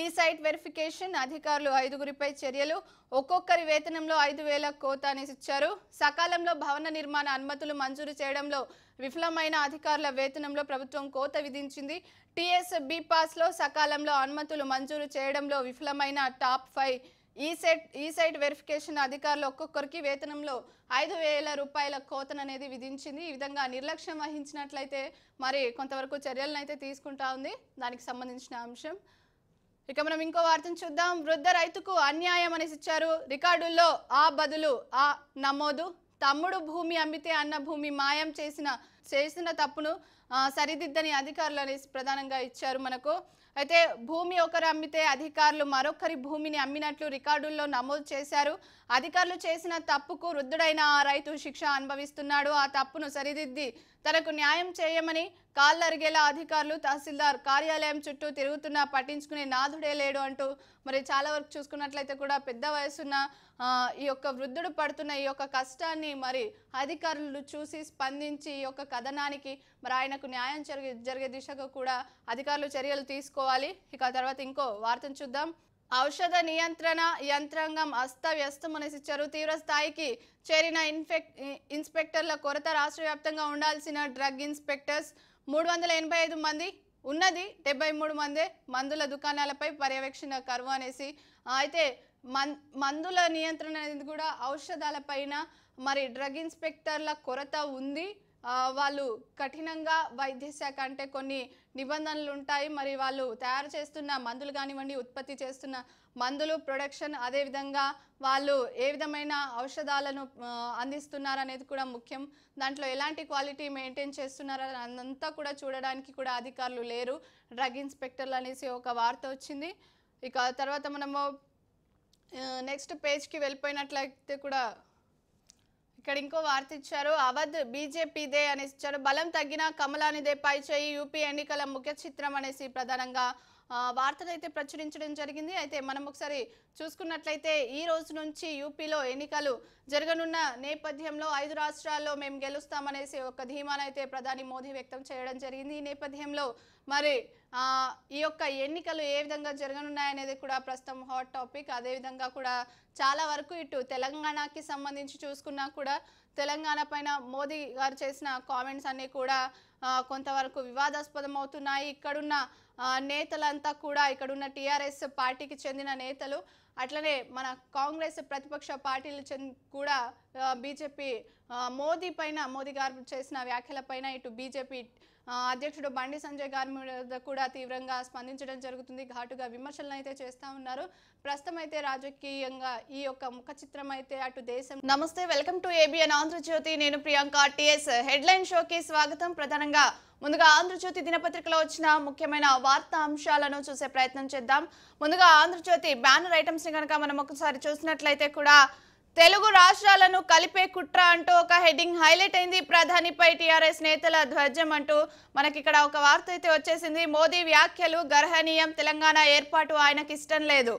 ఈ సైట్ వెరిఫికేషన్ అధికారులు ఐదుగురిపై చర్యలు ఒక్కొక్కరి వేతనంలో ఐదు వేల కోత అనేసి ఇచ్చారు సకాలంలో భవన నిర్మాణ అనుమతులు మంజూరు చేయడంలో విఫలమైన అధికారుల వేతనంలో ప్రభుత్వం కోత విధించింది టీఎస్ లో సకాలంలో అనుమతులు మంజూరు చేయడంలో విఫలమైన టాప్ ఫైవ్ ఈ సెట్ ఈ సైట్ వెరిఫికేషన్ అధికారులు ఒక్కొక్కరికి వేతనంలో ఐదు వేల రూపాయల కోతను అనేది విధించింది ఈ విధంగా నిర్లక్ష్యం వహించినట్లయితే మరి కొంతవరకు చర్యలను అయితే తీసుకుంటా ఉంది దానికి సంబంధించిన అంశం ఇక మనం ఇంకో వార్తను చూద్దాం వృద్ధ రైతుకు అన్యాయం అనేసి ఇచ్చారు రికార్డుల్లో ఆ బదులు ఆ నమోదు తమ్ముడు భూమి అమ్మితే అన్న భూమి మాయం చేసిన చేసిన తప్పును సరిదిద్దని అధికారులు అనేసి ప్రధానంగా ఇచ్చారు మనకు అయితే భూమి ఒకరు అమ్మితే అధికారులు మరొకరి భూమిని అమ్మినట్లు రికార్డుల్లో నమోదు చేశారు అధికారులు చేసిన తప్పుకు వృద్ధుడైన ఆ రైతు శిక్ష అనుభవిస్తున్నాడు ఆ తప్పును సరిదిద్ది తనకు న్యాయం చేయమని కాళ్ళరిగేలా అధికారులు తహసీల్దార్ కార్యాలయం చుట్టూ తిరుగుతున్నా పట్టించుకునే నాథుడే లేడు అంటూ మరి చాలా వరకు చూసుకున్నట్లయితే కూడా పెద్ద వయసున్న ఈ యొక్క వృద్ధుడు పడుతున్న ఈ యొక్క కష్టాన్ని మరి అధికారులు చూసి స్పందించి ఈ యొక్క కథనానికి మరి ఆయనకు న్యాయం జరిగే జరిగే దిశగా కూడా అధికారులు చర్యలు తీసుకోవాలి ఇక తర్వాత ఇంకో వార్తను చూద్దాం ఔషధ నియంత్రణ యంత్రాంగం అస్తవ్యస్తమనిసిచ్చారు తీవ్ర స్థాయికి చేరిన ఇన్ఫెక్ ఇన్స్పెక్టర్ల కొరత రాష్ట్ర వ్యాప్తంగా ఉండాల్సిన డ్రగ్ ఇన్స్పెక్టర్స్ మూడు వందల ఎనభై ఐదు మంది ఉన్నది డెబ్బై మూడు మందే మందుల దుకాణాలపై పర్యవేక్షణ కరువు అనేసి అయితే మన్ మందుల నియంత్రణ అనేది కూడా ఔషధాలపైన మరి డ్రగ్ ఇన్స్పెక్టర్ల కొరత ఉంది వాళ్ళు కఠినంగా వైద్య శాఖ అంటే కొన్ని నిబంధనలు ఉంటాయి మరి వాళ్ళు తయారు చేస్తున్న మందులు కానివ్వండి ఉత్పత్తి చేస్తున్న మందులు ప్రొడక్షన్ అదేవిధంగా వాళ్ళు ఏ విధమైన ఔషధాలను అందిస్తున్నారు అనేది కూడా ముఖ్యం దాంట్లో ఎలాంటి క్వాలిటీ మెయింటైన్ చేస్తున్నారు అంతా కూడా చూడడానికి కూడా అధికారులు లేరు డ్రగ్ ఇన్స్పెక్టర్లు అనేసి ఒక వార్త వచ్చింది ఇక తర్వాత మనము నెక్స్ట్ పేజ్కి వెళ్ళిపోయినట్లయితే కూడా ఇక్కడ ఇంకో వార్త ఇచ్చారు అవధ్ బీజేపీదే అని ఇచ్చారు బలం తగ్గిన కమలానిదే పై చేయి యూపీ ఎన్నికల ముఖ్య చిత్రం అనేసి ప్రధానంగా వార్తలు అయితే ప్రచురించడం జరిగింది అయితే మనం ఒకసారి చూసుకున్నట్లయితే ఈ రోజు నుంచి యూపీలో ఎన్నికలు జరగనున్న నేపథ్యంలో ఐదు రాష్ట్రాల్లో మేము గెలుస్తామనేసి ఒక అయితే ప్రధాని మోదీ వ్యక్తం చేయడం జరిగింది ఈ నేపథ్యంలో మరి ఈ యొక్క ఎన్నికలు ఏ విధంగా జరగనున్నాయనేది కూడా ప్రస్తుతం హాట్ టాపిక్ అదేవిధంగా కూడా చాలా వరకు ఇటు తెలంగాణకి సంబంధించి చూసుకున్నా కూడా తెలంగాణ పైన మోదీ గారు చేసిన కామెంట్స్ అన్నీ కూడా కొంతవరకు వివాదాస్పదం అవుతున్నాయి ఇక్కడున్న నేతలంతా కూడా ఇక్కడున్న టీఆర్ఎస్ పార్టీకి చెందిన నేతలు అట్లనే మన కాంగ్రెస్ ప్రతిపక్ష పార్టీలు కూడా బీజేపీ మోదీ పైన మోదీ గారు చేసిన వ్యాఖ్యల పైన ఇటు బీజేపీ అధ్యక్షుడు బండి సంజయ్ గారి మీద కూడా తీవ్రంగా స్పందించడం జరుగుతుంది ఘాటుగా విమర్శలను అయితే చేస్తూ ఉన్నారు ప్రస్తుతం అయితే రాజకీయంగా ఈ యొక్క ముఖ చిత్రం అయితే అటు దేశం నమస్తే వెల్కమ్ టు ఏబిఎన్ ఆంధ్రజ్యోతి నేను ప్రియాంక టిఎస్ హెడ్లైన్ షోకి స్వాగతం ప్రధానంగా ముందుగా ఆంధ్రజ్యోతి దినపత్రికలో వచ్చిన ముఖ్యమైన వార్తా అంశాలను చూసే ప్రయత్నం చేద్దాం ముందుగా ఆంధ్రజ్యోతి బ్యానర్ ఐటమ్స్ని కనుక మనం ఒకసారి చూసినట్లయితే కూడా తెలుగు రాష్ట్రాలను కలిపే కుట్ర అంటూ ఒక హెడ్డింగ్ హైలైట్ అయింది ప్రధానిపై టీఆర్ఎస్ నేతల ధ్వజం అంటూ మనకిక్కడ ఒక వార్త అయితే వచ్చేసింది మోదీ వ్యాఖ్యలు గర్హనీయం తెలంగాణ ఏర్పాటు ఆయనకి ఇష్టం లేదు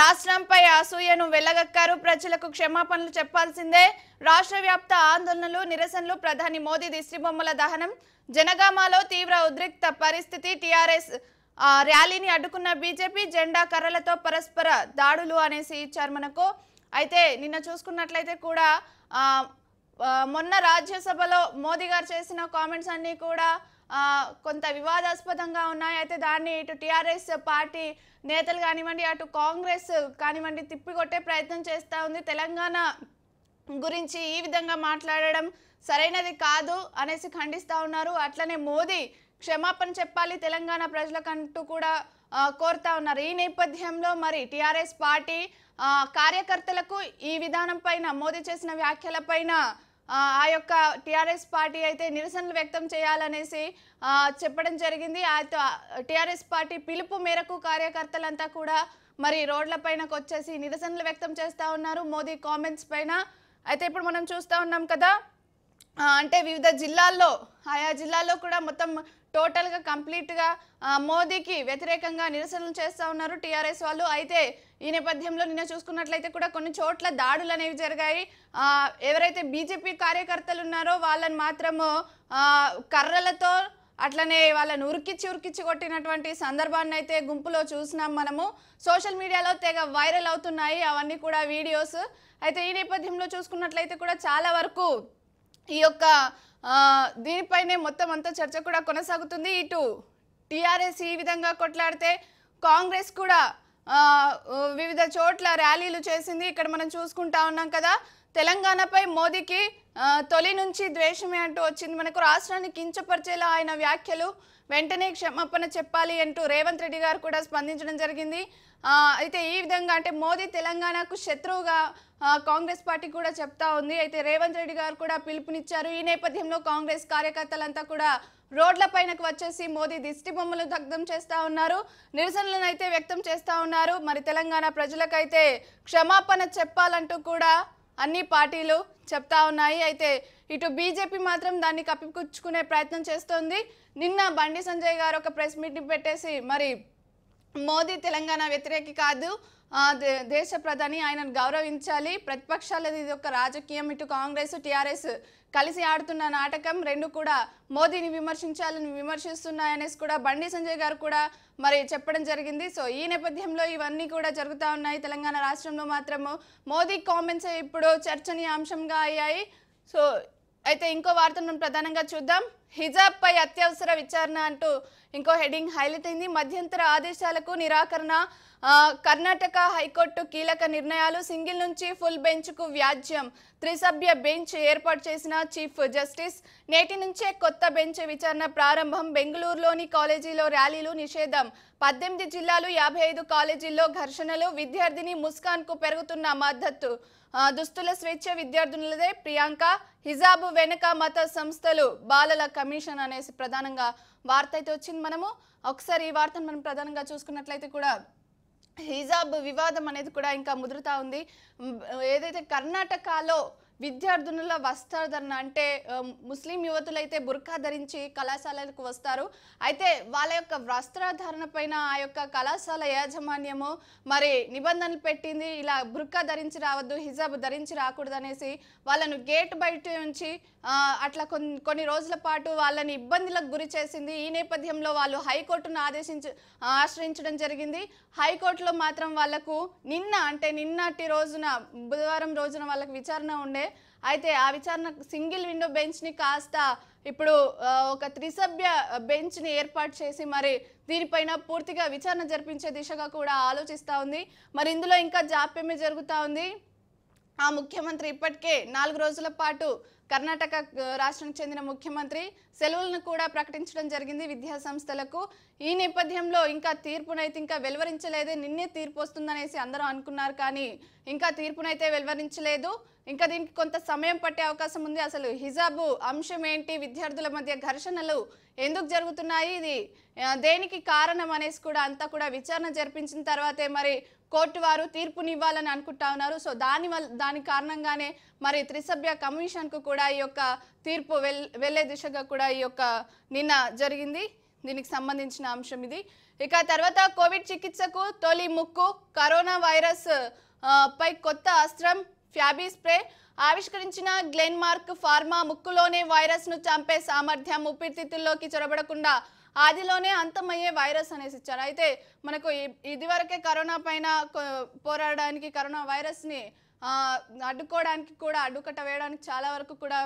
రాష్ట్రంపై అసూయను వెళ్ళగక్కారు ప్రజలకు క్షమాపణలు చెప్పాల్సిందే రాష్ట్ర వ్యాప్త ఆందోళనలు నిరసనలు ప్రధాని మోదీ దిశ్రిబొమ్మల దహనం జనగామాలో తీవ్ర ఉద్రిక్త పరిస్థితి టీఆర్ఎస్ ర్యాలీని అడ్డుకున్న బీజేపీ జెండా కర్రలతో పరస్పర దాడులు అనేసి ఇచ్చారు మనకు అయితే నిన్న చూసుకున్నట్లయితే కూడా మొన్న రాజ్యసభలో మోదీ గారు చేసిన కామెంట్స్ అన్నీ కూడా కొంత వివాదాస్పదంగా ఉన్నాయి అయితే దాన్ని ఇటు టీఆర్ఎస్ పార్టీ నేతలు కానివ్వండి అటు కాంగ్రెస్ కానివ్వండి తిప్పికొట్టే ప్రయత్నం చేస్తూ ఉంది తెలంగాణ గురించి ఈ విధంగా మాట్లాడడం సరైనది కాదు అనేసి ఖండిస్తూ ఉన్నారు అట్లనే మోదీ క్షమాపణ చెప్పాలి తెలంగాణ ప్రజలకంటూ కూడా కోరుతా ఉన్నారు ఈ నేపథ్యంలో మరి టీఆర్ఎస్ పార్టీ కార్యకర్తలకు ఈ విధానం పైన మోదీ చేసిన వ్యాఖ్యల పైన ఆ యొక్క టీఆర్ఎస్ పార్టీ అయితే నిరసనలు వ్యక్తం చేయాలనేసి చెప్పడం జరిగింది అయితే టిఆర్ఎస్ పార్టీ పిలుపు మేరకు కార్యకర్తలంతా కూడా మరి రోడ్ల పైనకు వచ్చేసి నిరసనలు వ్యక్తం చేస్తూ ఉన్నారు మోదీ కామెంట్స్ పైన అయితే ఇప్పుడు మనం చూస్తూ ఉన్నాం కదా అంటే వివిధ జిల్లాల్లో ఆయా జిల్లాల్లో కూడా మొత్తం టోటల్గా కంప్లీట్గా మోదీకి వ్యతిరేకంగా నిరసనలు చేస్తూ ఉన్నారు టీఆర్ఎస్ వాళ్ళు అయితే ఈ నేపథ్యంలో నిన్న చూసుకున్నట్లయితే కూడా కొన్ని చోట్ల దాడులు అనేవి జరిగాయి ఎవరైతే బీజేపీ కార్యకర్తలు ఉన్నారో వాళ్ళని మాత్రము కర్రలతో అట్లనే వాళ్ళని ఉరికిచ్చి ఉరికిచ్చి కొట్టినటువంటి సందర్భాన్ని అయితే గుంపులో చూసినాం మనము సోషల్ మీడియాలో తెగ వైరల్ అవుతున్నాయి అవన్నీ కూడా వీడియోస్ అయితే ఈ నేపథ్యంలో చూసుకున్నట్లయితే కూడా చాలా వరకు ఈ యొక్క దీనిపైనే మొత్తం అంతా చర్చ కూడా కొనసాగుతుంది ఇటు టీఆర్ఎస్ ఈ విధంగా కొట్లాడితే కాంగ్రెస్ కూడా వివిధ చోట్ల ర్యాలీలు చేసింది ఇక్కడ మనం చూసుకుంటా ఉన్నాం కదా తెలంగాణపై మోదీకి తొలి నుంచి ద్వేషమే అంటూ వచ్చింది మనకు రాష్ట్రాన్ని కించపరిచేలా ఆయన వ్యాఖ్యలు వెంటనే క్షమాపణ చెప్పాలి అంటూ రేవంత్ రెడ్డి గారు కూడా స్పందించడం జరిగింది అయితే ఈ విధంగా అంటే మోదీ తెలంగాణకు శత్రువుగా కాంగ్రెస్ పార్టీ కూడా చెప్తా ఉంది అయితే రేవంత్ రెడ్డి గారు కూడా పిలుపునిచ్చారు ఈ నేపథ్యంలో కాంగ్రెస్ కార్యకర్తలంతా కూడా రోడ్ల పైనకు వచ్చేసి మోదీ దిష్టి బొమ్మలు దగ్ధం చేస్తా ఉన్నారు నిరసనలను అయితే వ్యక్తం చేస్తా ఉన్నారు మరి తెలంగాణ ప్రజలకైతే క్షమాపణ చెప్పాలంటూ కూడా అన్ని పార్టీలు చెప్తా ఉన్నాయి అయితే ఇటు బీజేపీ మాత్రం దాన్ని కప్పిపుచ్చుకునే ప్రయత్నం చేస్తోంది నిన్న బండి సంజయ్ గారు ఒక ప్రెస్ మీటింగ్ పెట్టేసి మరి మోదీ తెలంగాణ వ్యతిరేకి కాదు దేశ ప్రధాని ఆయనను గౌరవించాలి ప్రతిపక్షాలది ఇది ఒక రాజకీయం ఇటు కాంగ్రెస్ టీఆర్ఎస్ కలిసి ఆడుతున్న నాటకం రెండు కూడా మోదీని విమర్శించాలని విమర్శిస్తున్నాయనేసి కూడా బండి సంజయ్ గారు కూడా మరి చెప్పడం జరిగింది సో ఈ నేపథ్యంలో ఇవన్నీ కూడా జరుగుతూ ఉన్నాయి తెలంగాణ రాష్ట్రంలో మాత్రము మోదీ కామెంట్స్ ఇప్పుడు చర్చనీయాంశంగా అయ్యాయి సో అయితే ఇంకో వార్తను ప్రధానంగా చూద్దాం హిజాబ్ పై అత్యవసర విచారణ అంటూ ఇంకో హెడింగ్ హైలైట్ అయింది మధ్యంతర ఆదేశాలకు నిరాకరణ కర్ణాటక హైకోర్టు కీలక నిర్ణయాలు సింగిల్ నుంచి ఫుల్ బెంచ్కు వ్యాజ్యం త్రిసభ్య బెంచ్ ఏర్పాటు చేసిన చీఫ్ జస్టిస్ నేటి నుంచే కొత్త బెంచ్ విచారణ ప్రారంభం బెంగళూరులోని కాలేజీలో ర్యాలీలు నిషేధం పద్దెనిమిది జిల్లాలు యాభై ఐదు కాలేజీల్లో ఘర్షణలు విద్యార్థిని ముస్కాన్కు పెరుగుతున్న మద్దతు దుస్తుల స్వేచ్ఛ విద్యార్థులదే ప్రియాంక హిజాబు వెనుక మత సంస్థలు బాలల కమిషన్ అనేసి ప్రధానంగా వార్త అయితే వచ్చింది మనము ఒకసారి ఈ వార్తను మనం ప్రధానంగా చూసుకున్నట్లయితే కూడా హిజాబ్ వివాదం అనేది కూడా ఇంకా ముదురుతా ఉంది ఏదైతే కర్ణాటకలో విద్యార్థునుల వస్త్రధరణ అంటే ముస్లిం యువతులైతే బుర్కా ధరించి కళాశాలకు వస్తారు అయితే వాళ్ళ యొక్క వస్త్రధారణ పైన ఆ యొక్క కళాశాల యాజమాన్యము మరి నిబంధనలు పెట్టింది ఇలా బుర్కా ధరించి రావద్దు హిజాబ్ ధరించి రాకూడదు అనేసి వాళ్ళను గేట్ బయట నుంచి అట్లా కొన్ని కొన్ని రోజుల పాటు వాళ్ళని ఇబ్బందులకు గురి చేసింది ఈ నేపథ్యంలో వాళ్ళు హైకోర్టును ఆదేశించ ఆశ్రయించడం జరిగింది హైకోర్టులో మాత్రం వాళ్లకు నిన్న అంటే నిన్నటి రోజున బుధవారం రోజున వాళ్ళకి విచారణ ఉండే అయితే ఆ విచారణ సింగిల్ విండో బెంచ్ని కాస్త ఇప్పుడు ఒక త్రిసభ్య బెంచ్ని ఏర్పాటు చేసి మరి దీనిపైన పూర్తిగా విచారణ జరిపించే దిశగా కూడా ఆలోచిస్తూ ఉంది మరి ఇందులో ఇంకా జాప్యమే జరుగుతూ ఉంది ఆ ముఖ్యమంత్రి ఇప్పటికే నాలుగు రోజుల పాటు కర్ణాటక రాష్ట్రానికి చెందిన ముఖ్యమంత్రి సెలవులను కూడా ప్రకటించడం జరిగింది విద్యాసంస్థలకు ఈ నేపథ్యంలో ఇంకా తీర్పునైతే ఇంకా వెలువరించలేదే నిన్నే తీర్పు వస్తుందనేసి అందరూ అనుకున్నారు కానీ ఇంకా తీర్పునైతే వెలువరించలేదు ఇంకా దీనికి కొంత సమయం పట్టే అవకాశం ఉంది అసలు హిజాబు అంశం ఏంటి విద్యార్థుల మధ్య ఘర్షణలు ఎందుకు జరుగుతున్నాయి ఇది దేనికి కారణం అనేసి కూడా అంతా కూడా విచారణ జరిపించిన తర్వాతే మరి కోర్టు వారు తీర్పునివ్వాలని అనుకుంటా ఉన్నారు సో దాని వల్ల దాని కారణంగానే మరి త్రిసభ్య కమిషన్కు కూడా ఈ యొక్క తీర్పు వెళ్ళే దిశగా కూడా ఈ యొక్క నిన్న జరిగింది దీనికి సంబంధించిన అంశం ఇది ఇక తర్వాత కోవిడ్ చికిత్సకు తొలి ముక్కు కరోనా వైరస్ పై కొత్త అస్త్రం ఫ్యాబీ స్ప్రే ఆవిష్కరించిన గ్లెన్మార్క్ ఫార్మా ముక్కులోనే వైరస్ను చంపే సామర్థ్యం ఊపిరితిత్తుల్లోకి చొరబడకుండా ఆదిలోనే అంతమయ్యే వైరస్ అనేసి ఇచ్చారు అయితే మనకు ఇదివరకే కరోనా పైన పోరాడడానికి కరోనా వైరస్ని అడ్డుకోవడానికి కూడా అడ్డుకట్ట వేయడానికి చాలా వరకు కూడా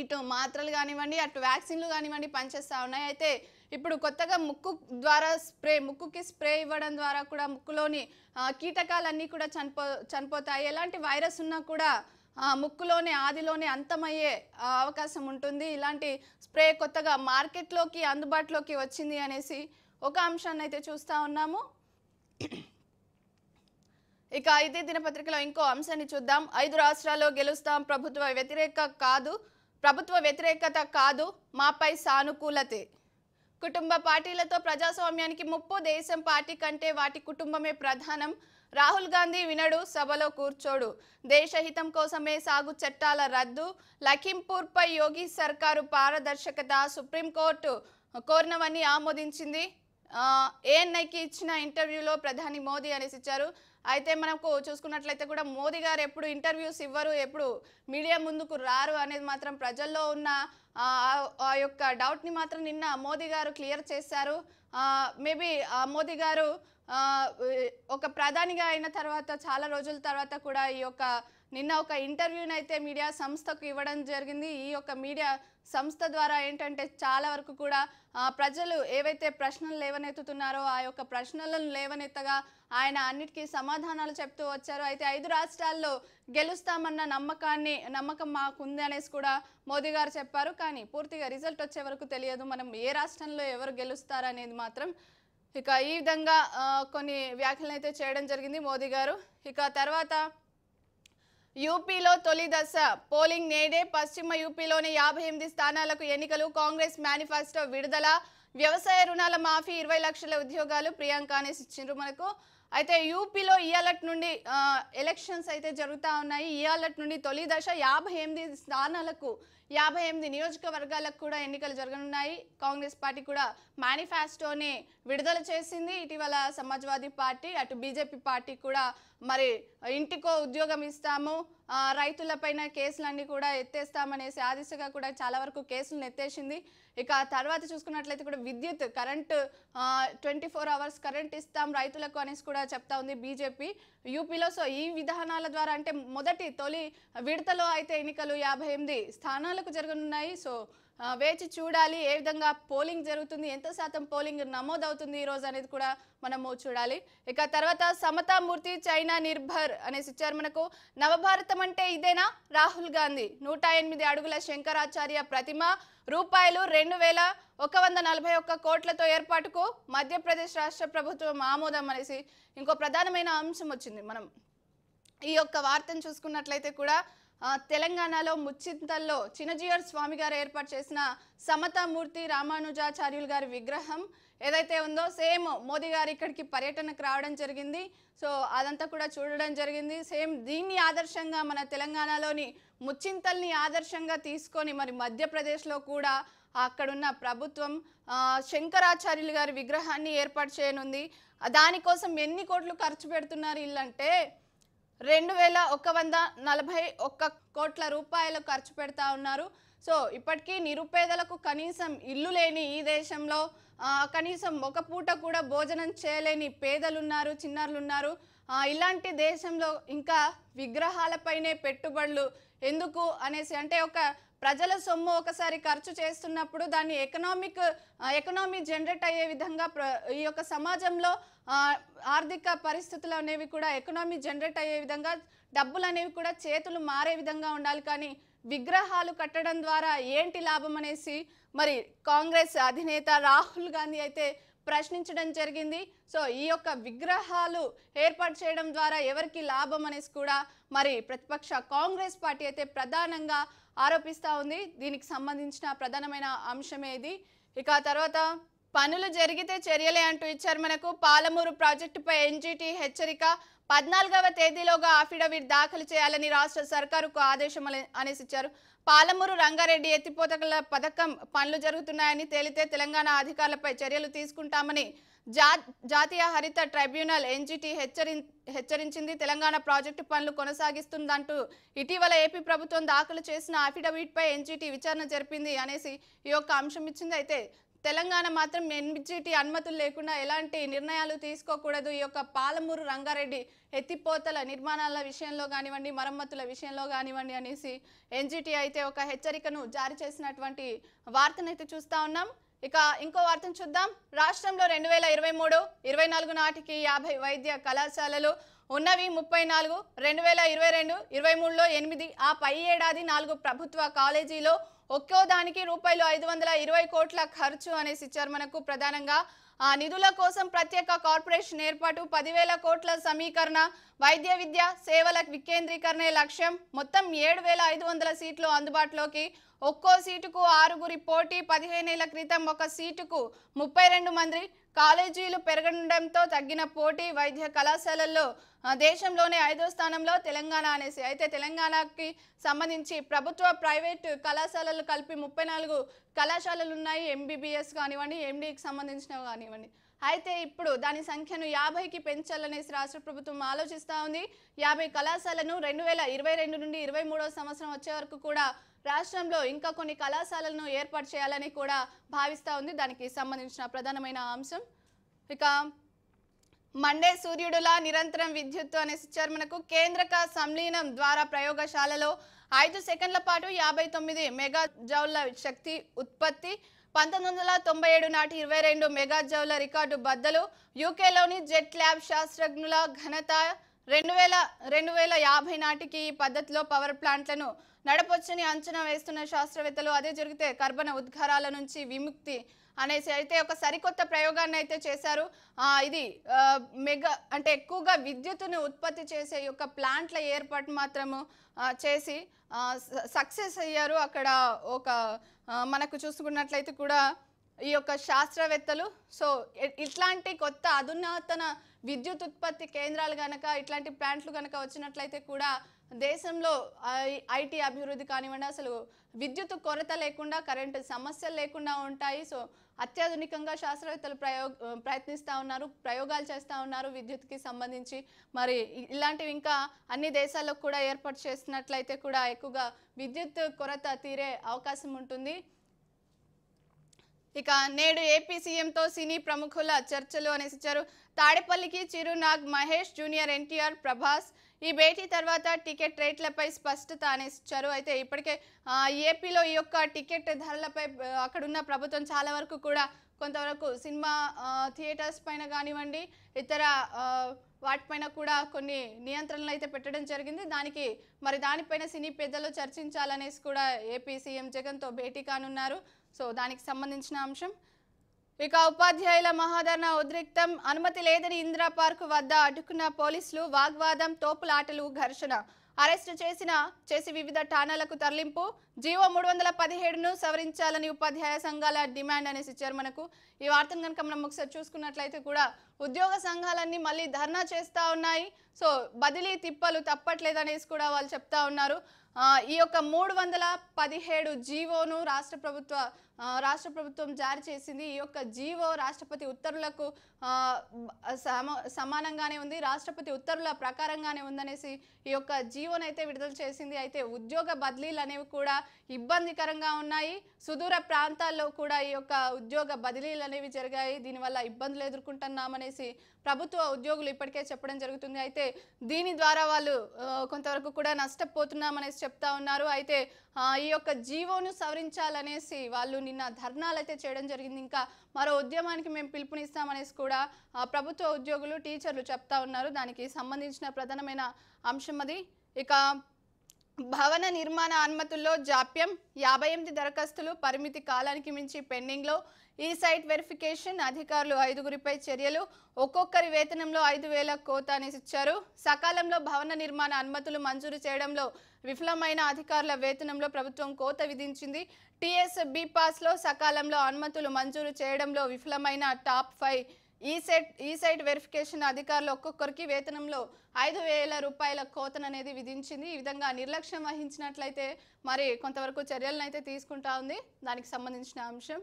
ఇటు మాత్రలు కానివ్వండి అటు వ్యాక్సిన్లు కానివ్వండి పనిచేస్తూ ఉన్నాయి అయితే ఇప్పుడు కొత్తగా ముక్కు ద్వారా స్ప్రే ముక్కుకి స్ప్రే ఇవ్వడం ద్వారా కూడా ముక్కులోని కీటకాలన్నీ కూడా చనిపో చనిపోతాయి ఎలాంటి వైరస్ ఉన్నా కూడా ముక్కులోనే ఆదిలోనే అంతమయ్యే అవకాశం ఉంటుంది ఇలాంటి స్ప్రే కొత్తగా మార్కెట్లోకి అందుబాటులోకి వచ్చింది అనేసి ఒక అంశాన్ని అయితే చూస్తూ ఉన్నాము ఇక ఇదే దినపత్రికలో ఇంకో అంశాన్ని చూద్దాం ఐదు రాష్ట్రాల్లో గెలుస్తాం ప్రభుత్వ వ్యతిరేక కాదు ప్రభుత్వ వ్యతిరేకత కాదు మాపై సానుకూలతే కుటుంబ పార్టీలతో ప్రజాస్వామ్యానికి ముప్పు దేశం పార్టీ కంటే వాటి కుటుంబమే ప్రధానం రాహుల్ గాంధీ వినడు సభలో కూర్చోడు దేశహితం కోసమే సాగు చట్టాల రద్దు లఖింపూర్పై యోగి సర్కారు పారదర్శకత సుప్రీంకోర్టు కోరినవన్నీ ఆమోదించింది ఏఎన్ఐకి ఇచ్చిన ఇంటర్వ్యూలో ప్రధాని మోదీ అనేసి ఇచ్చారు అయితే మనకు చూసుకున్నట్లయితే కూడా మోదీ గారు ఎప్పుడు ఇంటర్వ్యూస్ ఇవ్వరు ఎప్పుడు మీడియా ముందుకు రారు అనేది మాత్రం ప్రజల్లో ఉన్న ఆ యొక్క డౌట్ని మాత్రం నిన్న మోదీ గారు క్లియర్ చేశారు మేబీ మోదీ గారు ఒక ప్రధానిగా అయిన తర్వాత చాలా రోజుల తర్వాత కూడా ఈ యొక్క నిన్న ఒక ఇంటర్వ్యూని అయితే మీడియా సంస్థకు ఇవ్వడం జరిగింది ఈ యొక్క మీడియా సంస్థ ద్వారా ఏంటంటే చాలా వరకు కూడా ప్రజలు ఏవైతే ప్రశ్నలు లేవనెత్తుతున్నారో ఆ యొక్క ప్రశ్నలను లేవనెత్తగా ఆయన అన్నిటికీ సమాధానాలు చెప్తూ వచ్చారు అయితే ఐదు రాష్ట్రాల్లో గెలుస్తామన్న నమ్మకాన్ని నమ్మకం మాకుంది అనేసి కూడా మోదీ గారు చెప్పారు కానీ పూర్తిగా రిజల్ట్ వచ్చే వరకు తెలియదు మనం ఏ రాష్ట్రంలో ఎవరు గెలుస్తారనేది మాత్రం ఇక ఈ విధంగా కొన్ని వ్యాఖ్యలను అయితే చేయడం జరిగింది మోదీ గారు ఇక తర్వాత యూపీలో తొలి దశ పోలింగ్ నేడే పశ్చిమ యూపీలోని యాభై ఎనిమిది స్థానాలకు ఎన్నికలు కాంగ్రెస్ మేనిఫెస్టో విడుదల వ్యవసాయ రుణాల మాఫీ ఇరవై లక్షల ఉద్యోగాలు ప్రియాంక అనేసి ఇచ్చిండ్రు మనకు అయితే యూపీలో ఇయాలట్ నుండి ఎలక్షన్స్ అయితే జరుగుతూ ఉన్నాయి అలర్ట్ నుండి తొలి దశ యాభై ఎనిమిది స్థానాలకు యాభై ఎనిమిది నియోజకవర్గాలకు కూడా ఎన్నికలు జరగనున్నాయి కాంగ్రెస్ పార్టీ కూడా మేనిఫెస్టోని విడుదల చేసింది ఇటీవల సమాజ్వాదీ పార్టీ అటు బీజేపీ పార్టీ కూడా మరి ఇంటికో ఉద్యోగం ఇస్తాము రైతులపైన కేసులన్నీ కూడా ఎత్తేస్తామనేసి ఆ దిశగా కూడా చాలా వరకు కేసులను ఎత్తేసింది ఇక తర్వాత చూసుకున్నట్లయితే కూడా విద్యుత్ current twenty four hours current ఇస్తాం రైతులకు అనేసి కూడా చెప్తా ఉంది బీజేపీ యూపీలో సో ఈ విధానాల ద్వారా అంటే మొదటి తొలి విడతలో అయితే ఎన్నికలు యాభై ఎనిమిది స్థానాలకు జరగనున్నాయి సో వేచి చూడాలి ఏ విధంగా పోలింగ్ జరుగుతుంది ఎంత శాతం పోలింగ్ నమోదవుతుంది ఈరోజు అనేది కూడా మనము చూడాలి ఇక తర్వాత సమతామూర్తి చైనా నిర్భర్ అనేసి ఇచ్చారు మనకు నవభారతం అంటే ఇదేనా రాహుల్ గాంధీ నూట ఎనిమిది అడుగుల శంకరాచార్య ప్రతిమ రూపాయలు రెండు వేల ఒక వంద నలభై ఒక్క కోట్లతో ఏర్పాటుకు మధ్యప్రదేశ్ రాష్ట్ర ప్రభుత్వం ఆమోదం అనేసి ఇంకో ప్రధానమైన అంశం వచ్చింది మనం ఈ యొక్క వార్తను చూసుకున్నట్లయితే కూడా తెలంగాణలో ముచ్చింతల్లో చిన్నజీయర్ స్వామి గారు ఏర్పాటు చేసిన సమతామూర్తి రామానుజాచార్యులు గారి విగ్రహం ఏదైతే ఉందో సేమ్ మోదీ గారు ఇక్కడికి పర్యటనకు రావడం జరిగింది సో అదంతా కూడా చూడడం జరిగింది సేమ్ దీన్ని ఆదర్శంగా మన తెలంగాణలోని ముచ్చింతల్ని ఆదర్శంగా తీసుకొని మరి మధ్యప్రదేశ్లో కూడా అక్కడున్న ప్రభుత్వం శంకరాచార్యులు గారి విగ్రహాన్ని ఏర్పాటు చేయనుంది దానికోసం ఎన్ని కోట్లు ఖర్చు పెడుతున్నారు ఇల్లంటే రెండు వేల ఒక వంద నలభై ఒక్క కోట్ల రూపాయలు ఖర్చు పెడతా ఉన్నారు సో ఇప్పటికీ నిరుపేదలకు కనీసం ఇల్లు లేని ఈ దేశంలో కనీసం ఒక పూట కూడా భోజనం చేయలేని పేదలున్నారు చిన్నారులున్నారు ఇలాంటి దేశంలో ఇంకా విగ్రహాలపైనే పెట్టుబడులు ఎందుకు అనేసి అంటే ఒక ప్రజల సొమ్ము ఒకసారి ఖర్చు చేస్తున్నప్పుడు దాన్ని ఎకనామిక్ ఎకనామీ జనరేట్ అయ్యే విధంగా ఈ యొక్క సమాజంలో ఆర్థిక పరిస్థితులు అనేవి కూడా ఎకనామీ జనరేట్ అయ్యే విధంగా డబ్బులు అనేవి కూడా చేతులు మారే విధంగా ఉండాలి కానీ విగ్రహాలు కట్టడం ద్వారా ఏంటి లాభం అనేసి మరి కాంగ్రెస్ అధినేత రాహుల్ గాంధీ అయితే ప్రశ్నించడం జరిగింది సో ఈ యొక్క విగ్రహాలు ఏర్పాటు చేయడం ద్వారా ఎవరికి లాభం అనేసి కూడా మరి ప్రతిపక్ష కాంగ్రెస్ పార్టీ అయితే ప్రధానంగా ఆరోపిస్తూ ఉంది దీనికి సంబంధించిన ప్రధానమైన అంశం ఏది ఇక తర్వాత పనులు జరిగితే చర్యలే అంటూ ఇచ్చారు మనకు పాలమూరు ప్రాజెక్టుపై ఎన్జీటీ హెచ్చరిక పద్నాలుగవ తేదీలోగా అఫిడవిట్ దాఖలు చేయాలని రాష్ట్ర సర్కారుకు ఆదేశం అనేసి ఇచ్చారు పాలమూరు రంగారెడ్డి ఎత్తిపోతల పథకం పనులు జరుగుతున్నాయని తేలితే తెలంగాణ అధికారులపై చర్యలు తీసుకుంటామని జాతీయ హరిత ట్రైబ్యునల్ ఎన్జిటి హెచ్చరి హెచ్చరించింది తెలంగాణ ప్రాజెక్టు పనులు కొనసాగిస్తుందంటూ ఇటీవల ఏపీ ప్రభుత్వం దాఖలు చేసిన అఫిడవిట్పై ఎన్జిటి విచారణ జరిపింది అనేసి ఈ యొక్క అంశం ఇచ్చింది అయితే తెలంగాణ మాత్రం ఎన్జిటి అనుమతులు లేకుండా ఎలాంటి నిర్ణయాలు తీసుకోకూడదు ఈ యొక్క పాలమూరు రంగారెడ్డి ఎత్తిపోతల నిర్మాణాల విషయంలో కానివ్వండి మరమ్మతుల విషయంలో కానివ్వండి అనేసి ఎన్జిటి అయితే ఒక హెచ్చరికను జారీ చేసినటువంటి వార్తనైతే చూస్తూ ఉన్నాం ఇక ఇంకో వార్తను చూద్దాం రాష్ట్రంలో రెండు వేల ఇరవై మూడు ఇరవై నాలుగు నాటికి యాభై వైద్య కళాశాలలు ఉన్నవి ముప్పై నాలుగు రెండు వేల ఇరవై రెండు ఇరవై మూడులో ఎనిమిది ఆ పై ఏడాది నాలుగు ప్రభుత్వ కాలేజీలో ఒక్కో దానికి రూపాయలు ఐదు వందల ఇరవై కోట్ల ఖర్చు అనేసి ఇచ్చారు మనకు ప్రధానంగా ఆ నిధుల కోసం ప్రత్యేక కార్పొరేషన్ ఏర్పాటు పదివేల కోట్ల సమీకరణ వైద్య విద్య సేవల వికేంద్రీకరణే లక్ష్యం మొత్తం ఏడు వేల ఐదు వందల సీట్లు అందుబాటులోకి ఒక్కో సీటుకు ఆరుగురి పోటీ పదిహేనేళ్ల క్రితం ఒక సీటుకు ముప్పై రెండు మంది కాలేజీలు పెరగడంతో తగ్గిన పోటీ వైద్య కళాశాలల్లో దేశంలోనే ఐదో స్థానంలో తెలంగాణ అనేసి అయితే తెలంగాణకి సంబంధించి ప్రభుత్వ ప్రైవేట్ కళాశాలలు కలిపి ముప్పై నాలుగు కళాశాలలు ఉన్నాయి ఎంబీబీఎస్ కానివ్వండి ఎండీకి e సంబంధించినవి కానివ్వండి అయితే ఇప్పుడు దాని సంఖ్యను యాభైకి పెంచాలనేసి రాష్ట్ర ప్రభుత్వం ఆలోచిస్తూ ఉంది యాభై కళాశాలను రెండు వేల ఇరవై రెండు నుండి ఇరవై మూడో సంవత్సరం వచ్చే వరకు కూడా రాష్ట్రంలో ఇంకా కొన్ని కళాశాలలను ఏర్పాటు చేయాలని కూడా భావిస్తూ ఉంది దానికి సంబంధించిన ప్రధానమైన అంశం ఇక మండే సూర్యుడులా నిరంతరం విద్యుత్తు అనే చిచ్చర్మనకు కేంద్రక సంలీనం ద్వారా ప్రయోగశాలలో ఐదు సెకండ్ల పాటు యాభై తొమ్మిది మెగా జౌల్ల శక్తి ఉత్పత్తి పంతొమ్మిది వందల తొంభై ఏడు నాటి ఇరవై రెండు మెగా జౌల రికార్డు బద్దలు యూకేలోని జెట్ ల్యాబ్ శాస్త్రజ్ఞుల ఘనత రెండు వేల రెండు వేల యాభై నాటికి ఈ పద్ధతిలో పవర్ ప్లాంట్లను నడపొచ్చని అంచనా వేస్తున్న శాస్త్రవేత్తలు అదే జరిగితే కర్బన ఉద్గారాల నుంచి విముక్తి అనేసి అయితే ఒక సరికొత్త ప్రయోగాన్ని అయితే చేశారు ఇది మెగా అంటే ఎక్కువగా విద్యుత్తును ఉత్పత్తి చేసే యొక్క ప్లాంట్ల ఏర్పాటు మాత్రము చేసి సక్సెస్ అయ్యారు అక్కడ ఒక మనకు చూసుకున్నట్లయితే కూడా ఈ యొక్క శాస్త్రవేత్తలు సో ఇట్లాంటి కొత్త అధునాతన విద్యుత్ ఉత్పత్తి కేంద్రాలు కనుక ఇట్లాంటి ప్లాంట్లు కనుక వచ్చినట్లయితే కూడా దేశంలో ఐటీ అభివృద్ధి కానివ్వండి అసలు విద్యుత్ కొరత లేకుండా కరెంటు సమస్యలు లేకుండా ఉంటాయి సో అత్యాధునికంగా శాస్త్రవేత్తలు ప్రయో ప్రయత్నిస్తూ ఉన్నారు ప్రయోగాలు చేస్తూ ఉన్నారు విద్యుత్కి సంబంధించి మరి ఇలాంటివి ఇంకా అన్ని దేశాల్లో కూడా ఏర్పాటు చేసినట్లయితే కూడా ఎక్కువగా విద్యుత్ కొరత తీరే అవకాశం ఉంటుంది ఇక నేడు ఏపీ సీఎంతో సినీ ప్రముఖుల చర్చలు అనేసి ఇచ్చారు తాడేపల్లికి చిరునాగ్ మహేష్ జూనియర్ ఎన్టీఆర్ ప్రభాస్ ఈ భేటీ తర్వాత టికెట్ రేట్లపై స్పష్టత అనేసిచ్చారు అయితే ఇప్పటికే ఏపీలో ఈ యొక్క టికెట్ ధరలపై అక్కడున్న ప్రభుత్వం చాలా వరకు కూడా కొంతవరకు సినిమా థియేటర్స్ పైన కానివ్వండి ఇతర వాటిపైన కూడా కొన్ని నియంత్రణలు అయితే పెట్టడం జరిగింది దానికి మరి దానిపైన సినీ పెద్దలు చర్చించాలనేసి కూడా ఏపీ సీఎం జగన్తో భేటీ కానున్నారు సో దానికి సంబంధించిన అంశం ఇక ఉపాధ్యాయుల మహాధరణ ఉద్రిక్తం అనుమతి లేదని ఇందిరా పార్క్ వద్ద అడ్డుకున్న పోలీసులు వాగ్వాదం తోపులాటలు ఘర్షణ అరెస్టు చేసిన చేసి వివిధ ఠాణాలకు తరలింపు జీవో మూడు వందల పదిహేడును సవరించాలని ఉపాధ్యాయ సంఘాల డిమాండ్ అనేసి ఇచ్చారు మనకు ఈ వార్తను కనుక మనం ఒకసారి చూసుకున్నట్లయితే కూడా ఉద్యోగ సంఘాలన్నీ మళ్ళీ ధర్నా చేస్తూ ఉన్నాయి సో బదిలీ తిప్పలు తప్పట్లేదు అనేసి కూడా వాళ్ళు చెప్తా ఉన్నారు ఈ యొక్క మూడు వందల పదిహేడు జీవోను రాష్ట్ర ప్రభుత్వ రాష్ట్ర ప్రభుత్వం జారీ చేసింది ఈ యొక్క జీవో రాష్ట్రపతి ఉత్తర్వులకు సమానంగానే ఉంది రాష్ట్రపతి ఉత్తర్వుల ప్రకారంగానే ఉందనేసి ఈ యొక్క జీవోనైతే విడుదల చేసింది అయితే ఉద్యోగ బదిలీలు అనేవి కూడా ఇబ్బందికరంగా ఉన్నాయి సుదూర ప్రాంతాల్లో కూడా ఈ యొక్క ఉద్యోగ బదిలీలు అనేవి జరిగాయి దీనివల్ల ఇబ్బందులు ఎదుర్కొంటున్నామనేసి ప్రభుత్వ ఉద్యోగులు ఇప్పటికే చెప్పడం జరుగుతుంది అయితే దీని ద్వారా వాళ్ళు కొంతవరకు కూడా నష్టపోతున్నామనేసి చెప్తా ఉన్నారు అయితే ఈ యొక్క జీవోను సవరించాలనేసి వాళ్ళు నిన్న ధర్నాలు అయితే చేయడం జరిగింది ఇంకా మరో ఉద్యమానికి మేము పిలుపునిస్తామనేసి కూడా ప్రభుత్వ ఉద్యోగులు టీచర్లు చెప్తా ఉన్నారు దానికి సంబంధించిన ప్రధానమైన అంశం అది ఇక భవన నిర్మాణ అనుమతుల్లో జాప్యం యాభై ఎనిమిది దరఖాస్తులు పరిమితి కాలానికి మించి పెండింగ్లో ఈ సైట్ వెరిఫికేషన్ అధికారులు ఐదుగురిపై చర్యలు ఒక్కొక్కరి వేతనంలో ఐదు వేల కోత ఇచ్చారు సకాలంలో భవన నిర్మాణ అనుమతులు మంజూరు చేయడంలో విఫలమైన అధికారుల వేతనంలో ప్రభుత్వం కోత విధించింది టీఎస్ పాస్లో సకాలంలో అనుమతులు మంజూరు చేయడంలో విఫలమైన టాప్ ఫైవ్ ఈ సెట్ ఈ సైట్ వెరిఫికేషన్ అధికారులు ఒక్కొక్కరికి వేతనంలో ఐదు వేల రూపాయల కోతను అనేది విధించింది ఈ విధంగా నిర్లక్ష్యం వహించినట్లయితే మరి కొంతవరకు చర్యలను అయితే తీసుకుంటా ఉంది దానికి సంబంధించిన అంశం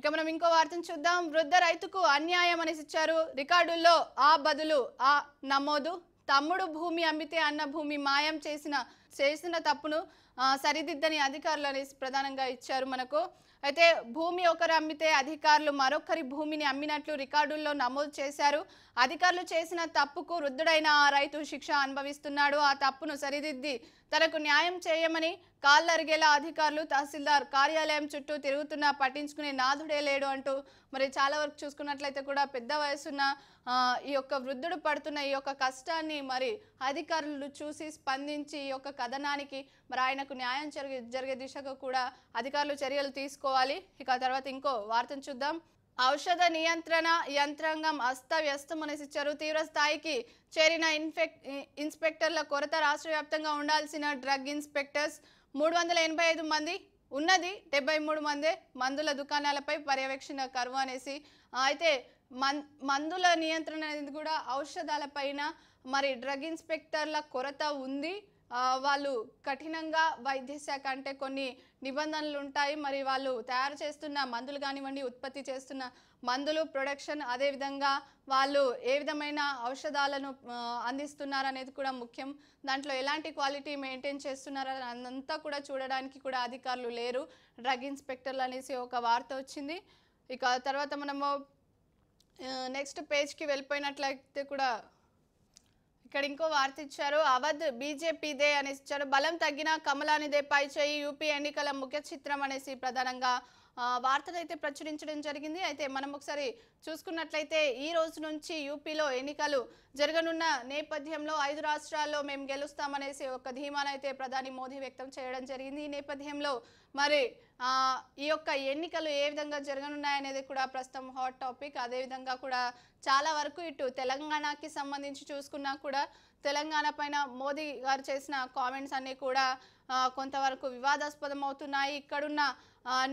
ఇక మనం ఇంకో వార్తను చూద్దాం వృద్ధ రైతుకు అన్యాయం అనేసి ఇచ్చారు రికార్డుల్లో ఆ బదులు ఆ నమోదు తమ్ముడు భూమి అమ్మితే అన్న భూమి మాయం చేసిన చేసిన తప్పును సరిదిద్దని అధికారులు అనేసి ప్రధానంగా ఇచ్చారు మనకు అయితే భూమి ఒకరు అమ్మితే అధికారులు మరొకరి భూమిని అమ్మినట్లు రికార్డుల్లో నమోదు చేశారు అధికారులు చేసిన తప్పుకు వృద్ధుడైన ఆ రైతు శిక్ష అనుభవిస్తున్నాడు ఆ తప్పును సరిదిద్ది తనకు న్యాయం చేయమని కాళ్ళరిగేలా అధికారులు తహసీల్దార్ కార్యాలయం చుట్టూ తిరుగుతున్నా పట్టించుకునే నాథుడే లేడు అంటూ మరి చాలా వరకు చూసుకున్నట్లయితే కూడా పెద్ద వయసున్న ఈ యొక్క వృద్ధుడు పడుతున్న ఈ యొక్క కష్టాన్ని మరి అధికారులు చూసి స్పందించి ఈ యొక్క కథనానికి మరి ఆయనకు న్యాయం జరిగే జరిగే దిశగా కూడా అధికారులు చర్యలు తీసుకోవాలి ఇక తర్వాత ఇంకో వార్తను చూద్దాం ఔషధ నియంత్రణ యంత్రాంగం చెరువు తీవ్ర స్థాయికి చేరిన ఇన్ఫెక్ట్ ఇన్స్పెక్టర్ల కొరత రాష్ట్ర వ్యాప్తంగా ఉండాల్సిన డ్రగ్ ఇన్స్పెక్టర్స్ మూడు వందల ఎనభై ఐదు మంది ఉన్నది డెబ్బై మూడు మందే మందుల దుకాణాలపై పర్యవేక్షణ కరువు అనేసి అయితే మందుల నియంత్రణ అనేది కూడా ఔషధాలపైన మరి డ్రగ్ ఇన్స్పెక్టర్ల కొరత ఉంది వాళ్ళు కఠినంగా వైద్య శాఖ అంటే కొన్ని నిబంధనలు ఉంటాయి మరి వాళ్ళు తయారు చేస్తున్న మందులు కానివ్వండి ఉత్పత్తి చేస్తున్న మందులు ప్రొడక్షన్ అదేవిధంగా వాళ్ళు ఏ విధమైన ఔషధాలను అందిస్తున్నారు అనేది కూడా ముఖ్యం దాంట్లో ఎలాంటి క్వాలిటీ మెయింటైన్ చేస్తున్నారు అదంతా కూడా చూడడానికి కూడా అధికారులు లేరు డ్రగ్ ఇన్స్పెక్టర్లు అనేసి ఒక వార్త వచ్చింది ఇక తర్వాత మనము నెక్స్ట్ పేజ్కి వెళ్ళిపోయినట్లయితే కూడా ఇక్కడ ఇంకో వార్త ఇచ్చారు అవధ్ బీజేపీదే అనేసి ఇచ్చారు బలం తగ్గిన కమలానిదే పై చేయి యూపీ ఎన్నికల ముఖ్య చిత్రం అనేసి ప్రధానంగా వార్తలు అయితే ప్రచురించడం జరిగింది అయితే మనం ఒకసారి చూసుకున్నట్లయితే ఈ రోజు నుంచి యూపీలో ఎన్నికలు జరగనున్న నేపథ్యంలో ఐదు రాష్ట్రాల్లో మేము గెలుస్తామనేసి ఒక ధీమానైతే ప్రధాని మోదీ వ్యక్తం చేయడం జరిగింది ఈ నేపథ్యంలో మరి ఈ యొక్క ఎన్నికలు ఏ విధంగా జరగనున్నాయనేది కూడా ప్రస్తుతం హాట్ టాపిక్ అదేవిధంగా కూడా చాలా వరకు ఇటు తెలంగాణకి సంబంధించి చూసుకున్నా కూడా తెలంగాణ పైన మోదీ గారు చేసిన కామెంట్స్ అన్నీ కూడా కొంతవరకు వివాదాస్పదం అవుతున్నాయి ఇక్కడున్న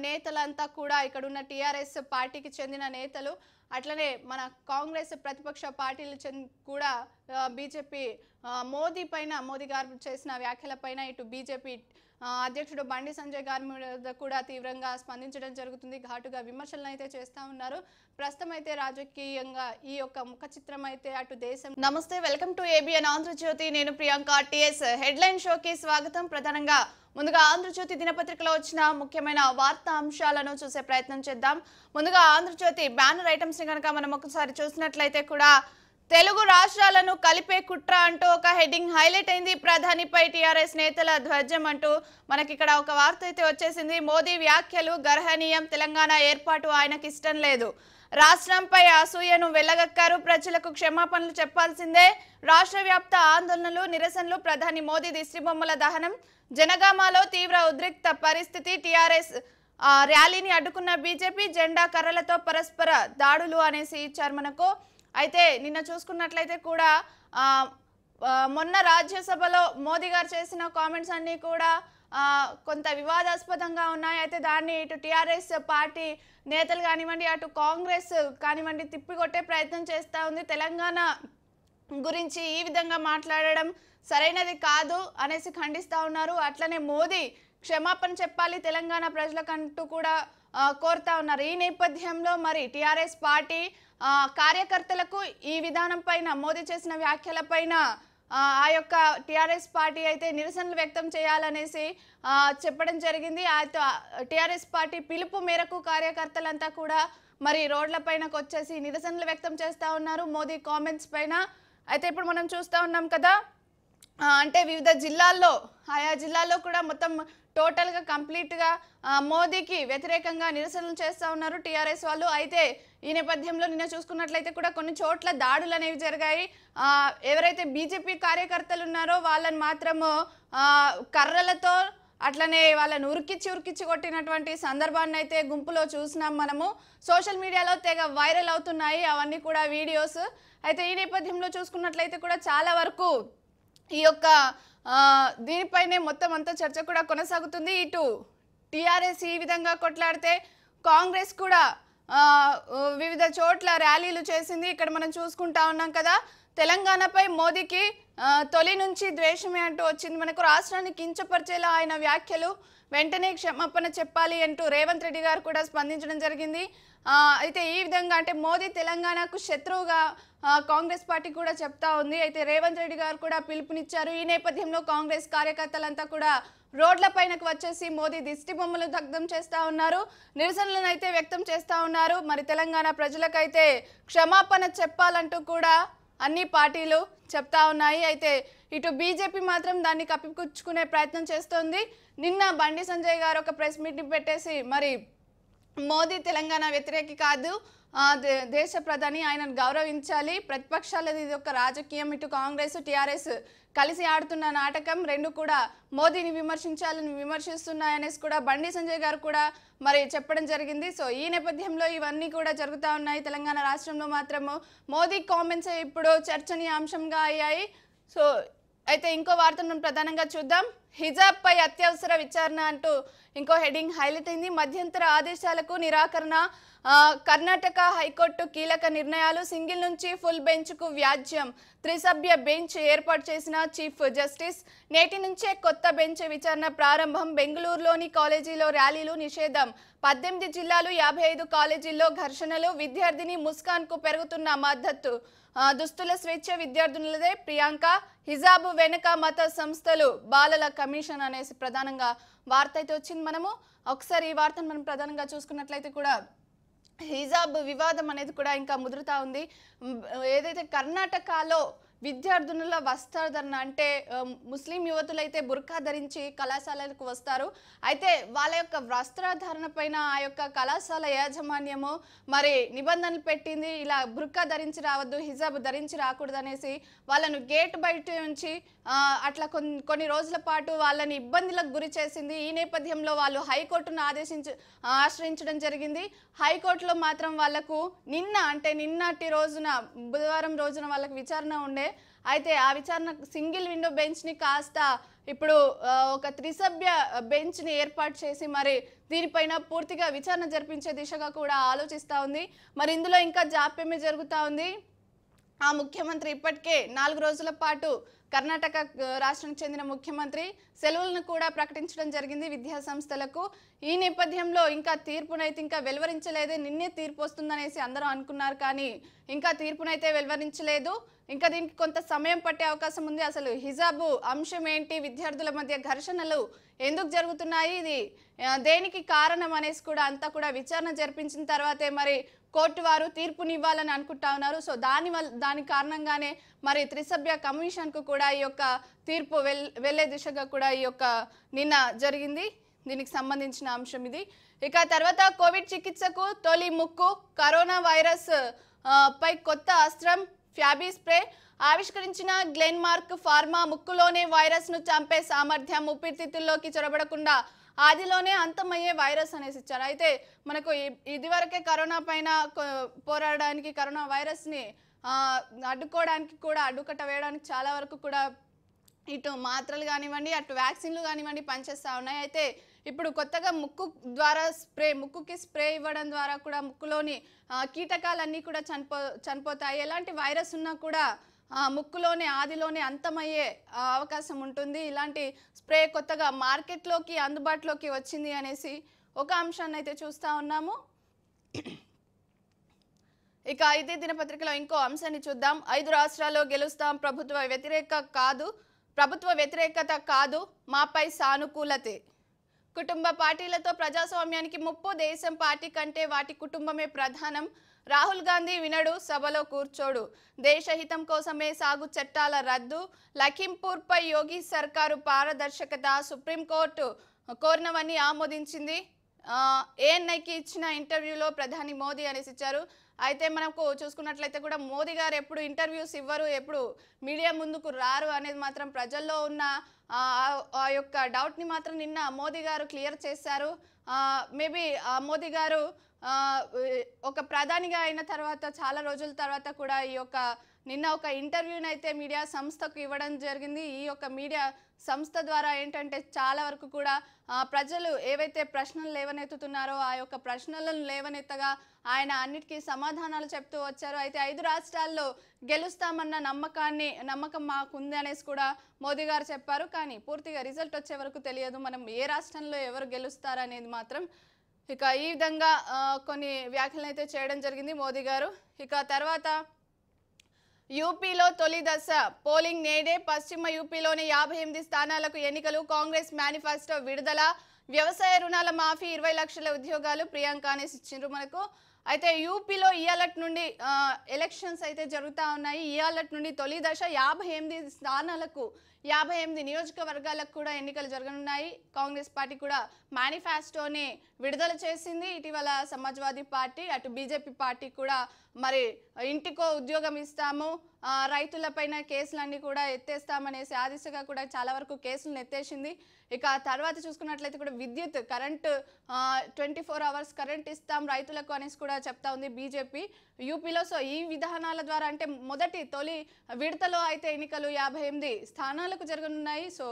నేతలంతా కూడా ఇక్కడున్న టీఆర్ఎస్ పార్టీకి చెందిన నేతలు అట్లనే మన కాంగ్రెస్ ప్రతిపక్ష పార్టీలు కూడా బీజేపీ మోదీ పైన మోదీ గారు చేసిన వ్యాఖ్యల పైన ఇటు బీజేపీ అధ్యక్షుడు బండి సంజయ్ గారి మీద కూడా తీవ్రంగా స్పందించడం జరుగుతుంది ఘాటుగా విమర్శలను అయితే చేస్తూ ఉన్నారు ప్రస్తుతం అయితే రాజకీయంగా ఈ యొక్క ముఖ చిత్రం అయితే అటు దేశం నమస్తే వెల్కమ్ టు ఏబిఎన్ ఆంధ్రజ్యోతి నేను ప్రియాంక టిఎస్ హెడ్లైన్ షోకి స్వాగతం ప్రధానంగా ముందుగా ఆంధ్రజ్యోతి దినపత్రికలో వచ్చిన ముఖ్యమైన వార్తా అంశాలను చూసే ప్రయత్నం చేద్దాం ముందుగా ఆంధ్రజ్యోతి బ్యానర్ ఐటమ్స్ని కనుక మనం ఒకసారి చూసినట్లయితే కూడా తెలుగు రాష్ట్రాలను కలిపే కుట్ర అంటూ ఒక హెడ్డింగ్ హైలైట్ అయింది ప్రధానిపై టీఆర్ఎస్ నేతల ధ్వజం అంటూ మనకి ఇక్కడ ఒక వార్త అయితే వచ్చేసింది మోదీ వ్యాఖ్యలు గర్హనీయం తెలంగాణ ఏర్పాటు ఆయనకి ఇష్టం లేదు రాష్ట్రంపై అసూయను వెళ్ళగక్కారు ప్రజలకు క్షమాపణలు చెప్పాల్సిందే రాష్ట్ర వ్యాప్త ఆందోళనలు నిరసనలు ప్రధాని మోదీ దిష్టిబొమ్మల దహనం జనగామాలో తీవ్ర ఉద్రిక్త పరిస్థితి టీఆర్ఎస్ ర్యాలీని అడ్డుకున్న బీజేపీ జెండా కర్రలతో పరస్పర దాడులు అనేసి ఇచ్చారు మనకు అయితే నిన్న చూసుకున్నట్లయితే కూడా మొన్న రాజ్యసభలో మోదీ గారు చేసిన కామెంట్స్ అన్నీ కూడా కొంత వివాదాస్పదంగా ఉన్నాయి అయితే దాన్ని ఇటు టీఆర్ఎస్ పార్టీ నేతలు కానివ్వండి అటు కాంగ్రెస్ కానివ్వండి తిప్పికొట్టే ప్రయత్నం చేస్తూ ఉంది తెలంగాణ గురించి ఈ విధంగా మాట్లాడడం సరైనది కాదు అనేసి ఖండిస్తూ ఉన్నారు అట్లనే మోదీ క్షమాపణ చెప్పాలి తెలంగాణ ప్రజలకంటూ కూడా కోరుతా ఉన్నారు ఈ నేపథ్యంలో మరి టీఆర్ఎస్ పార్టీ కార్యకర్తలకు ఈ విధానం పైన మోదీ చేసిన వ్యాఖ్యల ఆ యొక్క టీఆర్ఎస్ పార్టీ అయితే నిరసనలు వ్యక్తం చేయాలనేసి చెప్పడం జరిగింది అయితే టిఆర్ఎస్ పార్టీ పిలుపు మేరకు కార్యకర్తలంతా కూడా మరి రోడ్ల వచ్చేసి నిరసనలు వ్యక్తం చేస్తూ ఉన్నారు మోదీ కామెంట్స్ పైన అయితే ఇప్పుడు మనం చూస్తూ ఉన్నాం కదా అంటే వివిధ జిల్లాల్లో ఆయా జిల్లాల్లో కూడా మొత్తం టోటల్గా కంప్లీట్గా మోదీకి వ్యతిరేకంగా నిరసనలు చేస్తూ ఉన్నారు టీఆర్ఎస్ వాళ్ళు అయితే ఈ నేపథ్యంలో నిన్న చూసుకున్నట్లయితే కూడా కొన్ని చోట్ల దాడులు అనేవి జరిగాయి ఎవరైతే బీజేపీ కార్యకర్తలు ఉన్నారో వాళ్ళని మాత్రము కర్రలతో అట్లనే వాళ్ళని ఉరికిచ్చి ఉరికిచ్చి కొట్టినటువంటి సందర్భాన్ని అయితే గుంపులో చూసినాం మనము సోషల్ మీడియాలో తెగ వైరల్ అవుతున్నాయి అవన్నీ కూడా వీడియోస్ అయితే ఈ నేపథ్యంలో చూసుకున్నట్లయితే కూడా చాలా వరకు ఈ యొక్క దీనిపైనే మొత్తం అంతా చర్చ కూడా కొనసాగుతుంది ఇటు టీఆర్ఎస్ ఈ విధంగా కొట్లాడితే కాంగ్రెస్ కూడా వివిధ చోట్ల ర్యాలీలు చేసింది ఇక్కడ మనం చూసుకుంటా ఉన్నాం కదా తెలంగాణపై మోదీకి తొలి నుంచి ద్వేషమే అంటూ వచ్చింది మనకు రాష్ట్రాన్ని కించపరిచేలా ఆయన వ్యాఖ్యలు వెంటనే క్షమాపణ చెప్పాలి అంటూ రేవంత్ రెడ్డి గారు కూడా స్పందించడం జరిగింది అయితే ఈ విధంగా అంటే మోదీ తెలంగాణకు శత్రువుగా కాంగ్రెస్ పార్టీ కూడా చెప్తా ఉంది అయితే రేవంత్ రెడ్డి గారు కూడా పిలుపునిచ్చారు ఈ నేపథ్యంలో కాంగ్రెస్ కార్యకర్తలంతా కూడా రోడ్ల పైనకు వచ్చేసి మోదీ దిష్టి బొమ్మలు దగ్ధం చేస్తా ఉన్నారు నిరసనలను అయితే వ్యక్తం చేస్తా ఉన్నారు మరి తెలంగాణ ప్రజలకైతే క్షమాపణ చెప్పాలంటూ కూడా అన్ని పార్టీలు చెప్తా ఉన్నాయి అయితే ఇటు బీజేపీ మాత్రం దాన్ని కప్పిపుచ్చుకునే ప్రయత్నం చేస్తోంది నిన్న బండి సంజయ్ గారు ఒక ప్రెస్ మీటింగ్ పెట్టేసి మరి మోదీ తెలంగాణ వ్యతిరేకి కాదు దేశ ప్రధాని ఆయనను గౌరవించాలి ప్రతిపక్షాలు ఇది ఒక రాజకీయం ఇటు కాంగ్రెస్ టీఆర్ఎస్ కలిసి ఆడుతున్న నాటకం రెండు కూడా మోదీని విమర్శించాలని విమర్శిస్తున్నాయనేసి కూడా బండి సంజయ్ గారు కూడా మరి చెప్పడం జరిగింది సో ఈ నేపథ్యంలో ఇవన్నీ కూడా జరుగుతూ ఉన్నాయి తెలంగాణ రాష్ట్రంలో మాత్రము మోదీ కామెంట్స్ ఇప్పుడు చర్చనీయాంశంగా అయ్యాయి సో అయితే ఇంకో వార్తను ప్రధానంగా చూద్దాం హిజాబ్ పై అత్యవసర విచారణ అంటూ ఇంకో హెడింగ్ హైలైట్ అయింది మధ్యంతర ఆదేశాలకు నిరాకరణ కర్ణాటక హైకోర్టు కీలక నిర్ణయాలు సింగిల్ నుంచి ఫుల్ బెంచ్కు వ్యాజ్యం త్రిసభ్య బెంచ్ ఏర్పాటు చేసిన చీఫ్ జస్టిస్ నేటి నుంచే కొత్త బెంచ్ విచారణ ప్రారంభం బెంగళూరులోని కాలేజీలో ర్యాలీలు నిషేధం పద్దెనిమిది జిల్లాలు యాభై ఐదు కాలేజీల్లో ఘర్షణలు విద్యార్థిని ముస్కాన్కు పెరుగుతున్న మద్దతు దుస్తుల స్వేచ్ఛ విద్యార్థులదే ప్రియాంక హిజాబు వెనక మత సంస్థలు బాలల కమిషన్ అనేసి ప్రధానంగా వార్త అయితే వచ్చింది మనము ఒకసారి ఈ వార్తను మనం ప్రధానంగా చూసుకున్నట్లయితే కూడా హిజాబ్ వివాదం అనేది కూడా ఇంకా ముదురుతా ఉంది ఏదైతే కర్ణాటకలో విద్యార్థినుల వస్త్రధరణ అంటే ముస్లిం యువతులు అయితే బుర్కా ధరించి కళాశాలకు వస్తారు అయితే వాళ్ళ యొక్క వస్త్రధారణ పైన ఆ యొక్క కళాశాల యాజమాన్యము మరి నిబంధనలు పెట్టింది ఇలా బుర్కా ధరించి రావద్దు హిజాబ్ ధరించి రాకూడదు అనేసి వాళ్ళను గేట్ బయట నుంచి అట్లా కొన్ని కొన్ని రోజుల పాటు వాళ్ళని ఇబ్బందులకు గురి చేసింది ఈ నేపథ్యంలో వాళ్ళు హైకోర్టును ఆదేశించు ఆశ్రయించడం జరిగింది హైకోర్టులో మాత్రం వాళ్లకు నిన్న అంటే నిన్నటి రోజున బుధవారం రోజున వాళ్ళకి విచారణ ఉండే అయితే ఆ విచారణ సింగిల్ విండో బెంచ్ని కాస్త ఇప్పుడు ఒక త్రిసభ్య బెంచ్ని ఏర్పాటు చేసి మరి దీనిపైన పూర్తిగా విచారణ జరిపించే దిశగా కూడా ఆలోచిస్తూ ఉంది మరి ఇందులో ఇంకా జాప్యమే జరుగుతూ ఉంది ఆ ముఖ్యమంత్రి ఇప్పటికే నాలుగు రోజుల పాటు కర్ణాటక రాష్ట్రానికి చెందిన ముఖ్యమంత్రి సెలవులను కూడా ప్రకటించడం జరిగింది విద్యా సంస్థలకు ఈ నేపథ్యంలో ఇంకా తీర్పునైతే ఇంకా వెలువరించలేదు నిన్నే తీర్పు వస్తుందనేసి అందరూ అనుకున్నారు కానీ ఇంకా తీర్పునైతే వెలువరించలేదు ఇంకా దీనికి కొంత సమయం పట్టే అవకాశం ఉంది అసలు హిజాబు అంశం ఏంటి విద్యార్థుల మధ్య ఘర్షణలు ఎందుకు జరుగుతున్నాయి ఇది దేనికి కారణం అనేసి కూడా అంతా కూడా విచారణ జరిపించిన తర్వాతే మరి కోర్టు వారు తీర్పునివ్వాలని అనుకుంటా ఉన్నారు సో దాని వల్ల దాని కారణంగానే మరి త్రిసభ్య కమిషన్కు కూడా ఈ యొక్క తీర్పు వెల్ వెళ్ళే దిశగా కూడా ఈ యొక్క నిన్న జరిగింది దీనికి సంబంధించిన అంశం ఇది ఇక తర్వాత కోవిడ్ చికిత్సకు తొలి ముక్కు కరోనా వైరస్ పై కొత్త అస్త్రం ఫ్యాబీ స్ప్రే ఆవిష్కరించిన గ్లెన్మార్క్ ఫార్మా ముక్కులోనే వైరస్ను చంపే సామర్థ్యం ఊపిరితిత్తుల్లోకి చొరబడకుండా ఆదిలోనే అంతమయ్యే వైరస్ అనేసి ఇచ్చారు అయితే మనకు ఇదివరకే కరోనా పైన పోరాడడానికి కరోనా వైరస్ని అడ్డుకోవడానికి కూడా అడ్డుకట్ట వేయడానికి చాలా వరకు కూడా ఇటు మాత్రలు కానివ్వండి అటు వ్యాక్సిన్లు కానివ్వండి పనిచేస్తూ ఉన్నాయి అయితే ఇప్పుడు కొత్తగా ముక్కు ద్వారా స్ప్రే ముక్కుకి స్ప్రే ఇవ్వడం ద్వారా కూడా ముక్కులోని కీటకాలన్నీ కూడా చనిపో చనిపోతాయి ఎలాంటి వైరస్ ఉన్నా కూడా ముక్కులోనే ఆదిలోనే అంతమయ్యే అవకాశం ఉంటుంది ఇలాంటి స్ప్రే కొత్తగా మార్కెట్లోకి అందుబాటులోకి వచ్చింది అనేసి ఒక అంశాన్ని అయితే చూస్తూ ఉన్నాము ఇక ఇదే దినపత్రికలో ఇంకో అంశాన్ని చూద్దాం ఐదు రాష్ట్రాల్లో గెలుస్తాం ప్రభుత్వ వ్యతిరేక కాదు ప్రభుత్వ వ్యతిరేకత కాదు మాపై సానుకూలతే కుటుంబ పార్టీలతో ప్రజాస్వామ్యానికి ముప్పు దేశం పార్టీ కంటే వాటి కుటుంబమే ప్రధానం రాహుల్ గాంధీ వినడు సభలో కూర్చోడు దేశహితం కోసమే సాగు చట్టాల రద్దు లఖింపూర్పై యోగి సర్కారు పారదర్శకత సుప్రీంకోర్టు కోరినవన్నీ ఆమోదించింది ఏఎన్ఐకి ఇచ్చిన ఇంటర్వ్యూలో ప్రధాని మోదీ అనేసి ఇచ్చారు అయితే మనకు చూసుకున్నట్లయితే కూడా మోదీ గారు ఎప్పుడు ఇంటర్వ్యూస్ ఇవ్వరు ఎప్పుడు మీడియా ముందుకు రారు అనేది మాత్రం ప్రజల్లో ఉన్న ఆ యొక్క డౌట్ని మాత్రం నిన్న మోదీ గారు క్లియర్ చేశారు మేబీ మోదీ గారు ఒక ప్రధానిగా అయిన తర్వాత చాలా రోజుల తర్వాత కూడా ఈ యొక్క నిన్న ఒక అయితే మీడియా సంస్థకు ఇవ్వడం జరిగింది ఈ యొక్క మీడియా సంస్థ ద్వారా ఏంటంటే చాలా వరకు కూడా ప్రజలు ఏవైతే ప్రశ్నలు లేవనెత్తుతున్నారో ఆ యొక్క ప్రశ్నలను లేవనెత్తగా ఆయన అన్నిటికీ సమాధానాలు చెప్తూ వచ్చారు అయితే ఐదు రాష్ట్రాల్లో గెలుస్తామన్న నమ్మకాన్ని నమ్మకం మాకుంది అనేసి కూడా మోదీ గారు చెప్పారు కానీ పూర్తిగా రిజల్ట్ వచ్చే వరకు తెలియదు మనం ఏ రాష్ట్రంలో ఎవరు గెలుస్తారనేది మాత్రం ఇక ఈ విధంగా కొన్ని వ్యాఖ్యలు అయితే చేయడం జరిగింది మోదీ గారు ఇక తర్వాత యూపీలో తొలి దశ పోలింగ్ నేడే పశ్చిమ యూపీలోని యాభై ఎనిమిది స్థానాలకు ఎన్నికలు కాంగ్రెస్ మేనిఫెస్టో విడుదల వ్యవసాయ రుణాల మాఫీ ఇరవై లక్షల ఉద్యోగాలు ప్రియాంక అనేసి ఇచ్చిండ్రు మనకు అయితే యూపీలో అలర్ట్ నుండి ఎలక్షన్స్ అయితే జరుగుతూ ఉన్నాయి అలర్ట్ నుండి తొలి దశ యాభై ఎనిమిది స్థానాలకు యాభై ఎనిమిది నియోజకవర్గాలకు కూడా ఎన్నికలు జరగనున్నాయి కాంగ్రెస్ పార్టీ కూడా మేనిఫెస్టోని విడుదల చేసింది ఇటీవల సమాజ్వాదీ పార్టీ అటు బీజేపీ పార్టీ కూడా మరి ఇంటికో ఉద్యోగం ఇస్తాము రైతులపైన కేసులన్నీ కూడా ఎత్తేస్తామనేసి ఆ దిశగా కూడా చాలా వరకు కేసులను ఎత్తేసింది ఇక తర్వాత చూసుకున్నట్లయితే కూడా విద్యుత్ current twenty four hours current ఇస్తాం రైతులకు అనేసి కూడా చెప్తా ఉంది బీజేపీ యూపీలో సో ఈ విధానాల ద్వారా అంటే మొదటి తొలి విడతలో అయితే ఎన్నికలు యాభై ఎనిమిది స్థానాలకు జరగనున్నాయి సో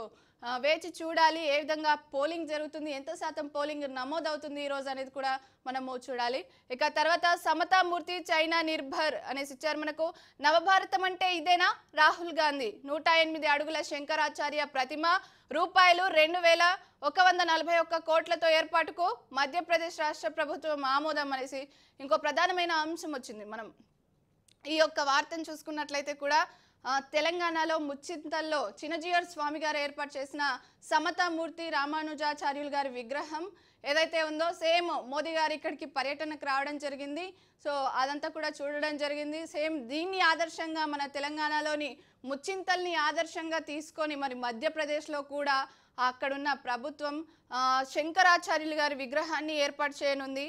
వేచి చూడాలి ఏ విధంగా పోలింగ్ జరుగుతుంది ఎంత శాతం పోలింగ్ నమోదవుతుంది ఈరోజు అనేది కూడా మనము చూడాలి ఇక తర్వాత సమతామూర్తి చైనా నిర్భర్ అనేసి ఇచ్చారు మనకు నవభారతం అంటే ఇదేనా రాహుల్ గాంధీ నూట ఎనిమిది అడుగుల శంకరాచార్య ప్రతిమ రూపాయలు రెండు వేల ఒక వంద నలభై ఒక్క కోట్లతో ఏర్పాటుకు మధ్యప్రదేశ్ రాష్ట్ర ప్రభుత్వం ఆమోదం అనేసి ఇంకో ప్రధానమైన అంశం వచ్చింది మనం ఈ యొక్క వార్తను చూసుకున్నట్లయితే కూడా తెలంగాణలో ముచ్చింతల్లో చిన్నజీయర్ స్వామి గారు ఏర్పాటు చేసిన సమతామూర్తి రామానుజాచార్యులు గారి విగ్రహం ఏదైతే ఉందో సేమ్ మోదీ గారు ఇక్కడికి పర్యటనకు రావడం జరిగింది సో అదంతా కూడా చూడడం జరిగింది సేమ్ దీన్ని ఆదర్శంగా మన తెలంగాణలోని ముచ్చింతల్ని ఆదర్శంగా తీసుకొని మరి మధ్యప్రదేశ్లో కూడా అక్కడున్న ప్రభుత్వం శంకరాచార్యులు గారి విగ్రహాన్ని ఏర్పాటు చేయనుంది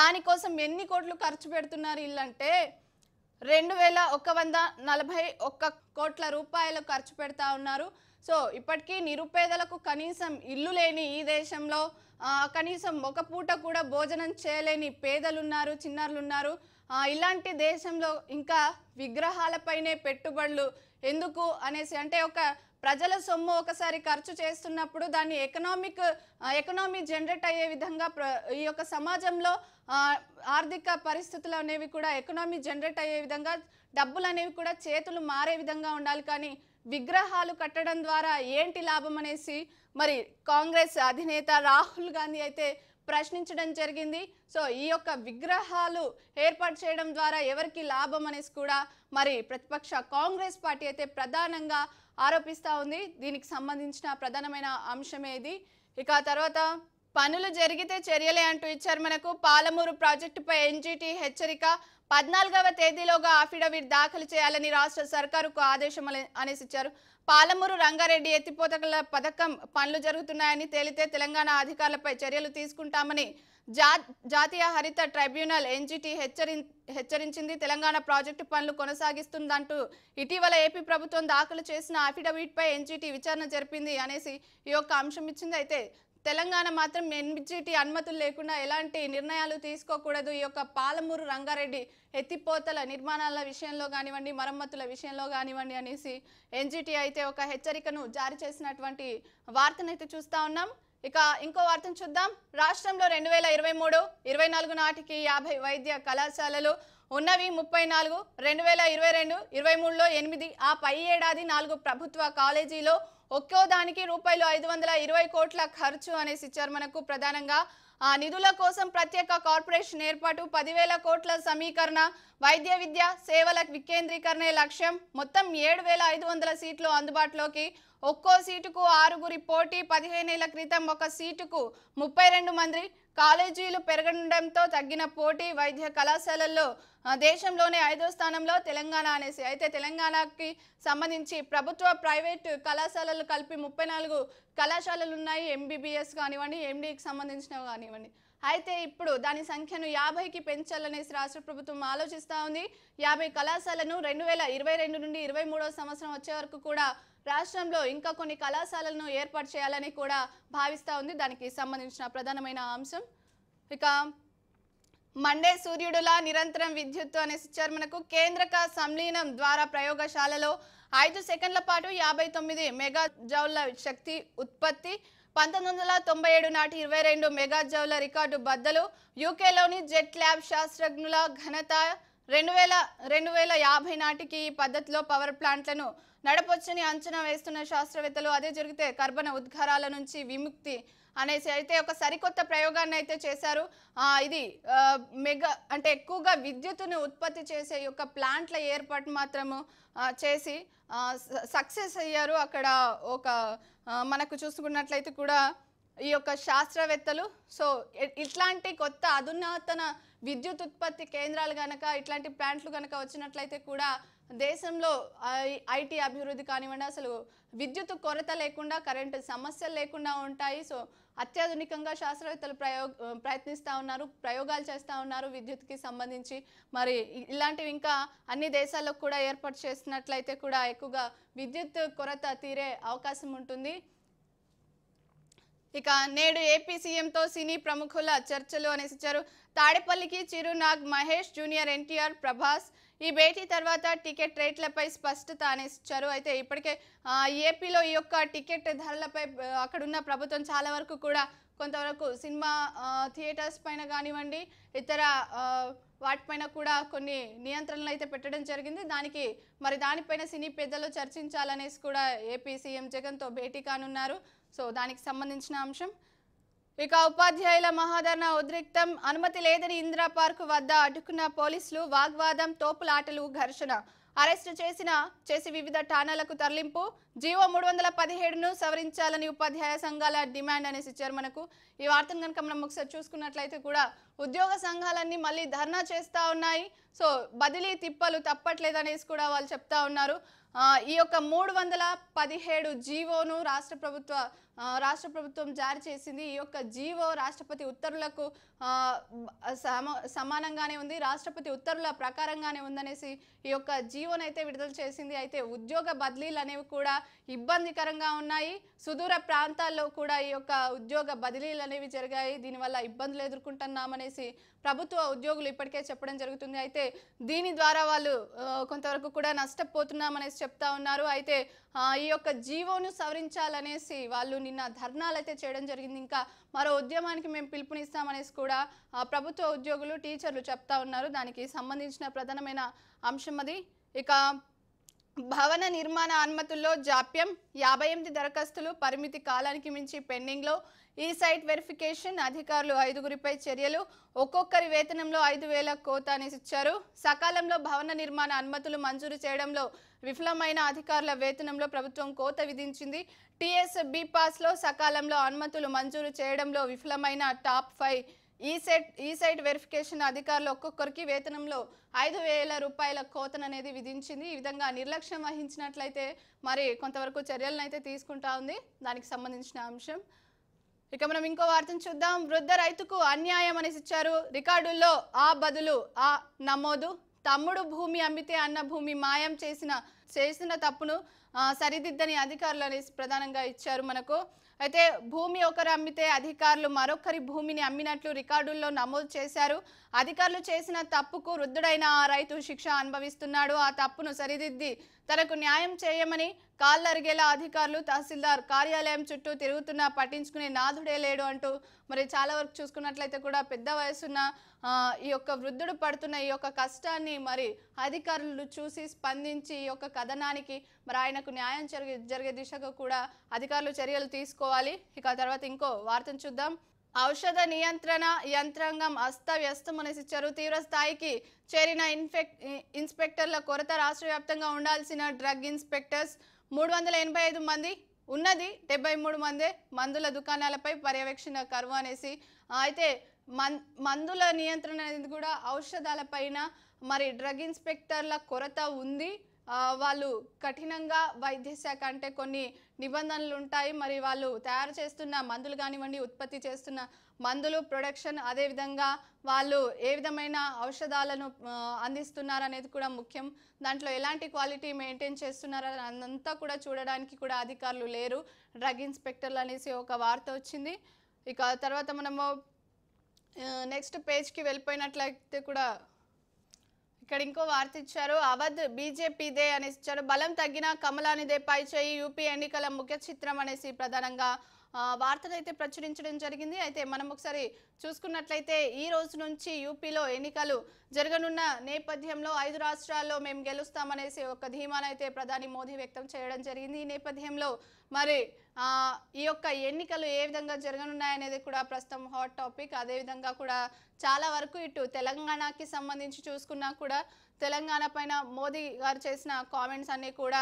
దానికోసం ఎన్ని కోట్లు ఖర్చు పెడుతున్నారు ఇల్లంటే రెండు వేల ఒక వంద నలభై ఒక్క కోట్ల రూపాయలు ఖర్చు పెడతా ఉన్నారు సో ఇప్పటికీ నిరుపేదలకు కనీసం ఇల్లు లేని ఈ దేశంలో కనీసం ఒక పూట కూడా భోజనం చేయలేని పేదలున్నారు చిన్నారులున్నారు ఇలాంటి దేశంలో ఇంకా విగ్రహాలపైనే పెట్టుబడులు ఎందుకు అనేసి అంటే ఒక ప్రజల సొమ్ము ఒకసారి ఖర్చు చేస్తున్నప్పుడు దాన్ని ఎకనామిక్ ఎకనామీ జనరేట్ అయ్యే విధంగా ఈ యొక్క సమాజంలో ఆర్థిక పరిస్థితులు అనేవి కూడా ఎకనామీ జనరేట్ అయ్యే విధంగా డబ్బులు అనేవి కూడా చేతులు మారే విధంగా ఉండాలి కానీ విగ్రహాలు కట్టడం ద్వారా ఏంటి లాభం అనేసి మరి కాంగ్రెస్ అధినేత రాహుల్ గాంధీ అయితే ప్రశ్నించడం జరిగింది సో ఈ యొక్క విగ్రహాలు ఏర్పాటు చేయడం ద్వారా ఎవరికి లాభం అనేసి కూడా మరి ప్రతిపక్ష కాంగ్రెస్ పార్టీ అయితే ప్రధానంగా ఆరోపిస్తూ ఉంది దీనికి సంబంధించిన ప్రధానమైన అంశమే ఇది ఇక తర్వాత పనులు జరిగితే చర్యలే అంటూ ఇచ్చారు మనకు పాలమూరు ప్రాజెక్టుపై ఎన్జీటీ హెచ్చరిక పద్నాలుగవ తేదీలోగా అఫిడవిట్ దాఖలు చేయాలని రాష్ట్ర సర్కారుకు ఆదేశం అనేసి ఇచ్చారు పాలమూరు రంగారెడ్డి ఎత్తిపోతల పథకం పనులు జరుగుతున్నాయని తేలితే తెలంగాణ అధికారులపై చర్యలు తీసుకుంటామని జాతీయ హరిత ట్రైబ్యునల్ ఎన్జిటి హెచ్చరి హెచ్చరించింది తెలంగాణ ప్రాజెక్టు పనులు కొనసాగిస్తుందంటూ ఇటీవల ఏపీ ప్రభుత్వం దాఖలు చేసిన అఫిడవిట్పై ఎన్జిటి విచారణ జరిపింది అనేసి ఈ యొక్క అంశం ఇచ్చింది అయితే తెలంగాణ మాత్రం ఎన్జిటి అనుమతులు లేకుండా ఎలాంటి నిర్ణయాలు తీసుకోకూడదు ఈ యొక్క పాలమూరు రంగారెడ్డి ఎత్తిపోతల నిర్మాణాల విషయంలో కానివ్వండి మరమ్మతుల విషయంలో కానివ్వండి అనేసి ఎన్జిటి అయితే ఒక హెచ్చరికను జారీ చేసినటువంటి వార్తనైతే చూస్తూ ఉన్నాం ఇక ఇంకో వార్తను చూద్దాం రాష్ట్రంలో రెండు వేల ఇరవై మూడు ఇరవై నాలుగు నాటికి యాభై వైద్య కళాశాలలు ఉన్నవి ముప్పై నాలుగు రెండు వేల ఇరవై రెండు ఇరవై మూడులో ఎనిమిది ఆ పై ఏడాది నాలుగు ప్రభుత్వ కాలేజీలో ఒక్కో దానికి రూపాయలు ఐదు వందల ఇరవై కోట్ల ఖర్చు అనేసి ఇచ్చారు మనకు ప్రధానంగా నిధుల కోసం ప్రత్యేక కార్పొరేషన్ ఏర్పాటు పదివేల కోట్ల సమీకరణ వైద్య విద్య సేవల వికేంద్రీకరణే లక్ష్యం మొత్తం ఏడు వేల ఐదు వందల సీట్లు అందుబాటులోకి ఒక్కో సీటుకు ఆరుగురి పోటీ పదిహేనేళ్ల క్రితం ఒక సీటుకు ముప్పై రెండు మంది కాలేజీలు పెరగడంతో తగ్గిన పోటీ వైద్య కళాశాలల్లో దేశంలోనే ఐదో స్థానంలో తెలంగాణ అనేసి అయితే తెలంగాణకి సంబంధించి ప్రభుత్వ ప్రైవేటు కళాశాలలు కలిపి ముప్పై నాలుగు కళాశాలలు ఉన్నాయి ఎంబీబీఎస్ కానివ్వండి ఎండీకి సంబంధించినవి కానివ్వండి అయితే ఇప్పుడు దాని సంఖ్యను యాభైకి పెంచాలనేసి రాష్ట్ర ప్రభుత్వం ఆలోచిస్తూ ఉంది యాభై కళాశాలను రెండు వేల ఇరవై రెండు నుండి ఇరవై సంవత్సరం వచ్చే వరకు కూడా రాష్ట్రంలో ఇంకా కొన్ని కళాశాలలను ఏర్పాటు చేయాలని కూడా భావిస్తూ ఉంది దానికి సంబంధించిన ప్రధానమైన అంశం ఇక మండే సూర్యుడులా నిరంతరం విద్యుత్తు అనే సుచర్మనకు కేంద్రక సంలీనం ద్వారా ప్రయోగశాలలో ఐదు సెకండ్ల పాటు యాభై తొమ్మిది మెగా జౌల్ల శక్తి ఉత్పత్తి పంతొమ్మిది వందల తొంభై ఏడు నాటి ఇరవై రెండు మెగా జౌల రికార్డు బద్దలు యూకేలోని జెట్ ల్యాబ్ శాస్త్రజ్ఞుల ఘనత రెండు వేల రెండు వేల యాభై నాటికి ఈ పద్ధతిలో పవర్ ప్లాంట్లను నడపొచ్చని అంచనా వేస్తున్న శాస్త్రవేత్తలు అదే జరిగితే కర్బన ఉద్గారాల నుంచి విముక్తి అనేసి అయితే ఒక సరికొత్త ప్రయోగాన్ని అయితే చేశారు ఇది మెగా అంటే ఎక్కువగా విద్యుత్తును ఉత్పత్తి చేసే యొక్క ప్లాంట్ల ఏర్పాటు మాత్రము చేసి సక్సెస్ అయ్యారు అక్కడ ఒక మనకు చూసుకున్నట్లయితే కూడా ఈ యొక్క శాస్త్రవేత్తలు సో ఇట్లాంటి కొత్త అధునాతన విద్యుత్ ఉత్పత్తి కేంద్రాలు కనుక ఇట్లాంటి ప్లాంట్లు కనుక వచ్చినట్లయితే కూడా దేశంలో ఐటీ అభివృద్ధి కానివ్వండి అసలు విద్యుత్ కొరత లేకుండా కరెంటు సమస్యలు లేకుండా ఉంటాయి సో అత్యాధునికంగా శాస్త్రవేత్తలు ప్రయోగ ప్రయత్నిస్తూ ఉన్నారు ప్రయోగాలు చేస్తూ ఉన్నారు విద్యుత్కి సంబంధించి మరి ఇలాంటివి ఇంకా అన్ని దేశాలకు కూడా ఏర్పాటు చేసినట్లయితే కూడా ఎక్కువగా విద్యుత్ కొరత తీరే అవకాశం ఉంటుంది ఇక నేడు ఏపీ సీఎంతో సినీ ప్రముఖుల చర్చలు అనేసి ఇచ్చారు తాడేపల్లికి చిరునాగ్ మహేష్ జూనియర్ ఎన్టీఆర్ ప్రభాస్ ఈ భేటీ తర్వాత టికెట్ రేట్లపై స్పష్టత అనేస్తారు అయితే ఇప్పటికే ఏపీలో ఈ యొక్క టికెట్ ధరలపై అక్కడున్న ప్రభుత్వం చాలా వరకు కూడా కొంతవరకు సినిమా థియేటర్స్ పైన కానివ్వండి ఇతర వాటిపైన కూడా కొన్ని నియంత్రణలు అయితే పెట్టడం జరిగింది దానికి మరి దానిపైన సినీ పెద్దలు చర్చించాలనేసి కూడా ఏపీ సీఎం జగన్తో భేటీ కానున్నారు సో దానికి సంబంధించిన అంశం ఇక ఉపాధ్యాయుల మహాధరణ ఉద్రిక్తం అనుమతి లేదని ఇందిరా పార్క్ వద్ద అడ్డుకున్న పోలీసులు వాగ్వాదం తోపులాటలు ఘర్షణ అరెస్టు చేసిన చేసి వివిధ ఠాణాలకు తరలింపు జీవో మూడు వందల పదిహేడును సవరించాలని ఉపాధ్యాయ సంఘాల డిమాండ్ అనేసి ఇచ్చారు మనకు ఈ వార్తను కనుక మనం ఒకసారి చూసుకున్నట్లయితే కూడా ఉద్యోగ సంఘాలన్నీ మళ్ళీ ధర్నా చేస్తూ ఉన్నాయి సో బదిలీ తిప్పలు తప్పట్లేదు అనేసి కూడా వాళ్ళు చెప్తా ఉన్నారు ఈ యొక్క మూడు వందల పదిహేడు జీవోను రాష్ట్ర ప్రభుత్వ రాష్ట్ర ప్రభుత్వం జారీ చేసింది ఈ యొక్క జీవో రాష్ట్రపతి ఉత్తర్వులకు సమానంగానే ఉంది రాష్ట్రపతి ఉత్తర్వుల ప్రకారంగానే ఉందనేసి ఈ యొక్క జీవోనైతే విడుదల చేసింది అయితే ఉద్యోగ బదిలీలు అనేవి కూడా ఇబ్బందికరంగా ఉన్నాయి సుదూర ప్రాంతాల్లో కూడా ఈ యొక్క ఉద్యోగ బదిలీలు అనేవి జరిగాయి దీనివల్ల ఇబ్బందులు ఎదుర్కొంటున్నామనేసి ప్రభుత్వ ఉద్యోగులు ఇప్పటికే చెప్పడం జరుగుతుంది అయితే దీని ద్వారా వాళ్ళు కొంతవరకు కూడా నష్టపోతున్నామనేసి చెప్తా ఉన్నారు అయితే ఈ యొక్క జీవోను సవరించాలనేసి వాళ్ళు నిన్న ధర్నాలు అయితే చేయడం జరిగింది ఇంకా మరో ఉద్యమానికి మేము పిలుపునిస్తామనేసి కూడా ప్రభుత్వ ఉద్యోగులు టీచర్లు చెప్తా ఉన్నారు దానికి సంబంధించిన ప్రధానమైన అంశం అది ఇక భవన నిర్మాణ అనుమతుల్లో జాప్యం యాభై ఎనిమిది దరఖాస్తులు పరిమితి కాలానికి మించి పెండింగ్లో ఈ సైట్ వెరిఫికేషన్ అధికారులు ఐదుగురిపై చర్యలు ఒక్కొక్కరి వేతనంలో ఐదు వేల కోత అనేసి ఇచ్చారు సకాలంలో భవన నిర్మాణ అనుమతులు మంజూరు చేయడంలో విఫలమైన అధికారుల వేతనంలో ప్రభుత్వం కోత విధించింది టీఎస్ బి పాస్లో సకాలంలో అనుమతులు మంజూరు చేయడంలో విఫలమైన టాప్ ఫైవ్ ఈ సెట్ ఈ సైట్ వెరిఫికేషన్ అధికారులు ఒక్కొక్కరికి వేతనంలో ఐదు వేల రూపాయల కోతననేది అనేది విధించింది ఈ విధంగా నిర్లక్ష్యం వహించినట్లయితే మరి కొంతవరకు చర్యలను అయితే తీసుకుంటా ఉంది దానికి సంబంధించిన అంశం ఇక మనం ఇంకో వార్తను చూద్దాం వృద్ధ రైతుకు అన్యాయం అనేసి ఇచ్చారు రికార్డుల్లో ఆ బదులు ఆ నమోదు తమ్ముడు భూమి అమ్మితే అన్న భూమి మాయం చేసిన చేసిన తప్పును సరిదిద్దని అధికారులు అనేసి ప్రధానంగా ఇచ్చారు మనకు అయితే భూమి ఒకరు అమ్మితే అధికారులు మరొకరి భూమిని అమ్మినట్లు రికార్డుల్లో నమోదు చేశారు అధికారులు చేసిన తప్పుకు వృద్ధుడైన ఆ రైతు శిక్ష అనుభవిస్తున్నాడు ఆ తప్పును సరిదిద్ది తనకు న్యాయం చేయమని కాళ్ళరిగేలా అధికారులు తహసీల్దార్ కార్యాలయం చుట్టూ తిరుగుతున్నా పట్టించుకునే నాథుడే లేడు అంటూ మరి చాలా వరకు చూసుకున్నట్లయితే కూడా పెద్ద వయసున్న ఈ యొక్క వృద్ధుడు పడుతున్న ఈ యొక్క కష్టాన్ని మరి అధికారులు చూసి స్పందించి ఈ యొక్క కథనానికి మరి ఆయనకు న్యాయం జరిగే జరిగే దిశగా కూడా అధికారులు చర్యలు తీసుకోవాలి ఇక తర్వాత ఇంకో వార్తను చూద్దాం ఔషధ నియంత్రణ యంత్రాంగం చెరువు తీవ్ర స్థాయికి చేరిన ఇన్ఫెక్ట్ ఇన్స్పెక్టర్ల కొరత రాష్ట్ర వ్యాప్తంగా ఉండాల్సిన డ్రగ్ ఇన్స్పెక్టర్స్ మూడు వందల ఎనభై ఐదు మంది ఉన్నది డెబ్బై మూడు మందే మందుల దుకాణాలపై పర్యవేక్షణ కరువు అనేసి అయితే మన్ మందుల నియంత్రణ అనేది కూడా ఔషధాలపైన మరి డ్రగ్ ఇన్స్పెక్టర్ల కొరత ఉంది వాళ్ళు కఠినంగా వైద్య శాఖ అంటే కొన్ని నిబంధనలు ఉంటాయి మరి వాళ్ళు తయారు చేస్తున్న మందులు కానివ్వండి ఉత్పత్తి చేస్తున్న మందులు ప్రొడక్షన్ అదేవిధంగా వాళ్ళు ఏ విధమైన ఔషధాలను అందిస్తున్నారు అనేది కూడా ముఖ్యం దాంట్లో ఎలాంటి క్వాలిటీ మెయింటైన్ చేస్తున్నారు అన్నంతా కూడా చూడడానికి కూడా అధికారులు లేరు డ్రగ్ ఇన్స్పెక్టర్లు అనేసి ఒక వార్త వచ్చింది ఇక తర్వాత మనము నెక్స్ట్ పేజ్కి వెళ్ళిపోయినట్లయితే కూడా ఇక్కడ ఇంకో వార్త ఇచ్చారు అవధ్ బీజేపీదే అనేసి ఇచ్చారు బలం తగ్గిన కమలానిదే పై చేయి యూపీ ఎన్నికల ముఖ్య చిత్రం అనేసి ప్రధానంగా వార్తలు అయితే ప్రచురించడం జరిగింది అయితే మనం ఒకసారి చూసుకున్నట్లయితే ఈ రోజు నుంచి యూపీలో ఎన్నికలు జరగనున్న నేపథ్యంలో ఐదు రాష్ట్రాల్లో మేము గెలుస్తామనేసి ఒక ధీమానైతే ప్రధాని మోదీ వ్యక్తం చేయడం జరిగింది ఈ నేపథ్యంలో మరి ఈ యొక్క ఎన్నికలు ఏ విధంగా జరగనున్నాయనేది కూడా ప్రస్తుతం హాట్ టాపిక్ అదేవిధంగా కూడా చాలా వరకు ఇటు తెలంగాణకి సంబంధించి చూసుకున్నా కూడా తెలంగాణ పైన మోదీ గారు చేసిన కామెంట్స్ అన్నీ కూడా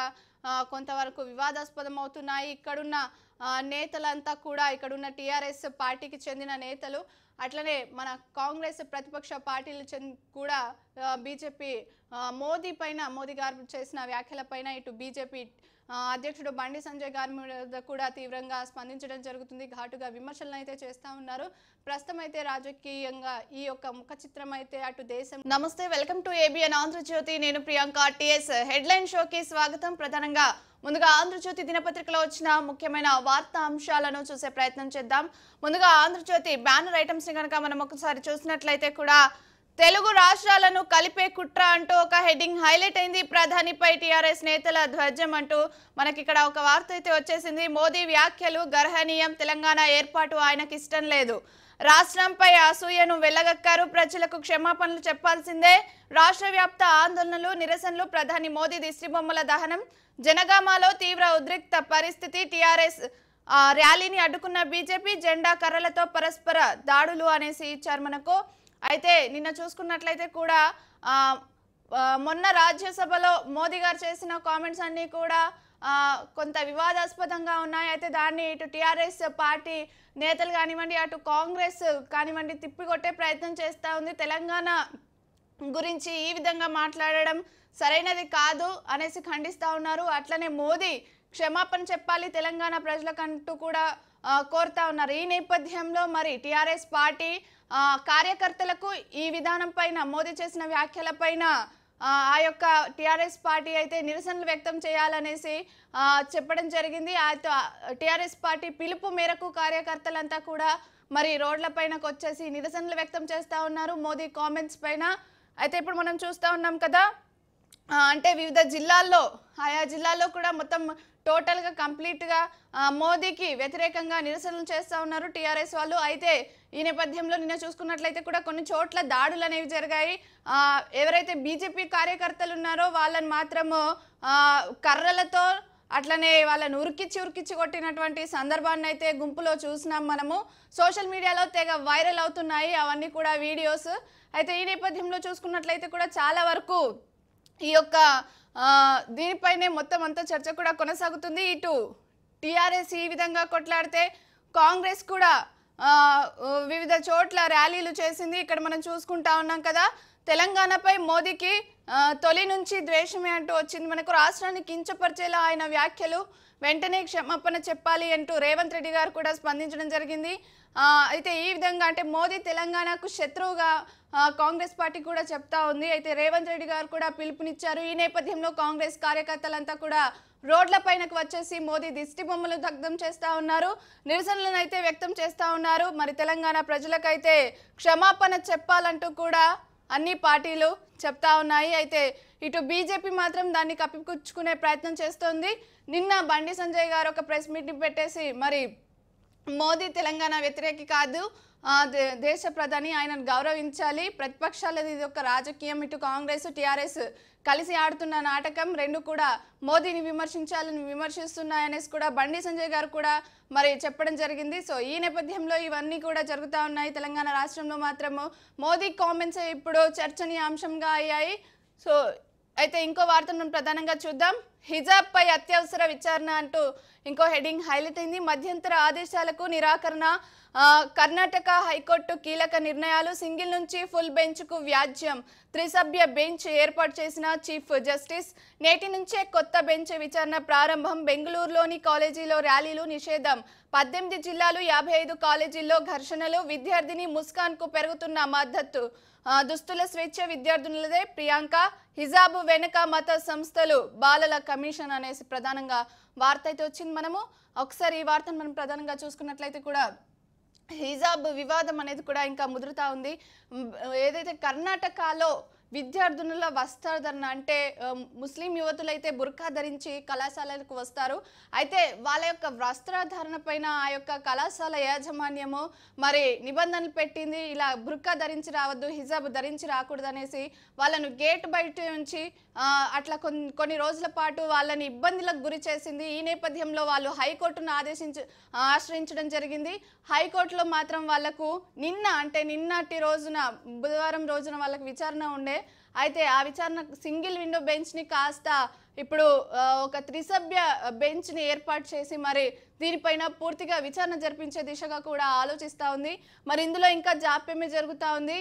కొంతవరకు వివాదాస్పదం అవుతున్నాయి ఇక్కడున్న నేతలంతా కూడా ఇక్కడున్న టీఆర్ఎస్ పార్టీకి చెందిన నేతలు అట్లనే మన కాంగ్రెస్ ప్రతిపక్ష పార్టీలు కూడా బీజేపీ మోదీ పైన మోదీ గారు చేసిన వ్యాఖ్యల పైన ఇటు బీజేపీ అధ్యక్షుడు బండి సంజయ్ గారి మీద కూడా తీవ్రంగా స్పందించడం జరుగుతుంది ఘాటుగా విమర్శలను అయితే చేస్తూ ఉన్నారు ప్రస్తుతం అయితే రాజకీయంగా ఈ యొక్క ముఖ చిత్రం అయితే అటు దేశం నమస్తే వెల్కమ్ టు ఏబిఎన్ ఆంధ్రజ్యోతి నేను ప్రియాంక టిఎస్ హెడ్లైన్ షోకి స్వాగతం ప్రధానంగా ముందుగా ఆంధ్రజ్యోతి దినపత్రికలో వచ్చిన ముఖ్యమైన వార్తా అంశాలను చూసే ప్రయత్నం చేద్దాం ముందుగా ఆంధ్రజ్యోతి బ్యానర్ ఐటమ్స్ని కనుక మనం ఒకసారి చూసినట్లయితే కూడా తెలుగు రాష్ట్రాలను కలిపే కుట్ర అంటూ ఒక హెడ్డింగ్ హైలైట్ అయింది ప్రధానిపై టీఆర్ఎస్ నేతల ధ్వజం అంటూ మనకిక్కడ ఒక వార్త అయితే వచ్చేసింది మోదీ వ్యాఖ్యలు గర్హనీయం తెలంగాణ ఏర్పాటు ఆయనకి ఇష్టం లేదు రాష్ట్రంపై అసూయను వెళ్ళగక్కారు ప్రజలకు క్షమాపణలు చెప్పాల్సిందే రాష్ట్ర వ్యాప్త ఆందోళనలు నిరసనలు ప్రధాని మోదీ దిష్టిబొమ్మల దహనం జనగామాలో తీవ్ర ఉద్రిక్త పరిస్థితి టీఆర్ఎస్ ర్యాలీని అడ్డుకున్న బీజేపీ జెండా కర్రలతో పరస్పర దాడులు అనేసి ఇచ్చారు మనకు అయితే నిన్న చూసుకున్నట్లయితే కూడా మొన్న రాజ్యసభలో మోదీ గారు చేసిన కామెంట్స్ అన్నీ కూడా కొంత వివాదాస్పదంగా ఉన్నాయి అయితే దాన్ని ఇటు టీఆర్ఎస్ పార్టీ నేతలు కానివ్వండి అటు కాంగ్రెస్ కానివ్వండి తిప్పికొట్టే ప్రయత్నం చేస్తూ ఉంది తెలంగాణ గురించి ఈ విధంగా మాట్లాడడం సరైనది కాదు అనేసి ఖండిస్తూ ఉన్నారు అట్లనే మోదీ క్షమాపణ చెప్పాలి తెలంగాణ ప్రజలకంటూ కూడా కోరుతా ఉన్నారు ఈ నేపథ్యంలో మరి టీఆర్ఎస్ పార్టీ కార్యకర్తలకు ఈ విధానం పైన మోదీ చేసిన వ్యాఖ్యల పైన ఆ యొక్క టీఆర్ఎస్ పార్టీ అయితే నిరసనలు వ్యక్తం చేయాలనేసి చెప్పడం జరిగింది అయితే టీఆర్ఎస్ పార్టీ పిలుపు మేరకు కార్యకర్తలంతా కూడా మరి రోడ్ల పైనకు వచ్చేసి నిరసనలు వ్యక్తం చేస్తూ ఉన్నారు మోదీ కామెంట్స్ పైన అయితే ఇప్పుడు మనం చూస్తూ ఉన్నాం కదా అంటే వివిధ జిల్లాల్లో ఆయా జిల్లాల్లో కూడా మొత్తం టోటల్గా కంప్లీట్గా మోదీకి వ్యతిరేకంగా నిరసనలు చేస్తూ ఉన్నారు టీఆర్ఎస్ వాళ్ళు అయితే ఈ నేపథ్యంలో నిన్న చూసుకున్నట్లయితే కూడా కొన్ని చోట్ల దాడులు అనేవి జరిగాయి ఎవరైతే బీజేపీ కార్యకర్తలు ఉన్నారో వాళ్ళని మాత్రము కర్రలతో అట్లనే వాళ్ళని ఉరికిచ్చి ఉరికిచ్చి కొట్టినటువంటి సందర్భాన్ని అయితే గుంపులో చూసినాం మనము సోషల్ మీడియాలో తెగ వైరల్ అవుతున్నాయి అవన్నీ కూడా వీడియోస్ అయితే ఈ నేపథ్యంలో చూసుకున్నట్లయితే కూడా చాలా వరకు ఈ యొక్క దీనిపైనే మొత్తం అంతా చర్చ కూడా కొనసాగుతుంది ఇటు టీఆర్ఎస్ ఈ విధంగా కొట్లాడితే కాంగ్రెస్ కూడా వివిధ చోట్ల ర్యాలీలు చేసింది ఇక్కడ మనం చూసుకుంటా ఉన్నాం కదా తెలంగాణపై మోదీకి తొలి నుంచి ద్వేషమే అంటూ వచ్చింది మనకు రాష్ట్రాన్ని కించపరిచేలా ఆయన వ్యాఖ్యలు వెంటనే క్షమాపణ చెప్పాలి అంటూ రేవంత్ రెడ్డి గారు కూడా స్పందించడం జరిగింది అయితే ఈ విధంగా అంటే మోదీ తెలంగాణకు శత్రువుగా కాంగ్రెస్ పార్టీ కూడా చెప్తా ఉంది అయితే రేవంత్ రెడ్డి గారు కూడా పిలుపునిచ్చారు ఈ నేపథ్యంలో కాంగ్రెస్ కార్యకర్తలంతా కూడా రోడ్ల పైనకు వచ్చేసి మోదీ దిష్టి బొమ్మలు దగ్ధం చేస్తా ఉన్నారు నిరసనలను అయితే వ్యక్తం చేస్తా ఉన్నారు మరి తెలంగాణ ప్రజలకైతే క్షమాపణ చెప్పాలంటూ కూడా అన్ని పార్టీలు చెప్తా ఉన్నాయి అయితే ఇటు బీజేపీ మాత్రం దాన్ని కప్పిపుచ్చుకునే ప్రయత్నం చేస్తోంది నిన్న బండి సంజయ్ గారు ఒక ప్రెస్ మీటింగ్ పెట్టేసి మరి మోదీ తెలంగాణ వ్యతిరేకి కాదు దేశ ప్రధాని ఆయనను గౌరవించాలి ప్రతిపక్షాలది ఇది ఒక రాజకీయం ఇటు కాంగ్రెస్ టీఆర్ఎస్ కలిసి ఆడుతున్న నాటకం రెండు కూడా మోదీని విమర్శించాలని విమర్శిస్తున్నాయనేసి కూడా బండి సంజయ్ గారు కూడా మరి చెప్పడం జరిగింది సో ఈ నేపథ్యంలో ఇవన్నీ కూడా జరుగుతూ ఉన్నాయి తెలంగాణ రాష్ట్రంలో మాత్రము మోదీ కామెంట్స్ ఇప్పుడు చర్చనీయాంశంగా అయ్యాయి సో అయితే ఇంకో వార్తను ప్రధానంగా చూద్దాం హిజాబ్ పై అత్యవసర విచారణ అంటూ ఇంకో హెడింగ్ హైలైట్ అయింది మధ్యంతర ఆదేశాలకు నిరాకరణ కర్ణాటక హైకోర్టు కీలక నిర్ణయాలు సింగిల్ నుంచి ఫుల్ బెంచ్కు వ్యాజ్యం త్రిసభ్య బెంచ్ ఏర్పాటు చేసిన చీఫ్ జస్టిస్ నేటి నుంచే కొత్త బెంచ్ విచారణ ప్రారంభం బెంగళూరులోని కాలేజీలో ర్యాలీలు నిషేధం పద్దెనిమిది జిల్లాలు యాభై ఐదు కాలేజీల్లో ఘర్షణలు విద్యార్థిని ముస్కాన్కు పెరుగుతున్న మద్దతు దుస్తుల స్వేచ్ఛ విద్యార్థినులదే ప్రియాంక హిజాబు వెనుక మత సంస్థలు బాలల కమిషన్ అనేసి ప్రధానంగా వార్త అయితే వచ్చింది మనము ఒకసారి ఈ వార్తను మనం ప్రధానంగా చూసుకున్నట్లయితే కూడా హిజాబ్ వివాదం అనేది కూడా ఇంకా ముదురుతా ఉంది ఏదైతే కర్ణాటకలో విద్యార్థునుల వస్త్రధరణ అంటే ముస్లిం యువతులు అయితే బుర్కా ధరించి కళాశాలలకు వస్తారు అయితే వాళ్ళ యొక్క వస్త్రధారణ పైన ఆ యొక్క కళాశాల యాజమాన్యము మరి నిబంధనలు పెట్టింది ఇలా బుర్కా ధరించి రావద్దు హిజాబ్ ధరించి రాకూడదు అనేసి వాళ్ళను గేట్ బయట నుంచి అట్లా కొన్ని కొన్ని రోజుల పాటు వాళ్ళని ఇబ్బందులకు గురి చేసింది ఈ నేపథ్యంలో వాళ్ళు హైకోర్టును ఆదేశించ ఆశ్రయించడం జరిగింది హైకోర్టులో మాత్రం వాళ్లకు నిన్న అంటే నిన్నటి రోజున బుధవారం రోజున వాళ్ళకి విచారణ ఉండే అయితే ఆ విచారణ సింగిల్ విండో బెంచ్ని కాస్త ఇప్పుడు ఒక త్రిసభ్య బెంచ్ని ఏర్పాటు చేసి మరి దీనిపైన పూర్తిగా విచారణ జరిపించే దిశగా కూడా ఆలోచిస్తూ ఉంది మరి ఇందులో ఇంకా జాప్యమే జరుగుతూ ఉంది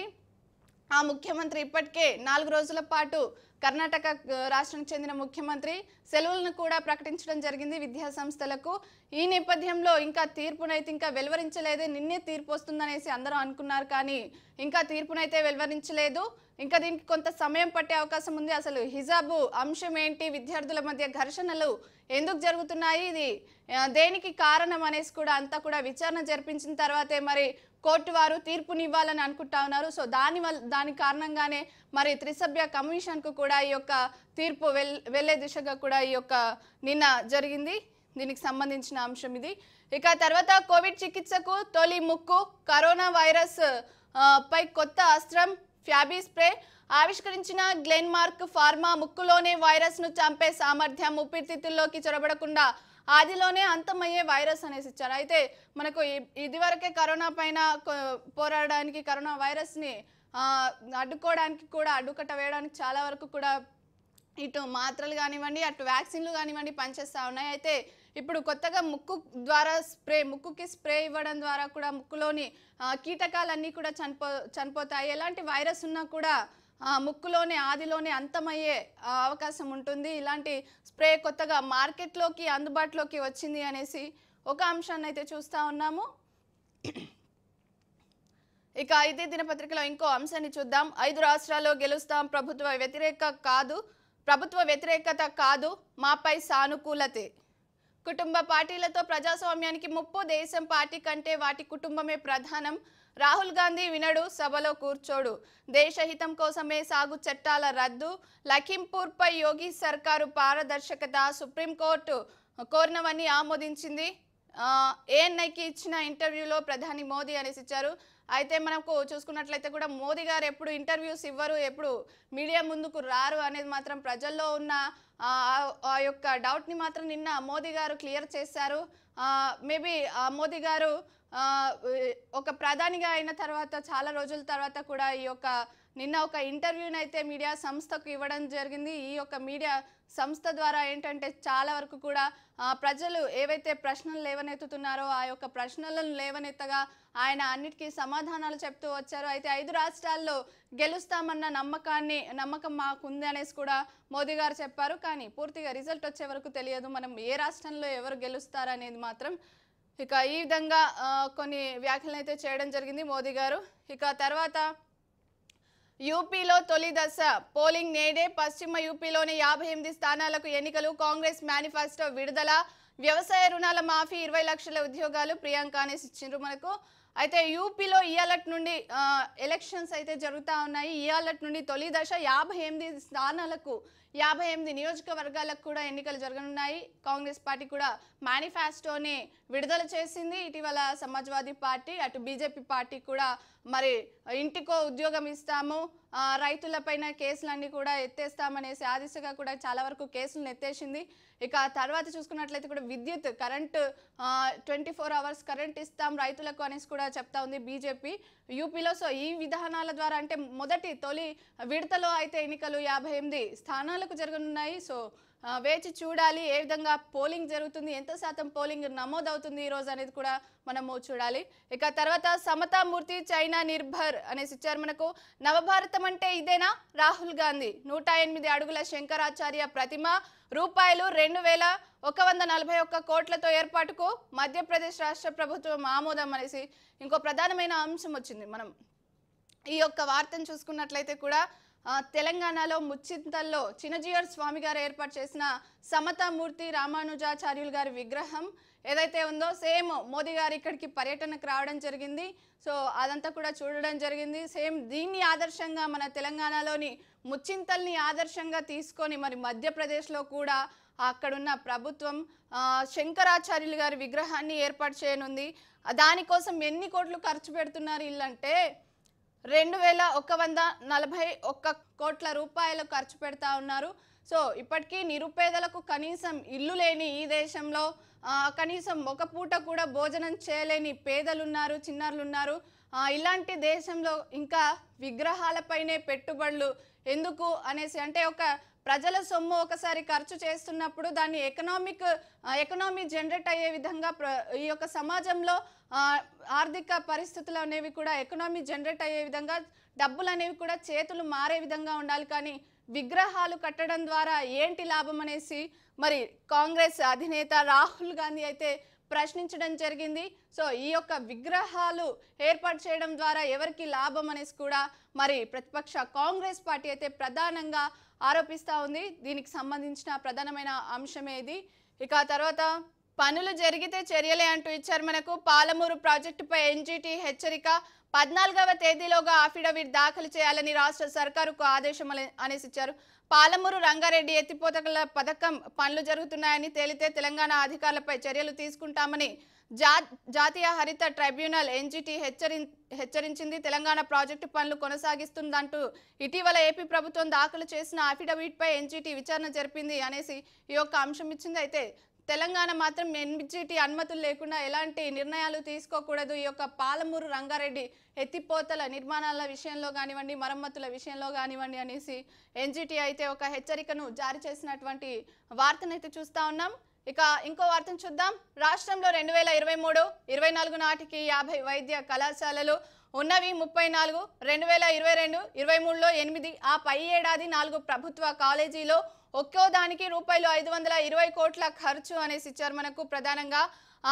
ఆ ముఖ్యమంత్రి ఇప్పటికే నాలుగు రోజుల పాటు కర్ణాటక రాష్ట్రానికి చెందిన ముఖ్యమంత్రి సెలవులను కూడా ప్రకటించడం జరిగింది విద్యాసంస్థలకు ఈ నేపథ్యంలో ఇంకా తీర్పునైతే ఇంకా వెలువరించలేదే నిన్నే తీర్పు వస్తుందనేసి అందరూ అనుకున్నారు కానీ ఇంకా తీర్పునైతే వెలువరించలేదు ఇంకా దీనికి కొంత సమయం పట్టే అవకాశం ఉంది అసలు హిజాబు అంశం ఏంటి విద్యార్థుల మధ్య ఘర్షణలు ఎందుకు జరుగుతున్నాయి ఇది దేనికి కారణం అనేసి కూడా అంతా కూడా విచారణ జరిపించిన తర్వాతే మరి కోర్టు వారు తీర్పునివ్వాలని అనుకుంటా ఉన్నారు సో దాని వల్ల దాని కారణంగానే మరి త్రిసభ్య కమిషన్కు కూడా ఈ యొక్క తీర్పు వెల్ వెళ్ళే దిశగా కూడా ఈ యొక్క నిన్న జరిగింది దీనికి సంబంధించిన అంశం ఇది ఇక తర్వాత కోవిడ్ చికిత్సకు తొలి ముక్కు కరోనా వైరస్ పై కొత్త అస్త్రం ఫ్యాబీ స్ప్రే ఆవిష్కరించిన గ్లెన్మార్క్ ఫార్మా ముక్కులోనే వైరస్ ను చంపే సామర్థ్యం ఊపిరితిత్తుల్లోకి చొరబడకుండా ఆదిలోనే అంతమయ్యే వైరస్ అనేసి ఇచ్చారు అయితే మనకు ఇదివరకే కరోనా పైన పోరాడడానికి కరోనా వైరస్ని అడ్డుకోవడానికి కూడా అడ్డుకట్ట వేయడానికి చాలా వరకు కూడా ఇటు మాత్రలు కానివ్వండి అటు వ్యాక్సిన్లు కానివ్వండి పనిచేస్తూ ఉన్నాయి అయితే ఇప్పుడు కొత్తగా ముక్కు ద్వారా స్ప్రే ముక్కుకి స్ప్రే ఇవ్వడం ద్వారా కూడా ముక్కులోని కీటకాలన్నీ కూడా చనిపో చనిపోతాయి ఎలాంటి వైరస్ ఉన్నా కూడా ముక్కులోనే ఆదిలోనే అంతమయ్యే అవకాశం ఉంటుంది ఇలాంటి స్ప్రే కొత్తగా మార్కెట్లోకి అందుబాటులోకి వచ్చింది అనేసి ఒక అంశాన్ని అయితే చూస్తూ ఉన్నాము ఇక ఇదే దినపత్రికలో ఇంకో అంశాన్ని చూద్దాం ఐదు రాష్ట్రాల్లో గెలుస్తాం ప్రభుత్వ వ్యతిరేక కాదు ప్రభుత్వ వ్యతిరేకత కాదు మాపై సానుకూలతే కుటుంబ పార్టీలతో ప్రజాస్వామ్యానికి ముప్పు దేశం పార్టీ కంటే వాటి కుటుంబమే ప్రధానం రాహుల్ గాంధీ వినడు సభలో కూర్చోడు దేశహితం కోసమే సాగు చట్టాల రద్దు లఖింపూర్పై యోగి సర్కారు పారదర్శకత సుప్రీంకోర్టు కోరినవన్నీ ఆమోదించింది ఏఎన్ఐకి ఇచ్చిన ఇంటర్వ్యూలో ప్రధాని మోదీ అనేసి ఇచ్చారు అయితే మనకు చూసుకున్నట్లయితే కూడా మోదీ గారు ఎప్పుడు ఇంటర్వ్యూస్ ఇవ్వరు ఎప్పుడు మీడియా ముందుకు రారు అనేది మాత్రం ప్రజల్లో ఉన్న ఆ యొక్క డౌట్ని మాత్రం నిన్న మోదీ గారు క్లియర్ చేశారు మేబీ మోదీ గారు ఒక ప్రధానిగా అయిన తర్వాత చాలా రోజుల తర్వాత కూడా ఈ యొక్క నిన్న ఒక ఇంటర్వ్యూని అయితే మీడియా సంస్థకు ఇవ్వడం జరిగింది ఈ యొక్క మీడియా సంస్థ ద్వారా ఏంటంటే చాలా వరకు కూడా ప్రజలు ఏవైతే ప్రశ్నలు లేవనెత్తుతున్నారో ఆ యొక్క ప్రశ్నలను లేవనెత్తగా ఆయన అన్నిటికీ సమాధానాలు చెప్తూ వచ్చారు అయితే ఐదు రాష్ట్రాల్లో గెలుస్తామన్న నమ్మకాన్ని నమ్మకం మాకుంది అనేసి కూడా మోదీ గారు చెప్పారు కానీ పూర్తిగా రిజల్ట్ వచ్చే వరకు తెలియదు మనం ఏ రాష్ట్రంలో ఎవరు గెలుస్తారనేది మాత్రం ఇక ఈ విధంగా కొన్ని వ్యాఖ్యలు అయితే చేయడం జరిగింది మోదీ గారు ఇక తర్వాత యూపీలో తొలి దశ పోలింగ్ నేడే పశ్చిమ యూపీలోని యాభై ఎనిమిది స్థానాలకు ఎన్నికలు కాంగ్రెస్ మేనిఫెస్టో విడుదల వ్యవసాయ రుణాల మాఫీ ఇరవై లక్షల ఉద్యోగాలు ప్రియాంక అనేసి ఇచ్చిండ్రు మనకు అయితే యూపీలో ఇయాలట్ నుండి ఎలక్షన్స్ అయితే జరుగుతూ ఉన్నాయి అలర్ట్ నుండి తొలి దశ యాభై ఎనిమిది స్థానాలకు యాభై ఎనిమిది నియోజకవర్గాలకు కూడా ఎన్నికలు జరగనున్నాయి కాంగ్రెస్ పార్టీ కూడా మేనిఫెస్టోని విడుదల చేసింది ఇటీవల సమాజ్వాదీ పార్టీ అటు బీజేపీ పార్టీ కూడా మరి ఇంటికో ఉద్యోగం ఇస్తాము రైతులపైన కేసులన్నీ కూడా ఎత్తేస్తామనేసి ఆ దిశగా కూడా చాలా వరకు కేసులను ఎత్తేసింది ఇక తర్వాత చూసుకున్నట్లయితే కూడా విద్యుత్ current twenty four hours current ఇస్తాం రైతులకు అనేసి కూడా చెప్తా ఉంది బీజేపీ యూపీలో సో ఈ విధానాల ద్వారా అంటే మొదటి తొలి విడతలో అయితే ఎన్నికలు యాభై ఎనిమిది స్థానాలకు జరగనున్నాయి సో వేచి చూడాలి ఏ విధంగా పోలింగ్ జరుగుతుంది ఎంత శాతం పోలింగ్ నమోదవుతుంది ఈ రోజు అనేది కూడా మనము చూడాలి ఇక తర్వాత సమతామూర్తి చైనా నిర్భర్ అనేసి ఇచ్చారు మనకు నవభారతం అంటే ఇదేనా రాహుల్ గాంధీ నూట ఎనిమిది అడుగుల శంకరాచార్య ప్రతిమ రూపాయలు రెండు వేల ఒక వంద నలభై ఒక్క కోట్లతో ఏర్పాటుకు మధ్యప్రదేశ్ రాష్ట్ర ప్రభుత్వం ఆమోదం అనేసి ఇంకో ప్రధానమైన అంశం వచ్చింది మనం ఈ యొక్క వార్తను చూసుకున్నట్లయితే కూడా తెలంగాణలో ముచ్చింతల్లో చినజీవర్ స్వామి గారు ఏర్పాటు చేసిన సమతామూర్తి రామానుజాచార్యులు గారి విగ్రహం ఏదైతే ఉందో సేమ్ మోదీ గారు ఇక్కడికి పర్యటనకు రావడం జరిగింది సో అదంతా కూడా చూడడం జరిగింది సేమ్ దీన్ని ఆదర్శంగా మన తెలంగాణలోని ముచ్చింతల్ని ఆదర్శంగా తీసుకొని మరి మధ్యప్రదేశ్లో కూడా అక్కడున్న ప్రభుత్వం శంకరాచార్యులు గారి విగ్రహాన్ని ఏర్పాటు చేయనుంది దానికోసం ఎన్ని కోట్లు ఖర్చు పెడుతున్నారు ఇల్లంటే రెండు వేల ఒక వంద నలభై ఒక్క కోట్ల రూపాయలు ఖర్చు పెడతా ఉన్నారు సో ఇప్పటికీ నిరుపేదలకు కనీసం ఇల్లు లేని ఈ దేశంలో కనీసం ఒక పూట కూడా భోజనం చేయలేని పేదలున్నారు చిన్నారులున్నారు ఇలాంటి దేశంలో ఇంకా విగ్రహాలపైనే పెట్టుబడులు ఎందుకు అనేసి అంటే ఒక ప్రజల సొమ్ము ఒకసారి ఖర్చు చేస్తున్నప్పుడు దాన్ని ఎకనామిక్ ఎకనామీ జనరేట్ అయ్యే విధంగా ఈ యొక్క సమాజంలో ఆర్థిక పరిస్థితులు అనేవి కూడా ఎకనామీ జనరేట్ అయ్యే విధంగా డబ్బులు అనేవి కూడా చేతులు మారే విధంగా ఉండాలి కానీ విగ్రహాలు కట్టడం ద్వారా ఏంటి లాభం అనేసి మరి కాంగ్రెస్ అధినేత రాహుల్ గాంధీ అయితే ప్రశ్నించడం జరిగింది సో ఈ యొక్క విగ్రహాలు ఏర్పాటు చేయడం ద్వారా ఎవరికి లాభం అనేసి కూడా మరి ప్రతిపక్ష కాంగ్రెస్ పార్టీ అయితే ప్రధానంగా ఆరోపిస్తూ ఉంది దీనికి సంబంధించిన ప్రధానమైన అంశమేది ఇక తర్వాత పనులు జరిగితే చర్యలే అంటూ ఇచ్చారు మనకు పాలమూరు ప్రాజెక్టుపై ఎన్జీటీ హెచ్చరిక పద్నాలుగవ తేదీలోగా అఫిడవిట్ దాఖలు చేయాలని రాష్ట్ర సర్కారుకు ఆదేశం అనేసి ఇచ్చారు పాలమూరు రంగారెడ్డి ఎత్తిపోతకల పథకం పనులు జరుగుతున్నాయని తేలితే తెలంగాణ అధికారులపై చర్యలు తీసుకుంటామని జాతీయ హరిత ట్రైబ్యునల్ ఎన్జిటి హెచ్చరి హెచ్చరించింది తెలంగాణ ప్రాజెక్టు పనులు కొనసాగిస్తుందంటూ ఇటీవల ఏపీ ప్రభుత్వం దాఖలు చేసిన అఫిడవిట్పై ఎన్జిటి విచారణ జరిపింది అనేసి ఈ యొక్క అంశం ఇచ్చింది అయితే తెలంగాణ మాత్రం ఎన్జిటి అనుమతులు లేకుండా ఎలాంటి నిర్ణయాలు తీసుకోకూడదు ఈ యొక్క పాలమూరు రంగారెడ్డి ఎత్తిపోతల నిర్మాణాల విషయంలో కానివ్వండి మరమ్మతుల విషయంలో కానివ్వండి అనేసి ఎన్జిటి అయితే ఒక హెచ్చరికను జారీ చేసినటువంటి వార్తనైతే చూస్తా ఉన్నాం ఇక ఇంకో వార్తను చూద్దాం రాష్ట్రంలో రెండు వేల ఇరవై మూడు ఇరవై నాలుగు నాటికి యాభై వైద్య కళాశాలలు ఉన్నవి ముప్పై నాలుగు రెండు వేల ఇరవై రెండు ఇరవై మూడులో ఎనిమిది ఆ పై ఏడాది నాలుగు ప్రభుత్వ కాలేజీలో ఒక్కో దానికి రూపాయలు ఐదు వందల ఇరవై కోట్ల ఖర్చు అనేసి ఇచ్చారు మనకు ప్రధానంగా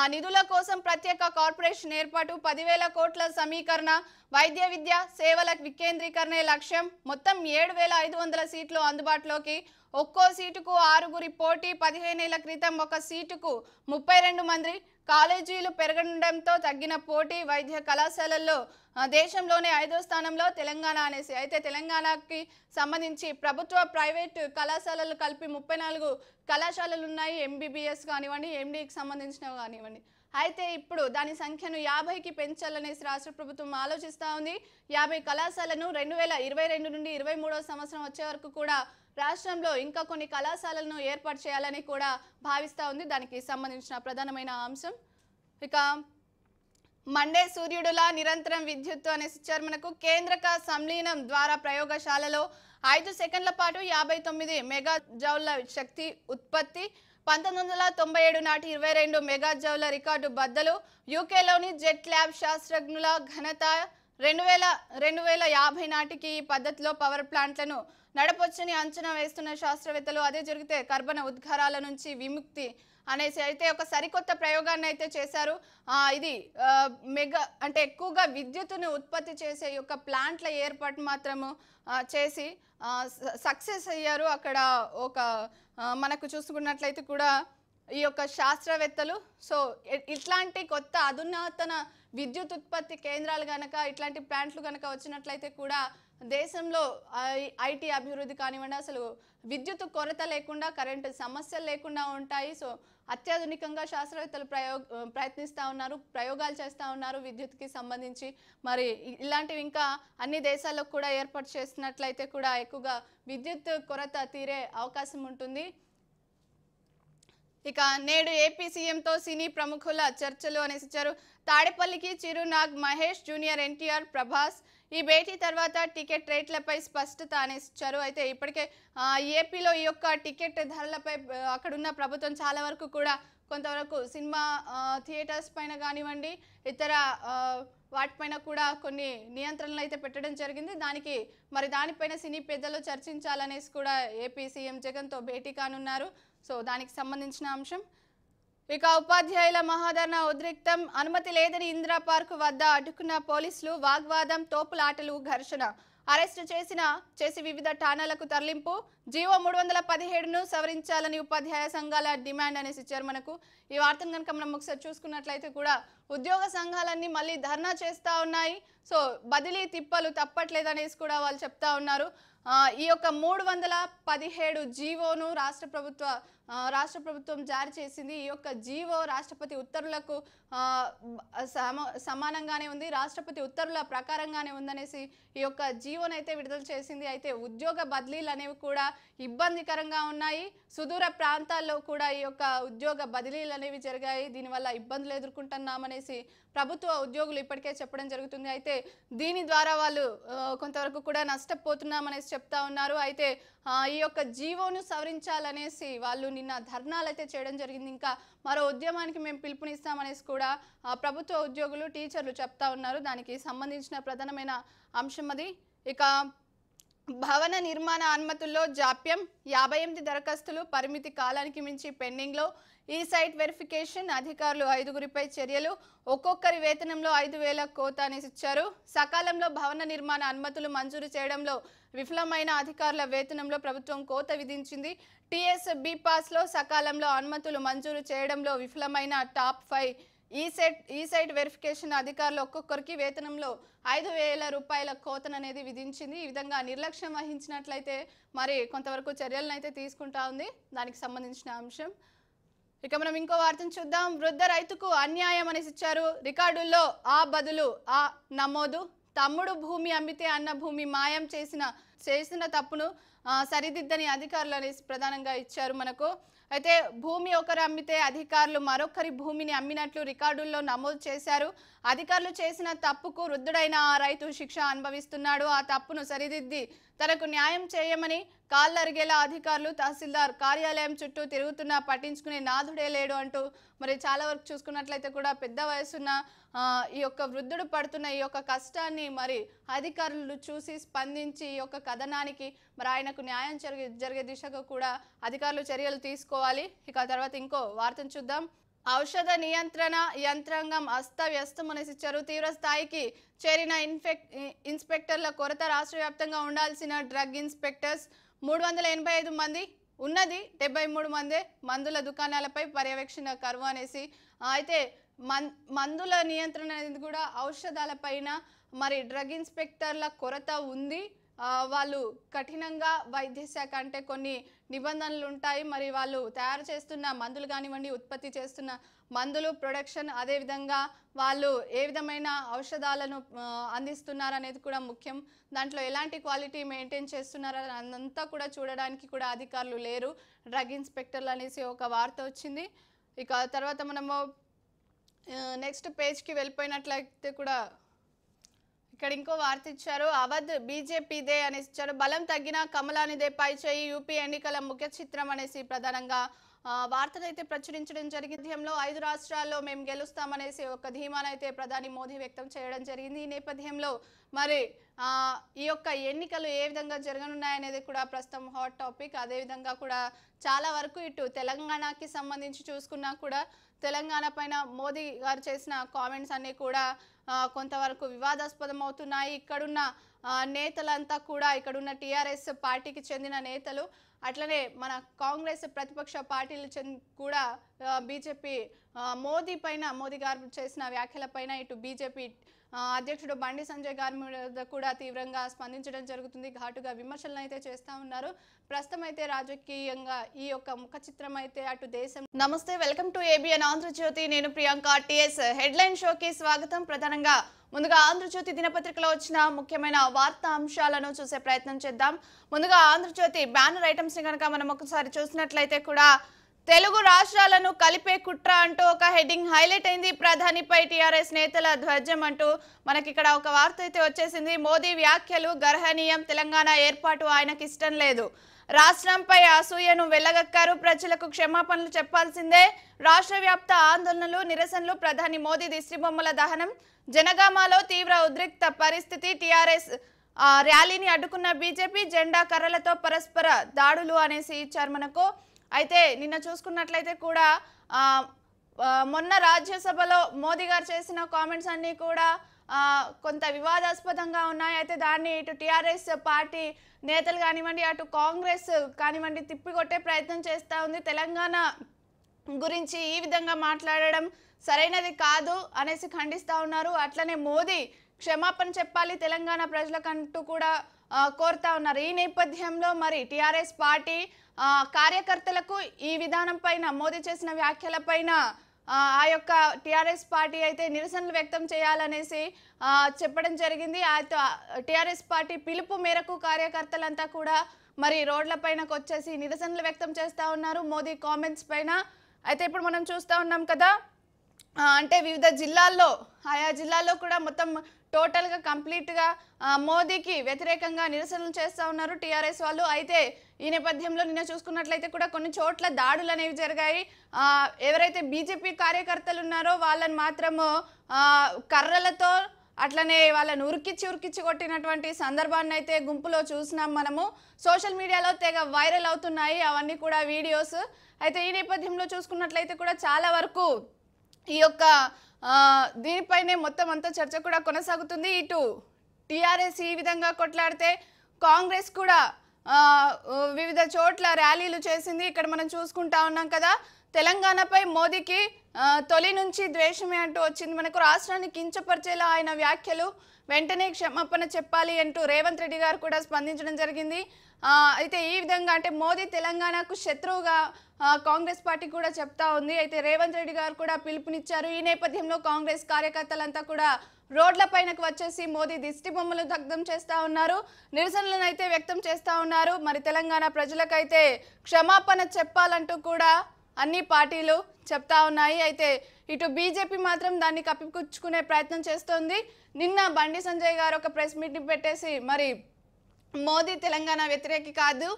ఆ నిధుల కోసం ప్రత్యేక కార్పొరేషన్ ఏర్పాటు పదివేల కోట్ల సమీకరణ వైద్య విద్య సేవల వికేంద్రీకరణ లక్ష్యం మొత్తం ఏడు వేల ఐదు వందల సీట్లు అందుబాటులోకి ఒక్కో సీటుకు ఆరుగురి పోటీ పదిహేనేళ్ల క్రితం ఒక సీటుకు ముప్పై రెండు మంది కాలేజీలు పెరగడంతో తగ్గిన పోటీ వైద్య కళాశాలల్లో దేశంలోనే ఐదో స్థానంలో తెలంగాణ అనేసి అయితే తెలంగాణకి సంబంధించి ప్రభుత్వ ప్రైవేట్ కళాశాలలు కలిపి ముప్పై నాలుగు కళాశాలలు ఉన్నాయి ఎంబీబీఎస్ కానివ్వండి ఎండీకి e సంబంధించినవి కానివ్వండి అయితే ఇప్పుడు దాని సంఖ్యను యాభైకి పెంచాలనేసి రాష్ట్ర ప్రభుత్వం ఆలోచిస్తూ ఉంది యాభై కళాశాలను రెండు వేల ఇరవై రెండు నుండి ఇరవై సంవత్సరం వచ్చే వరకు కూడా రాష్ట్రంలో ఇంకా కొన్ని కళాశాలలను ఏర్పాటు చేయాలని కూడా భావిస్తూ ఉంది దానికి సంబంధించిన ప్రధానమైన అంశం ఇక మండే సూర్యుడులా నిరంతరం విద్యుత్తు అనే చిచ్చర్మనకు కేంద్రక సంలీనం ద్వారా ప్రయోగశాలలో ఐదు సెకండ్ల పాటు యాభై తొమ్మిది మెగా జౌల్ల శక్తి ఉత్పత్తి పంతొమ్మిది వందల తొంభై ఏడు నాటి ఇరవై రెండు మెగా జౌల రికార్డు బద్దలు యూకేలోని జెట్ ల్యాబ్ శాస్త్రజ్ఞుల ఘనత రెండు వేల రెండు వేల యాభై నాటికి ఈ పద్ధతిలో పవర్ ప్లాంట్లను నడపొచ్చని అంచనా వేస్తున్న శాస్త్రవేత్తలు అదే జరిగితే కర్బన ఉద్గారాల నుంచి విముక్తి అనేసి అయితే ఒక సరికొత్త ప్రయోగాన్ని అయితే చేశారు ఇది మెగా అంటే ఎక్కువగా విద్యుత్తును ఉత్పత్తి చేసే యొక్క ప్లాంట్ల ఏర్పాటు మాత్రము చేసి సక్సెస్ అయ్యారు అక్కడ ఒక మనకు చూసుకున్నట్లయితే కూడా ఈ యొక్క శాస్త్రవేత్తలు సో ఇట్లాంటి కొత్త అధునాతన విద్యుత్ ఉత్పత్తి కేంద్రాలు కనుక ఇట్లాంటి ప్లాంట్లు కనుక వచ్చినట్లయితే కూడా దేశంలో ఐటీ అభివృద్ధి కానివ్వండి అసలు విద్యుత్ కొరత లేకుండా కరెంటు సమస్యలు లేకుండా ఉంటాయి సో అత్యాధునికంగా శాస్త్రవేత్తలు ప్రయో ప్రయత్నిస్తూ ఉన్నారు ప్రయోగాలు చేస్తూ ఉన్నారు విద్యుత్కి సంబంధించి మరి ఇలాంటివి ఇంకా అన్ని దేశాల్లో కూడా ఏర్పాటు చేసినట్లయితే కూడా ఎక్కువగా విద్యుత్ కొరత తీరే అవకాశం ఉంటుంది ఇక నేడు ఏపీ సీఎంతో సినీ ప్రముఖుల చర్చలు అనేసి ఇచ్చారు తాడేపల్లికి చిరునాగ్ మహేష్ జూనియర్ ఎన్టీఆర్ ప్రభాస్ ఈ భేటీ తర్వాత టికెట్ రేట్లపై స్పష్టత అనేస్తారు అయితే ఇప్పటికే ఏపీలో ఈ యొక్క టికెట్ ధరలపై అక్కడున్న ప్రభుత్వం చాలా వరకు కూడా కొంతవరకు సినిమా థియేటర్స్ పైన కానివ్వండి ఇతర వాటిపైన కూడా కొన్ని నియంత్రణలు అయితే పెట్టడం జరిగింది దానికి మరి దానిపైన సినీ పెద్దలు చర్చించాలనేసి కూడా ఏపీ సీఎం జగన్తో భేటీ కానున్నారు సో దానికి సంబంధించిన అంశం ఇక ఉపాధ్యాయుల మహాధరణ ఉద్రిక్తం అనుమతి లేదని ఇందిరా పార్క్ వద్ద అడ్డుకున్న పోలీసులు వాగ్వాదం తోపులాటలు ఘర్షణ అరెస్టు చేసిన చేసి వివిధ ఠాణాలకు తరలింపు జీవో మూడు వందల పదిహేడును సవరించాలని ఉపాధ్యాయ సంఘాల డిమాండ్ అనేసి ఇచ్చారు మనకు ఈ వార్తను కనుక మనం ఒకసారి చూసుకున్నట్లయితే కూడా ఉద్యోగ సంఘాలన్నీ మళ్ళీ ధర్నా చేస్తూ ఉన్నాయి సో బదిలీ తిప్పలు తప్పట్లేదు అనేసి కూడా వాళ్ళు చెప్తా ఉన్నారు ఈ యొక్క మూడు వందల పదిహేడు జీవోను రాష్ట్ర ప్రభుత్వ రాష్ట్ర ప్రభుత్వం జారీ చేసింది ఈ యొక్క జీవో రాష్ట్రపతి ఉత్తర్వులకు సమానంగానే ఉంది రాష్ట్రపతి ఉత్తర్వుల ప్రకారంగానే ఉందనేసి ఈ యొక్క జీవోనైతే విడుదల చేసింది అయితే ఉద్యోగ బదిలీలు అనేవి కూడా ఇబ్బందికరంగా ఉన్నాయి సుదూర ప్రాంతాల్లో కూడా ఈ యొక్క ఉద్యోగ బదిలీలు అనేవి జరిగాయి దీనివల్ల ఇబ్బందులు ఎదుర్కొంటున్నామనేసి ప్రభుత్వ ఉద్యోగులు ఇప్పటికే చెప్పడం జరుగుతుంది అయితే దీని ద్వారా వాళ్ళు కొంతవరకు కూడా నష్టపోతున్నామనేసి చెప్తా ఉన్నారు అయితే ఈ యొక్క జీవోను సవరించాలనేసి వాళ్ళు నిన్న ధర్నాలు అయితే చేయడం జరిగింది ఇంకా మరో ఉద్యమానికి మేము పిలుపునిస్తామనేసి కూడా ప్రభుత్వ ఉద్యోగులు టీచర్లు చెప్తా ఉన్నారు దానికి సంబంధించిన ప్రధానమైన అంశం అది ఇక భవన నిర్మాణ అనుమతుల్లో జాప్యం యాభై ఎనిమిది దరఖాస్తులు పరిమితి కాలానికి మించి పెండింగ్లో ఈ సైట్ వెరిఫికేషన్ అధికారులు ఐదుగురిపై చర్యలు ఒక్కొక్కరి వేతనంలో ఐదు వేల కోతాని ఇచ్చారు సకాలంలో భవన నిర్మాణ అనుమతులు మంజూరు చేయడంలో విఫలమైన అధికారుల వేతనంలో ప్రభుత్వం కోత విధించింది టీఎస్ బి పాస్లో సకాలంలో అనుమతులు మంజూరు చేయడంలో విఫలమైన టాప్ ఫైవ్ ఈ సెట్ ఈ సైట్ వెరిఫికేషన్ అధికారులు ఒక్కొక్కరికి వేతనంలో ఐదు వేల రూపాయల కోతను అనేది విధించింది ఈ విధంగా నిర్లక్ష్యం వహించినట్లయితే మరి కొంతవరకు చర్యలను అయితే తీసుకుంటా ఉంది దానికి సంబంధించిన అంశం ఇక మనం ఇంకో వార్తను చూద్దాం వృద్ధ రైతుకు అన్యాయం అనేసి ఇచ్చారు రికార్డుల్లో ఆ బదులు ఆ నమోదు తమ్ముడు భూమి అమ్మితే అన్న భూమి మాయం చేసిన చేసిన తప్పును సరిదిద్దని అధికారులు అనేసి ప్రధానంగా ఇచ్చారు మనకు అయితే భూమి ఒకరు అమ్మితే అధికారులు మరొకరి భూమిని అమ్మినట్లు రికార్డుల్లో నమోదు చేశారు అధికారులు చేసిన తప్పుకు వృద్ధుడైన ఆ రైతు శిక్ష అనుభవిస్తున్నాడు ఆ తప్పును సరిదిద్ది తనకు న్యాయం చేయమని కాళ్ళరిగేలా అధికారులు తహసీల్దార్ కార్యాలయం చుట్టూ తిరుగుతున్నా పట్టించుకునే నాథుడే లేడు అంటూ మరి చాలా వరకు చూసుకున్నట్లయితే కూడా పెద్ద వయసున్న ఈ యొక్క వృద్ధుడు పడుతున్న ఈ యొక్క కష్టాన్ని మరి అధికారులు చూసి స్పందించి ఈ యొక్క కథనానికి మరి ఆయనకు న్యాయం జరిగే జరిగే దిశగా కూడా అధికారులు చర్యలు తీసుకోవాలి ఇక తర్వాత ఇంకో వార్తను చూద్దాం ఔషధ నియంత్రణ యంత్రాంగం అస్తవ్యస్తమనేసిచ్చారు తీవ్ర స్థాయికి చేరిన ఇన్ఫెక్ ఇన్స్పెక్టర్ల కొరత రాష్ట్ర వ్యాప్తంగా ఉండాల్సిన డ్రగ్ ఇన్స్పెక్టర్స్ మూడు వందల ఎనభై ఐదు మంది ఉన్నది డెబ్బై మూడు మందే మందుల దుకాణాలపై పర్యవేక్షణ కరువు అనేసి అయితే మందుల నియంత్రణ అనేది కూడా ఔషధాలపైన మరి డ్రగ్ ఇన్స్పెక్టర్ల కొరత ఉంది వాళ్ళు కఠినంగా వైద్య శాఖ అంటే కొన్ని నిబంధనలు ఉంటాయి మరి వాళ్ళు తయారు చేస్తున్న మందులు కానివ్వండి ఉత్పత్తి చేస్తున్న మందులు ప్రొడక్షన్ అదేవిధంగా వాళ్ళు ఏ విధమైన ఔషధాలను అందిస్తున్నారనేది కూడా ముఖ్యం దాంట్లో ఎలాంటి క్వాలిటీ మెయింటైన్ చేస్తున్నారు అదంతా కూడా చూడడానికి కూడా అధికారులు లేరు డ్రగ్ ఇన్స్పెక్టర్లు అనేసి ఒక వార్త వచ్చింది ఇక తర్వాత మనము నెక్స్ట్ పేజ్కి వెళ్ళిపోయినట్లయితే కూడా ఇక్కడ ఇంకో వార్త ఇచ్చారు అవధ్ బీజేపీదే అనేసి ఇచ్చారు బలం తగ్గిన కమలానిదే పై చేయి యూపీ ఎన్నికల ముఖ్య చిత్రం అనేసి ప్రధానంగా వార్తలు అయితే ప్రచురించడం జరిగింది ఐదు రాష్ట్రాల్లో మేము గెలుస్తామనేసి ఒక అయితే ప్రధాని మోదీ వ్యక్తం చేయడం జరిగింది ఈ నేపథ్యంలో మరి ఈ యొక్క ఎన్నికలు ఏ విధంగా జరగనున్నాయనేది కూడా ప్రస్తుతం హాట్ టాపిక్ అదేవిధంగా కూడా చాలా వరకు ఇటు తెలంగాణకి సంబంధించి చూసుకున్నా కూడా తెలంగాణ పైన మోదీ గారు చేసిన కామెంట్స్ అన్నీ కూడా కొంతవరకు వివాదాస్పదం అవుతున్నాయి ఇక్కడున్న నేతలంతా కూడా ఇక్కడున్న టీఆర్ఎస్ పార్టీకి చెందిన నేతలు అట్లనే మన కాంగ్రెస్ ప్రతిపక్ష పార్టీలు కూడా బీజేపీ మోదీ పైన మోదీ గారు చేసిన వ్యాఖ్యల పైన ఇటు బీజేపీ అధ్యక్షుడు బండి సంజయ్ గారి మీద కూడా తీవ్రంగా స్పందించడం జరుగుతుంది ఘాటుగా విమర్శలను అయితే చేస్తూ ఉన్నారు ప్రస్తుతం అయితే రాజకీయంగా ఈ యొక్క ముఖ చిత్రం అయితే అటు దేశం నమస్తే వెల్కమ్ టు ఏబిఎన్ ఆంధ్రజ్యోతి నేను ప్రియాంక టిఎస్ హెడ్లైన్ షోకి స్వాగతం ప్రధానంగా ముందుగా ఆంధ్రజ్యోతి దినపత్రికలో వచ్చిన ముఖ్యమైన వార్తా అంశాలను చూసే ప్రయత్నం చేద్దాం ముందుగా ఆంధ్రజ్యోతి బ్యానర్ ఐటమ్స్ ని కనుక మనం ఒకసారి చూసినట్లయితే కూడా తెలుగు రాష్ట్రాలను కలిపే కుట్ర అంటూ ఒక హెడ్డింగ్ హైలైట్ అయింది ప్రధానిపై టీఆర్ఎస్ నేతల ధ్వజం అంటూ మనకిక్కడ ఒక వార్త అయితే వచ్చేసింది మోదీ వ్యాఖ్యలు గర్హనీయం తెలంగాణ ఏర్పాటు ఆయనకి ఇష్టం లేదు రాష్ట్రంపై అసూయను వెళ్ళగక్కారు ప్రజలకు క్షమాపణలు చెప్పాల్సిందే రాష్ట్ర వ్యాప్త ఆందోళనలు నిరసనలు ప్రధాని మోదీ దిష్టిబొమ్మల దహనం జనగామాలో తీవ్ర ఉద్రిక్త పరిస్థితి టీఆర్ఎస్ ర్యాలీని అడ్డుకున్న బీజేపీ జెండా కర్రలతో పరస్పర దాడులు అనేసి ఇచ్చారు మనకు అయితే నిన్న చూసుకున్నట్లయితే కూడా మొన్న రాజ్యసభలో మోదీ గారు చేసిన కామెంట్స్ అన్నీ కూడా కొంత వివాదాస్పదంగా ఉన్నాయి అయితే దాన్ని ఇటు టీఆర్ఎస్ పార్టీ నేతలు కానివ్వండి అటు కాంగ్రెస్ కానివ్వండి తిప్పికొట్టే ప్రయత్నం చేస్తూ ఉంది తెలంగాణ గురించి ఈ విధంగా మాట్లాడడం సరైనది కాదు అనేసి ఖండిస్తూ ఉన్నారు అట్లనే మోదీ క్షమాపణ చెప్పాలి తెలంగాణ ప్రజలకంటూ కూడా కోరుతా ఉన్నారు ఈ నేపథ్యంలో మరి టీఆర్ఎస్ పార్టీ కార్యకర్తలకు ఈ విధానం పైన మోదీ చేసిన వ్యాఖ్యల పైన ఆ యొక్క టీఆర్ఎస్ పార్టీ అయితే నిరసనలు వ్యక్తం చేయాలనేసి చెప్పడం జరిగింది టిఆర్ఎస్ పార్టీ పిలుపు మేరకు కార్యకర్తలంతా కూడా మరి రోడ్ల పైనకు వచ్చేసి నిరసనలు వ్యక్తం చేస్తూ ఉన్నారు మోదీ కామెంట్స్ పైన అయితే ఇప్పుడు మనం చూస్తూ ఉన్నాం కదా అంటే వివిధ జిల్లాల్లో ఆయా జిల్లాల్లో కూడా మొత్తం టోటల్గా కంప్లీట్గా మోదీకి వ్యతిరేకంగా నిరసనలు చేస్తూ ఉన్నారు టీఆర్ఎస్ వాళ్ళు అయితే ఈ నేపథ్యంలో నిన్న చూసుకున్నట్లయితే కూడా కొన్ని చోట్ల దాడులు అనేవి జరిగాయి ఎవరైతే బీజేపీ కార్యకర్తలు ఉన్నారో వాళ్ళని మాత్రము కర్రలతో అట్లనే వాళ్ళని ఉరికిచ్చి ఉరికిచ్చి కొట్టినటువంటి సందర్భాన్ని అయితే గుంపులో చూసినాం మనము సోషల్ మీడియాలో తెగ వైరల్ అవుతున్నాయి అవన్నీ కూడా వీడియోస్ అయితే ఈ నేపథ్యంలో చూసుకున్నట్లయితే కూడా చాలా వరకు ఈ యొక్క దీనిపైనే మొత్తం అంతా చర్చ కూడా కొనసాగుతుంది ఇటు టీఆర్ఎస్ ఈ విధంగా కొట్లాడితే కాంగ్రెస్ కూడా వివిధ చోట్ల ర్యాలీలు చేసింది ఇక్కడ మనం చూసుకుంటా ఉన్నాం కదా తెలంగాణపై మోదీకి తొలి నుంచి ద్వేషమే అంటూ వచ్చింది మనకు రాష్ట్రాన్ని కించపరిచేలా ఆయన వ్యాఖ్యలు వెంటనే క్షమాపణ చెప్పాలి అంటూ రేవంత్ రెడ్డి గారు కూడా స్పందించడం జరిగింది అయితే ఈ విధంగా అంటే మోదీ తెలంగాణకు శత్రువుగా కాంగ్రెస్ పార్టీ కూడా చెప్తా ఉంది అయితే రేవంత్ రెడ్డి గారు కూడా పిలుపునిచ్చారు ఈ నేపథ్యంలో కాంగ్రెస్ కార్యకర్తలంతా కూడా రోడ్ల పైనకు వచ్చేసి మోదీ దిష్టి బొమ్మలు దగ్ధం చేస్తా ఉన్నారు నిరసనలను అయితే వ్యక్తం చేస్తూ ఉన్నారు మరి తెలంగాణ ప్రజలకైతే క్షమాపణ చెప్పాలంటూ కూడా అన్ని పార్టీలు చెప్తా ఉన్నాయి అయితే ఇటు బీజేపీ మాత్రం దాన్ని కప్పిపుచ్చుకునే ప్రయత్నం చేస్తోంది నిన్న బండి సంజయ్ గారు ఒక ప్రెస్ మీటింగ్ పెట్టేసి మరి మోదీ తెలంగాణ వ్యతిరేకి కాదు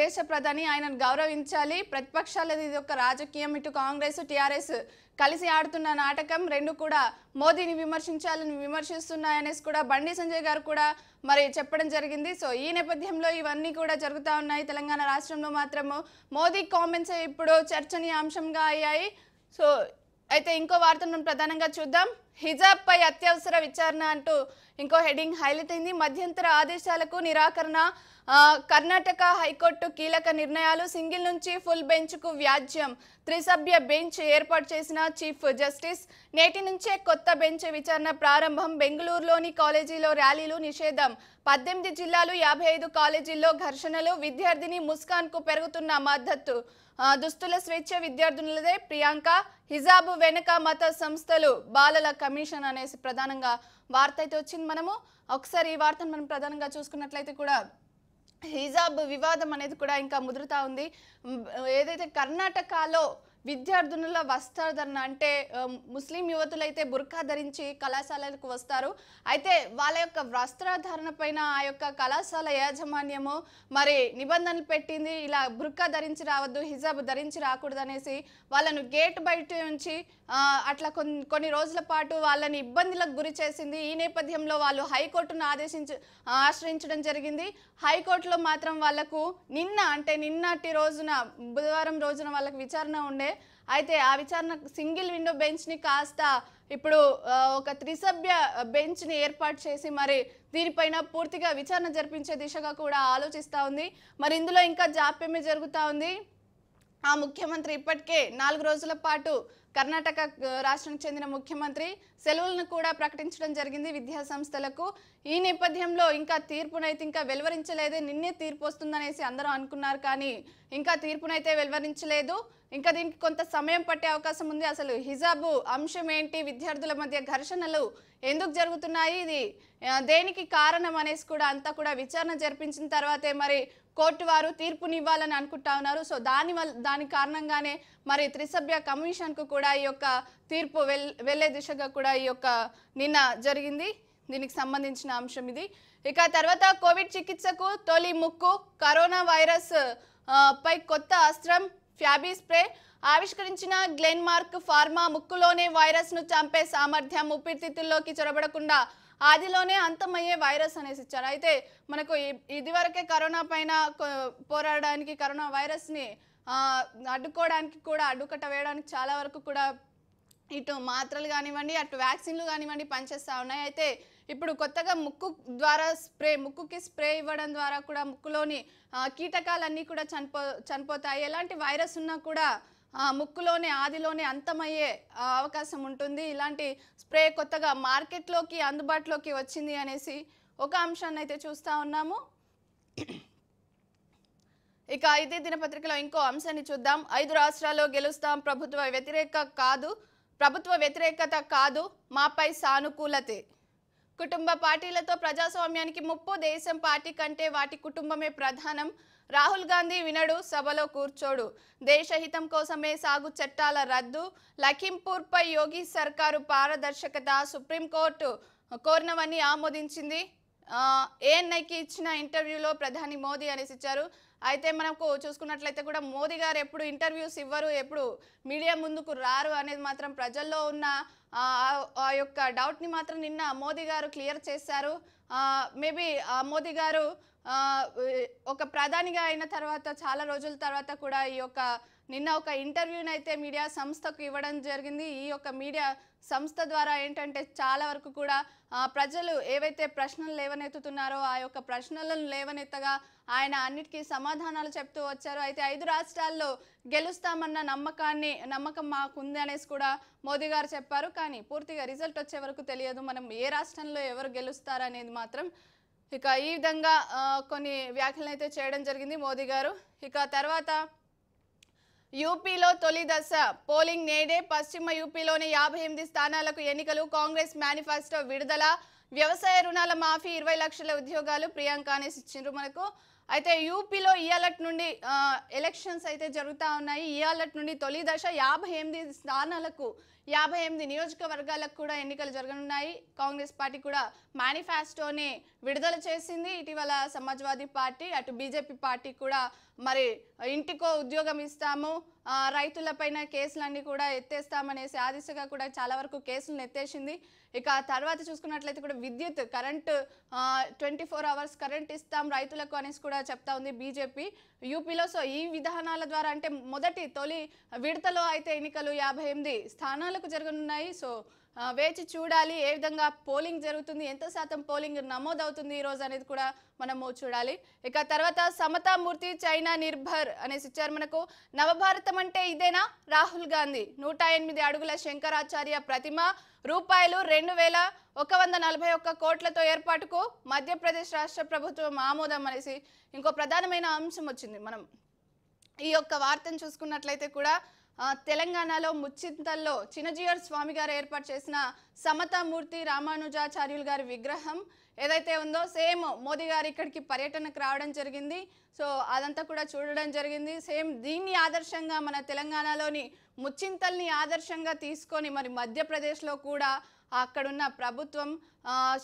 దేశ ప్రధాని ఆయనను గౌరవించాలి ప్రతిపక్షాలది ఇది ఒక రాజకీయం ఇటు కాంగ్రెస్ టీఆర్ఎస్ కలిసి ఆడుతున్న నాటకం రెండు కూడా మోదీని విమర్శించాలని విమర్శిస్తున్నాయనేసి కూడా బండి సంజయ్ గారు కూడా మరి చెప్పడం జరిగింది సో ఈ నేపథ్యంలో ఇవన్నీ కూడా జరుగుతూ ఉన్నాయి తెలంగాణ రాష్ట్రంలో మాత్రము మోదీ కామెంట్స్ ఇప్పుడు చర్చనీయాంశంగా అయ్యాయి సో అయితే ఇంకో వార్తను మనం ప్రధానంగా చూద్దాం హిజాబ్ పై అత్యవసర విచారణ అంటూ ఇంకో హెడింగ్ హైలైట్ అయింది మధ్యంతర ఆదేశాలకు నిరాకరణ కర్ణాటక హైకోర్టు కీలక నిర్ణయాలు సింగిల్ నుంచి ఫుల్ బెంచ్కు వ్యాజ్యం త్రిసభ్య బెంచ్ ఏర్పాటు చేసిన చీఫ్ జస్టిస్ నేటి నుంచే కొత్త బెంచ్ విచారణ ప్రారంభం బెంగళూరులోని కాలేజీలో ర్యాలీలు నిషేధం పద్దెనిమిది జిల్లాలు యాభై ఐదు కాలేజీల్లో ఘర్షణలు విద్యార్థిని ముస్కాన్కు పెరుగుతున్న మద్దతు దుస్తుల స్వేచ్ఛ విద్యార్థులదే ప్రియాంక హిజాబు వెనుక మత సంస్థలు బాలల కమిషన్ అనేసి ప్రధానంగా వార్త అయితే వచ్చింది మనము ఒకసారి ఈ వార్తను మనం ప్రధానంగా చూసుకున్నట్లయితే కూడా హిజాబ్ వివాదం అనేది కూడా ఇంకా ముదురుతా ఉంది ఏదైతే కర్ణాటకలో విద్యార్థినుల వస్త్రధరణ అంటే ముస్లిం యువతులు అయితే బుర్కా ధరించి కళాశాలలకు వస్తారు అయితే వాళ్ళ యొక్క వస్త్రధారణ పైన ఆ యొక్క కళాశాల యాజమాన్యము మరి నిబంధనలు పెట్టింది ఇలా బుర్కా ధరించి రావద్దు హిజాబ్ ధరించి రాకూడదు అనేసి వాళ్ళను గేట్ బయట నుంచి అట్లా కొన్ని కొన్ని రోజుల పాటు వాళ్ళని ఇబ్బందులకు గురి చేసింది ఈ నేపథ్యంలో వాళ్ళు హైకోర్టును ఆదేశించ ఆశ్రయించడం జరిగింది హైకోర్టులో మాత్రం వాళ్లకు నిన్న అంటే నిన్నటి రోజున బుధవారం రోజున వాళ్ళకి విచారణ ఉండే అయితే ఆ విచారణ సింగిల్ విండో బెంచ్ని కాస్త ఇప్పుడు ఒక త్రిసభ్య బెంచ్ని ఏర్పాటు చేసి మరి దీనిపైన పూర్తిగా విచారణ జరిపించే దిశగా కూడా ఆలోచిస్తూ ఉంది మరి ఇందులో ఇంకా జాప్యమే జరుగుతూ ఉంది ఆ ముఖ్యమంత్రి ఇప్పటికే నాలుగు రోజుల పాటు కర్ణాటక రాష్ట్రానికి చెందిన ముఖ్యమంత్రి సెలవులను కూడా ప్రకటించడం జరిగింది విద్యాసంస్థలకు ఈ నేపథ్యంలో ఇంకా తీర్పునైతే ఇంకా వెలువరించలేదే నిన్నే తీర్పు వస్తుందనేసి అందరూ అనుకున్నారు కానీ ఇంకా తీర్పునైతే వెలువరించలేదు ఇంకా దీనికి కొంత సమయం పట్టే అవకాశం ఉంది అసలు హిజాబు అంశం ఏంటి విద్యార్థుల మధ్య ఘర్షణలు ఎందుకు జరుగుతున్నాయి ఇది దేనికి కారణం అనేసి కూడా అంతా కూడా విచారణ జరిపించిన తర్వాతే మరి కోర్టు వారు తీర్పునివ్వాలని అనుకుంటా ఉన్నారు సో దాని వల్ల దాని కారణంగానే మరి త్రిసభ్య కమిషన్కు కూడా ఈ యొక్క తీర్పు వెల్ వెళ్ళే దిశగా కూడా ఈ యొక్క నిన్న జరిగింది దీనికి సంబంధించిన అంశం ఇది ఇక తర్వాత కోవిడ్ చికిత్సకు తొలి ముక్కు కరోనా వైరస్ పై కొత్త అస్త్రం ఫ్యాబీ స్ప్రే ఆవిష్కరించిన గ్లెన్మార్క్ ఫార్మా ముక్కులోనే వైరస్ను చంపే సామర్థ్యం ఊపిరితిత్తుల్లోకి చొరబడకుండా ఆదిలోనే అంతమయ్యే వైరస్ అనేసి ఇచ్చారు అయితే మనకు ఇదివరకే కరోనా పైన పోరాడడానికి కరోనా వైరస్ని అడ్డుకోవడానికి కూడా అడ్డుకట్ట వేయడానికి చాలా వరకు కూడా ఇటు మాత్రలు కానివ్వండి అటు వ్యాక్సిన్లు కానివ్వండి పనిచేస్తూ ఉన్నాయి అయితే ఇప్పుడు కొత్తగా ముక్కు ద్వారా స్ప్రే ముక్కుకి స్ప్రే ఇవ్వడం ద్వారా కూడా ముక్కులోని కీటకాలన్నీ కూడా చనిపో చనిపోతాయి ఎలాంటి వైరస్ ఉన్నా కూడా ముక్కులోనే ఆదిలోనే అంతమయ్యే అవకాశం ఉంటుంది ఇలాంటి స్ప్రే కొత్తగా మార్కెట్లోకి అందుబాటులోకి వచ్చింది అనేసి ఒక అంశాన్ని అయితే చూస్తూ ఉన్నాము ఇక ఇదే దినపత్రికలో ఇంకో అంశాన్ని చూద్దాం ఐదు రాష్ట్రాల్లో గెలుస్తాం ప్రభుత్వ వ్యతిరేక కాదు ప్రభుత్వ వ్యతిరేకత కాదు మాపై సానుకూలతే కుటుంబ పార్టీలతో ప్రజాస్వామ్యానికి ముప్పు దేశం పార్టీ కంటే వాటి కుటుంబమే ప్రధానం రాహుల్ గాంధీ వినడు సభలో కూర్చోడు దేశహితం కోసమే సాగు చట్టాల రద్దు లఖింపూర్పై యోగి సర్కారు పారదర్శకత సుప్రీంకోర్టు కోరినవన్నీ ఆమోదించింది ఏఎన్ఐకి ఇచ్చిన ఇంటర్వ్యూలో ప్రధాని మోదీ అనేసి ఇచ్చారు అయితే మనకు చూసుకున్నట్లయితే కూడా మోదీ గారు ఎప్పుడు ఇంటర్వ్యూస్ ఇవ్వరు ఎప్పుడు మీడియా ముందుకు రారు అనేది మాత్రం ప్రజల్లో ఉన్న ఆ యొక్క డౌట్ని మాత్రం నిన్న మోదీ గారు క్లియర్ చేశారు మేబీ మోదీ గారు ఒక ప్రధానిగా అయిన తర్వాత చాలా రోజుల తర్వాత కూడా ఈ యొక్క నిన్న ఒక ఇంటర్వ్యూని అయితే మీడియా సంస్థకు ఇవ్వడం జరిగింది ఈ యొక్క మీడియా సంస్థ ద్వారా ఏంటంటే చాలా వరకు కూడా ప్రజలు ఏవైతే ప్రశ్నలు లేవనెత్తుతున్నారో ఆ యొక్క ప్రశ్నలను లేవనెత్తగా ఆయన అన్నిటికీ సమాధానాలు చెప్తూ వచ్చారు అయితే ఐదు రాష్ట్రాల్లో గెలుస్తామన్న నమ్మకాన్ని నమ్మకం మాకుంది అనేసి కూడా మోదీ గారు చెప్పారు కానీ పూర్తిగా రిజల్ట్ వచ్చే వరకు తెలియదు మనం ఏ రాష్ట్రంలో ఎవరు గెలుస్తారనేది మాత్రం ఇక ఈ విధంగా కొన్ని వ్యాఖ్యలు అయితే చేయడం జరిగింది మోదీ గారు ఇక తర్వాత యూపీలో తొలి దశ పోలింగ్ నేడే పశ్చిమ యూపీలోని యాభై ఎనిమిది స్థానాలకు ఎన్నికలు కాంగ్రెస్ మేనిఫెస్టో విడుదల వ్యవసాయ రుణాల మాఫీ ఇరవై లక్షల ఉద్యోగాలు ప్రియాంక అనేసి ఇచ్చిండ్రు మనకు అయితే యూపీలో ఇయాలట్ నుండి ఎలక్షన్స్ అయితే జరుగుతూ ఉన్నాయి అలర్ట్ నుండి తొలి దశ యాభై ఎనిమిది స్థానాలకు యాభై ఎనిమిది నియోజకవర్గాలకు కూడా ఎన్నికలు జరగనున్నాయి కాంగ్రెస్ పార్టీ కూడా మేనిఫెస్టోని విడుదల చేసింది ఇటీవల సమాజ్వాదీ పార్టీ అటు బీజేపీ పార్టీ కూడా మరి ఇంటికో ఉద్యోగం ఇస్తాము రైతులపైన కేసులన్నీ కూడా ఎత్తేస్తామనేసి ఆ దిశగా కూడా చాలా వరకు కేసులను ఎత్తేసింది ఇక తర్వాత చూసుకున్నట్లయితే కూడా విద్యుత్ current twenty four hours current ఇస్తాం రైతులకు అనేసి కూడా చెప్తా ఉంది బీజేపీ యూపీలో సో ఈ విధానాల ద్వారా అంటే మొదటి తొలి విడతలో అయితే ఎన్నికలు యాభై ఎనిమిది స్థానాలు జిల్లాలకు జరగనున్నాయి సో వేచి చూడాలి ఏ విధంగా పోలింగ్ జరుగుతుంది ఎంత శాతం పోలింగ్ నమోదవుతుంది ఈ రోజు అనేది కూడా మనము చూడాలి ఇక తర్వాత సమతామూర్తి చైనా నిర్భర్ అనేసి ఇచ్చారు మనకు నవభారతం అంటే ఇదేనా రాహుల్ గాంధీ నూట ఎనిమిది అడుగుల శంకరాచార్య ప్రతిమ రూపాయలు రెండు వేల ఒక వంద నలభై ఒక్క కోట్లతో ఏర్పాటుకు మధ్యప్రదేశ్ రాష్ట్ర ప్రభుత్వం ఆమోదం అనేసి ఇంకో ప్రధానమైన అంశం వచ్చింది మనం ఈ యొక్క వార్తను చూసుకున్నట్లయితే కూడా తెలంగాణలో ముచ్చింతల్లో చిన్నజీయర్ స్వామి గారు ఏర్పాటు చేసిన సమతామూర్తి రామానుజాచార్యులు గారి విగ్రహం ఏదైతే ఉందో సేమ్ మోదీ గారు ఇక్కడికి పర్యటనకు రావడం జరిగింది సో అదంతా కూడా చూడడం జరిగింది సేమ్ దీన్ని ఆదర్శంగా మన తెలంగాణలోని ముచ్చింతల్ని ఆదర్శంగా తీసుకొని మరి మధ్యప్రదేశ్లో కూడా అక్కడున్న ప్రభుత్వం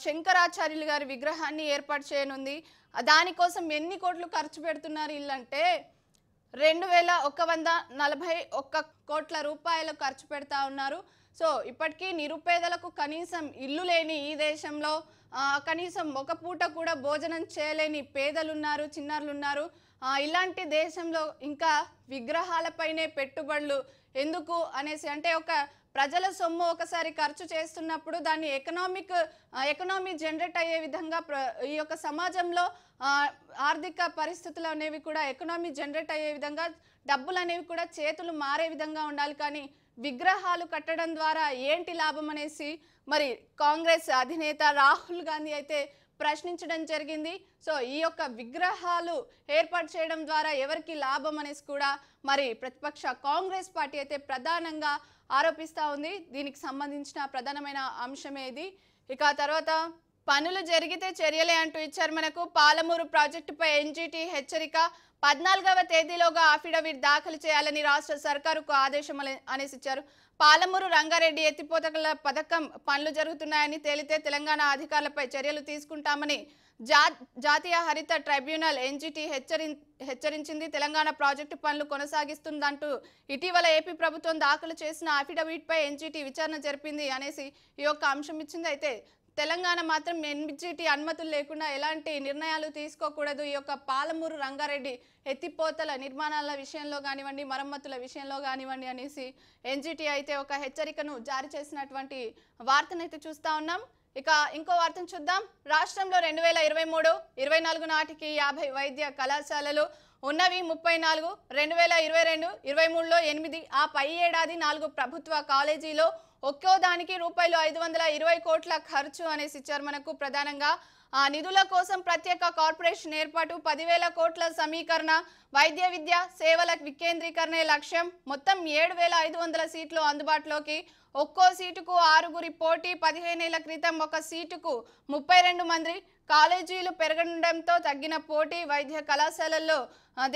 శంకరాచార్యులు గారి విగ్రహాన్ని ఏర్పాటు చేయనుంది దానికోసం ఎన్ని కోట్లు ఖర్చు పెడుతున్నారు ఇల్లంటే రెండు వేల ఒక వంద నలభై ఒక్క కోట్ల రూపాయలు ఖర్చు పెడతా ఉన్నారు సో ఇప్పటికీ నిరుపేదలకు కనీసం ఇల్లు లేని ఈ దేశంలో కనీసం ఒక పూట కూడా భోజనం చేయలేని పేదలున్నారు చిన్నారులున్నారు ఇలాంటి దేశంలో ఇంకా విగ్రహాలపైనే పెట్టుబడులు ఎందుకు అనేసి అంటే ఒక ప్రజల సొమ్ము ఒకసారి ఖర్చు చేస్తున్నప్పుడు దాన్ని ఎకనామిక్ ఎకనామీ జనరేట్ అయ్యే విధంగా ఈ యొక్క సమాజంలో ఆర్థిక పరిస్థితులు అనేవి కూడా ఎకనామీ జనరేట్ అయ్యే విధంగా డబ్బులు అనేవి కూడా చేతులు మారే విధంగా ఉండాలి కానీ విగ్రహాలు కట్టడం ద్వారా ఏంటి లాభం అనేసి మరి కాంగ్రెస్ అధినేత రాహుల్ గాంధీ అయితే ప్రశ్నించడం జరిగింది సో ఈ యొక్క విగ్రహాలు ఏర్పాటు చేయడం ద్వారా ఎవరికి లాభం అనేసి కూడా మరి ప్రతిపక్ష కాంగ్రెస్ పార్టీ అయితే ప్రధానంగా ఆరోపిస్తూ ఉంది దీనికి సంబంధించిన ప్రధానమైన అంశం ఏది ఇక తర్వాత పనులు జరిగితే చర్యలే అంటూ ఇచ్చారు మనకు పాలమూరు ప్రాజెక్టుపై ఎన్జీటీ హెచ్చరిక పద్నాలుగవ తేదీలోగా అఫిడవిట్ దాఖలు చేయాలని రాష్ట్ర సర్కారుకు ఆదేశం అనేసి ఇచ్చారు పాలమూరు రంగారెడ్డి ఎత్తిపోతకల పథకం పనులు జరుగుతున్నాయని తేలితే తెలంగాణ అధికారులపై చర్యలు తీసుకుంటామని జాతీయ హరిత ట్రైబ్యునల్ ఎన్జిటి హెచ్చరి హెచ్చరించింది తెలంగాణ ప్రాజెక్టు పనులు కొనసాగిస్తుందంటూ ఇటీవల ఏపీ ప్రభుత్వం దాఖలు చేసిన అఫిడవిట్పై ఎన్జిటి విచారణ జరిపింది అనేసి ఈ యొక్క అంశం ఇచ్చింది అయితే తెలంగాణ మాత్రం ఎన్జిటి అనుమతులు లేకుండా ఎలాంటి నిర్ణయాలు తీసుకోకూడదు ఈ యొక్క పాలమూరు రంగారెడ్డి ఎత్తిపోతల నిర్మాణాల విషయంలో కానివ్వండి మరమ్మతుల విషయంలో కానివ్వండి అనేసి ఎన్జిటి అయితే ఒక హెచ్చరికను జారీ చేసినటువంటి వార్తనైతే చూస్తూ ఉన్నాం ఇక ఇంకో వార్తను చూద్దాం రాష్ట్రంలో రెండు వేల ఇరవై మూడు ఇరవై నాలుగు నాటికి యాభై వైద్య కళాశాలలు ఉన్నవి ముప్పై నాలుగు రెండు వేల ఇరవై రెండు ఇరవై మూడులో ఎనిమిది ఆ పై ఏడాది నాలుగు ప్రభుత్వ కాలేజీలో ఒక్కో దానికి రూపాయలు ఐదు వందల ఇరవై కోట్ల ఖర్చు అనేసి ఇచ్చారు మనకు ప్రధానంగా ఆ నిధుల కోసం ప్రత్యేక కార్పొరేషన్ ఏర్పాటు పదివేల కోట్ల సమీకరణ వైద్య విద్య సేవల వికేంద్రీకరణ లక్ష్యం మొత్తం ఏడు వేల ఐదు వందల సీట్లు అందుబాటులోకి ఒక్కో సీటుకు ఆరుగురి పోటీ పదిహేనేళ్ల క్రితం ఒక సీటుకు ముప్పై రెండు మంది కాలేజీలు పెరగడంతో తగ్గిన పోటీ వైద్య కళాశాలల్లో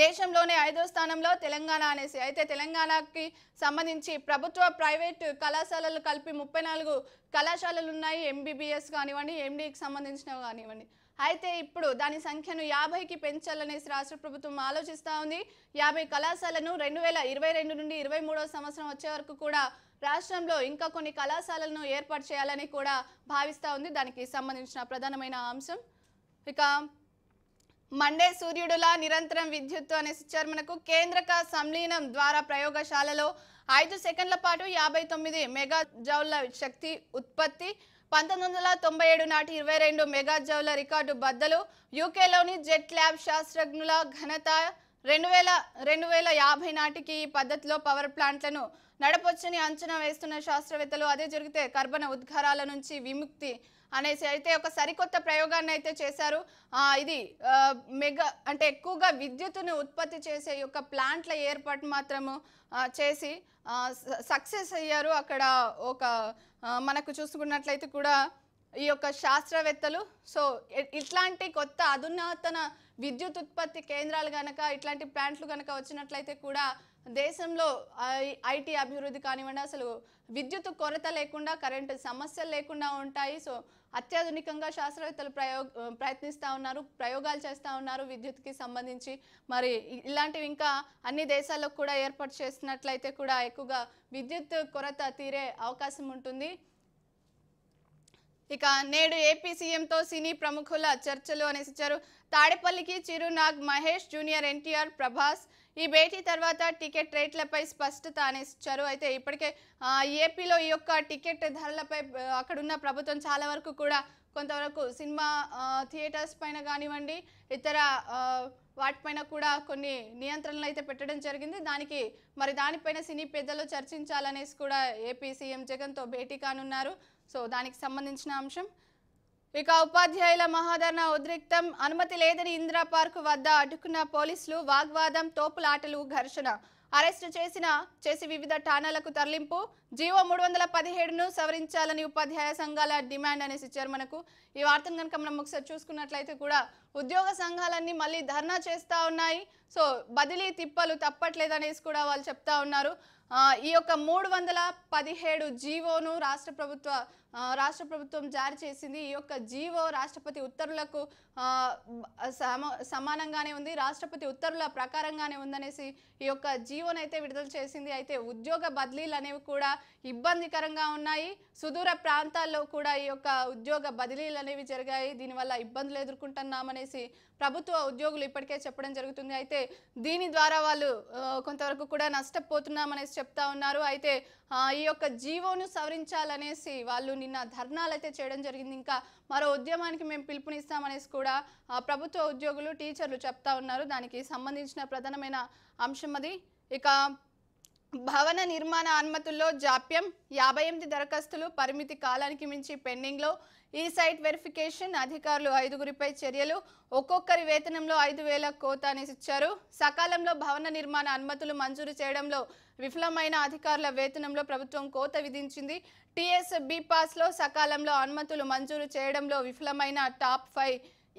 దేశంలోనే ఐదో స్థానంలో తెలంగాణ అనేసి అయితే తెలంగాణకి సంబంధించి ప్రభుత్వ ప్రైవేట్ కళాశాలలు కలిపి ముప్పై నాలుగు కళాశాలలు ఉన్నాయి ఎంబీబీఎస్ కానివ్వండి ఎండీకి సంబంధించినవి కానివ్వండి అయితే ఇప్పుడు దాని సంఖ్యను యాభైకి పెంచాలనేసి రాష్ట్ర ప్రభుత్వం ఆలోచిస్తూ ఉంది యాభై కళాశాలను రెండు వేల ఇరవై రెండు నుండి ఇరవై మూడో సంవత్సరం వచ్చే వరకు కూడా రాష్ట్రంలో ఇంకా కొన్ని కళాశాలలను ఏర్పాటు చేయాలని కూడా భావిస్తూ ఉంది దానికి సంబంధించిన ప్రధానమైన అంశం ఇక మండే సూర్యుడులా నిరంతరం విద్యుత్తు అనే చర్మనకు కేంద్రక సంలీనం ద్వారా ప్రయోగశాలలో ఐదు సెకండ్ల పాటు యాభై తొమ్మిది మెగా శక్తి ఉత్పత్తి పంతొమ్మిది వందల తొంభై ఏడు నాటి ఇరవై రెండు మెగా జౌల రికార్డు బద్దలు యూకేలోని జెట్ ల్యాబ్ శాస్త్రజ్ఞుల ఘనత రెండు వేల రెండు వేల యాభై నాటికి ఈ పద్ధతిలో పవర్ ప్లాంట్లను నడపొచ్చని అంచనా వేస్తున్న శాస్త్రవేత్తలు అదే జరిగితే కర్బన ఉద్గారాల నుంచి విముక్తి అనేసి అయితే ఒక సరికొత్త ప్రయోగాన్ని అయితే చేశారు ఇది మెగా అంటే ఎక్కువగా విద్యుత్తును ఉత్పత్తి చేసే యొక్క ప్లాంట్ల ఏర్పాటు మాత్రము చేసి సక్సెస్ అయ్యారు అక్కడ ఒక మనకు చూసుకున్నట్లయితే కూడా ఈ యొక్క శాస్త్రవేత్తలు సో ఇట్లాంటి కొత్త అధునాతన విద్యుత్ ఉత్పత్తి కేంద్రాలు కనుక ఇట్లాంటి ప్లాంట్లు కనుక వచ్చినట్లయితే కూడా దేశంలో ఐటీ అభివృద్ధి కానివ్వండి అసలు విద్యుత్ కొరత లేకుండా కరెంటు సమస్యలు లేకుండా ఉంటాయి సో అత్యాధునికంగా శాస్త్రవేత్తలు ప్రయో ప్రయత్నిస్తూ ఉన్నారు ప్రయోగాలు చేస్తూ ఉన్నారు విద్యుత్కి సంబంధించి మరి ఇలాంటివి ఇంకా అన్ని దేశాల్లో కూడా ఏర్పాటు చేసినట్లయితే కూడా ఎక్కువగా విద్యుత్ కొరత తీరే అవకాశం ఉంటుంది ఇక నేడు ఏపీ సీఎంతో సినీ ప్రముఖుల చర్చలు అనేసి ఇచ్చారు తాడేపల్లికి చిరునాగ్ మహేష్ జూనియర్ ఎన్టీఆర్ ప్రభాస్ ఈ భేటీ తర్వాత టికెట్ రేట్లపై స్పష్టత అనేస్తారు అయితే ఇప్పటికే ఏపీలో ఈ యొక్క టికెట్ ధరలపై అక్కడున్న ప్రభుత్వం చాలా వరకు కూడా కొంతవరకు సినిమా థియేటర్స్ పైన కానివ్వండి ఇతర వాటిపైన కూడా కొన్ని నియంత్రణలు అయితే పెట్టడం జరిగింది దానికి మరి దానిపైన సినీ పెద్దలు చర్చించాలనేసి కూడా ఏపీ సీఎం జగన్తో భేటీ కానున్నారు సో దానికి సంబంధించిన అంశం ఇక ఉపాధ్యాయుల మహాధరణ ఉద్రిక్తం అనుమతి లేదని ఇందిరా పార్క్ వద్ద అడ్డుకున్న పోలీసులు వాగ్వాదం తోపులాటలు ఘర్షణ అరెస్టు చేసిన చేసి వివిధ ఠాణాలకు తరలింపు జీవో మూడు వందల పదిహేడును సవరించాలని ఉపాధ్యాయ సంఘాల డిమాండ్ అనేసి ఇచ్చారు మనకు ఈ వార్తను కనుక మనం ఒకసారి చూసుకున్నట్లయితే కూడా ఉద్యోగ సంఘాలన్నీ మళ్ళీ ధర్నా చేస్తూ ఉన్నాయి సో బదిలీ తిప్పలు అనేసి కూడా వాళ్ళు చెప్తా ఉన్నారు ఈ యొక్క మూడు వందల పదిహేడు జీవోను రాష్ట్ర ప్రభుత్వ రాష్ట్ర ప్రభుత్వం జారీ చేసింది ఈ యొక్క జీవో రాష్ట్రపతి ఉత్తర్వులకు సమానంగానే ఉంది రాష్ట్రపతి ఉత్తర్వుల ప్రకారంగానే ఉందనేసి ఈ యొక్క జీవోను అయితే విడుదల చేసింది అయితే ఉద్యోగ బదిలీలు అనేవి కూడా ఇబ్బందికరంగా ఉన్నాయి సుదూర ప్రాంతాల్లో కూడా ఈ యొక్క ఉద్యోగ బదిలీలు అనేవి జరిగాయి దీనివల్ల ఇబ్బందులు ఎదుర్కొంటున్నామనేసి ప్రభుత్వ ఉద్యోగులు ఇప్పటికే చెప్పడం జరుగుతుంది అయితే దీని ద్వారా వాళ్ళు కొంతవరకు కూడా నష్టపోతున్నామనేసి చెప్తా ఉన్నారు అయితే ఈ యొక్క జీవోను సవరించాలనేసి వాళ్ళు నిన్న ధర్నాలు అయితే చేయడం జరిగింది ఇంకా మరో ఉద్యమానికి మేము పిలుపునిస్తామనేసి కూడా ప్రభుత్వ ఉద్యోగులు టీచర్లు చెప్తా ఉన్నారు దానికి సంబంధించిన ప్రధానమైన అంశం అది ఇక భవన నిర్మాణ అనుమతుల్లో జాప్యం యాభై ఎనిమిది దరఖాస్తులు పరిమితి కాలానికి మించి పెండింగ్లో ఈ సైట్ వెరిఫికేషన్ అధికారులు ఐదుగురిపై చర్యలు ఒక్కొక్కరి వేతనంలో ఐదు వేల కోతాని ఇచ్చారు సకాలంలో భవన నిర్మాణ అనుమతులు మంజూరు చేయడంలో విఫలమైన అధికారుల వేతనంలో ప్రభుత్వం కోత విధించింది టీఎస్ బి పాస్లో సకాలంలో అనుమతులు మంజూరు చేయడంలో విఫలమైన టాప్ ఫైవ్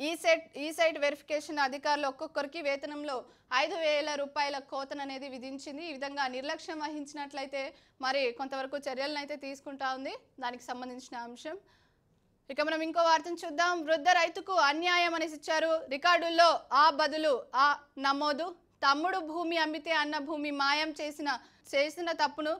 ఈ సెట్ ఈ సైట్ వెరిఫికేషన్ అధికారులు ఒక్కొక్కరికి వేతనంలో ఐదు వేల రూపాయల కోతను అనేది విధించింది ఈ విధంగా నిర్లక్ష్యం వహించినట్లయితే మరి కొంతవరకు చర్యలను అయితే తీసుకుంటా ఉంది దానికి సంబంధించిన అంశం ఇక మనం ఇంకో వార్తను చూద్దాం వృద్ధ రైతుకు అన్యాయం అనేసి ఇచ్చారు రికార్డుల్లో ఆ బదులు ఆ నమోదు తమ్ముడు భూమి అమ్మితే అన్న భూమి మాయం చేసిన చేసిన తప్పును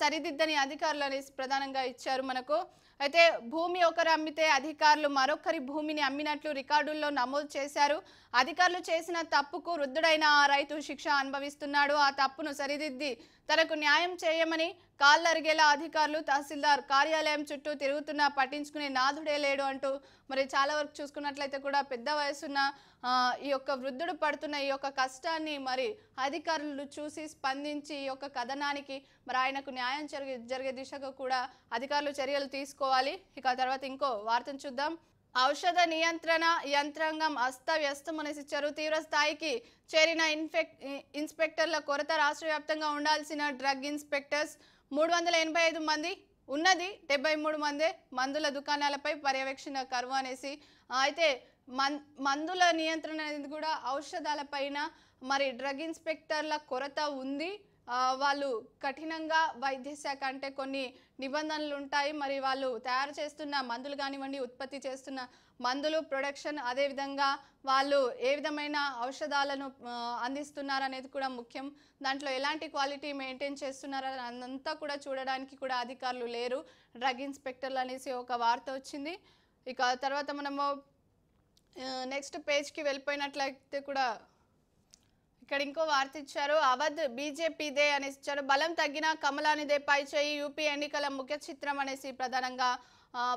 సరిదిద్దని అధికారులు అనేసి ప్రధానంగా ఇచ్చారు మనకు అయితే భూమి ఒకరు అమ్మితే అధికారులు మరొకరి భూమిని అమ్మినట్లు రికార్డుల్లో నమోదు చేశారు అధికారులు చేసిన తప్పుకు వృద్ధుడైన ఆ రైతు శిక్ష అనుభవిస్తున్నాడు ఆ తప్పును సరిదిద్ది తనకు న్యాయం చేయమని కాళ్ళరిగేలా అధికారులు తహసీల్దార్ కార్యాలయం చుట్టూ తిరుగుతున్నా పట్టించుకునే నాథుడే లేడు అంటూ మరి చాలా వరకు చూసుకున్నట్లయితే కూడా పెద్ద వయసున్న ఈ యొక్క వృద్ధుడు పడుతున్న ఈ యొక్క కష్టాన్ని మరి అధికారులు చూసి స్పందించి ఈ యొక్క కథనానికి మరి ఆయనకు న్యాయం జరిగే జరిగే దిశగా కూడా అధికారులు చర్యలు తీసుకోవాలి ఇక తర్వాత ఇంకో వార్తను చూద్దాం ఔషధ నియంత్రణ యంత్రాంగం చెరు తీవ్ర స్థాయికి చేరిన ఇన్ఫెక్ ఇన్స్పెక్టర్ల కొరత రాష్ట్ర వ్యాప్తంగా ఉండాల్సిన డ్రగ్ ఇన్స్పెక్టర్స్ మూడు వందల ఎనభై ఐదు మంది ఉన్నది డెబ్బై మూడు మందే మందుల దుకాణాలపై పర్యవేక్షణ కరువు అనేసి అయితే మన్ మందుల నియంత్రణ అనేది కూడా ఔషధాలపైన మరి డ్రగ్ ఇన్స్పెక్టర్ల కొరత ఉంది వాళ్ళు కఠినంగా వైద్య శాఖ అంటే కొన్ని నిబంధనలు ఉంటాయి మరి వాళ్ళు తయారు చేస్తున్న మందులు కానివ్వండి ఉత్పత్తి చేస్తున్న మందులు ప్రొడక్షన్ అదేవిధంగా వాళ్ళు ఏ విధమైన ఔషధాలను అందిస్తున్నారు అనేది కూడా ముఖ్యం దాంట్లో ఎలాంటి క్వాలిటీ మెయింటైన్ చేస్తున్నారు అంతా కూడా చూడడానికి కూడా అధికారులు లేరు డ్రగ్ ఇన్స్పెక్టర్లు అనేసి ఒక వార్త వచ్చింది ఇక తర్వాత మనము నెక్స్ట్ పేజ్కి వెళ్ళిపోయినట్లయితే కూడా ఇక్కడ ఇంకో వార్త ఇచ్చారు అవధ్ బీజేపీదే అనేసి ఇచ్చారు బలం తగ్గిన కమలానిదే పై చేయి యూపీ ఎన్నికల ముఖ్య చిత్రం అనేసి ప్రధానంగా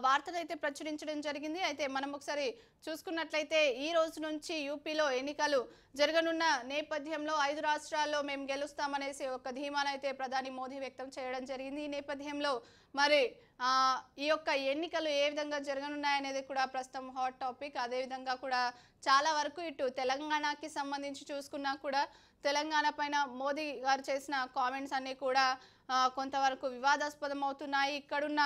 వార్తలు అయితే ప్రచురించడం జరిగింది అయితే మనం ఒకసారి చూసుకున్నట్లయితే ఈ రోజు నుంచి యూపీలో ఎన్నికలు జరగనున్న నేపథ్యంలో ఐదు రాష్ట్రాల్లో మేము గెలుస్తామనేసి ఒక ధీమానైతే ప్రధాని మోదీ వ్యక్తం చేయడం జరిగింది ఈ నేపథ్యంలో మరి ఈ యొక్క ఎన్నికలు ఏ విధంగా జరగనున్నాయనేది కూడా ప్రస్తుతం హాట్ టాపిక్ అదేవిధంగా కూడా చాలా వరకు ఇటు తెలంగాణకి సంబంధించి చూసుకున్నా కూడా తెలంగాణ పైన మోదీ గారు చేసిన కామెంట్స్ అన్నీ కూడా కొంతవరకు వివాదాస్పదం అవుతున్నాయి ఇక్కడున్న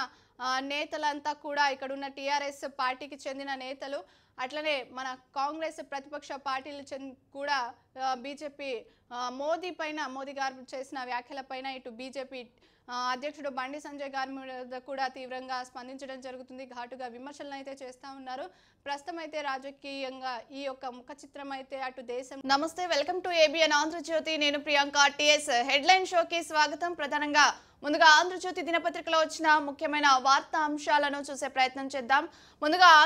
నేతలంతా కూడా ఇక్కడున్న టీఆర్ఎస్ పార్టీకి చెందిన నేతలు అట్లనే మన కాంగ్రెస్ ప్రతిపక్ష పార్టీలు కూడా బీజేపీ మోదీ పైన మోదీ గారు చేసిన వ్యాఖ్యల పైన ఇటు బీజేపీ అధ్యక్షుడు బండి సంజయ్ గారి మీద కూడా తీవ్రంగా స్పందించడం జరుగుతుంది ఘాటుగా విమర్శలను అయితే చేస్తూ ఉన్నారు ప్రస్తుతం అయితే రాజకీయంగా ఈ యొక్క ముఖ చిత్రం అయితే అటు దేశం నమస్తే వెల్కమ్ టు ఏబిఎన్ ఆంధ్రజ్యోతి నేను ప్రియాంక టిఎస్ హెడ్లైన్ షోకి స్వాగతం ప్రధానంగా ముందుగా ఆంధ్రజ్యోతి దినపత్రికలో వచ్చిన ముఖ్యమైన వార్తా అంశాలను చూసే ప్రయత్నం చేద్దాం ముందుగా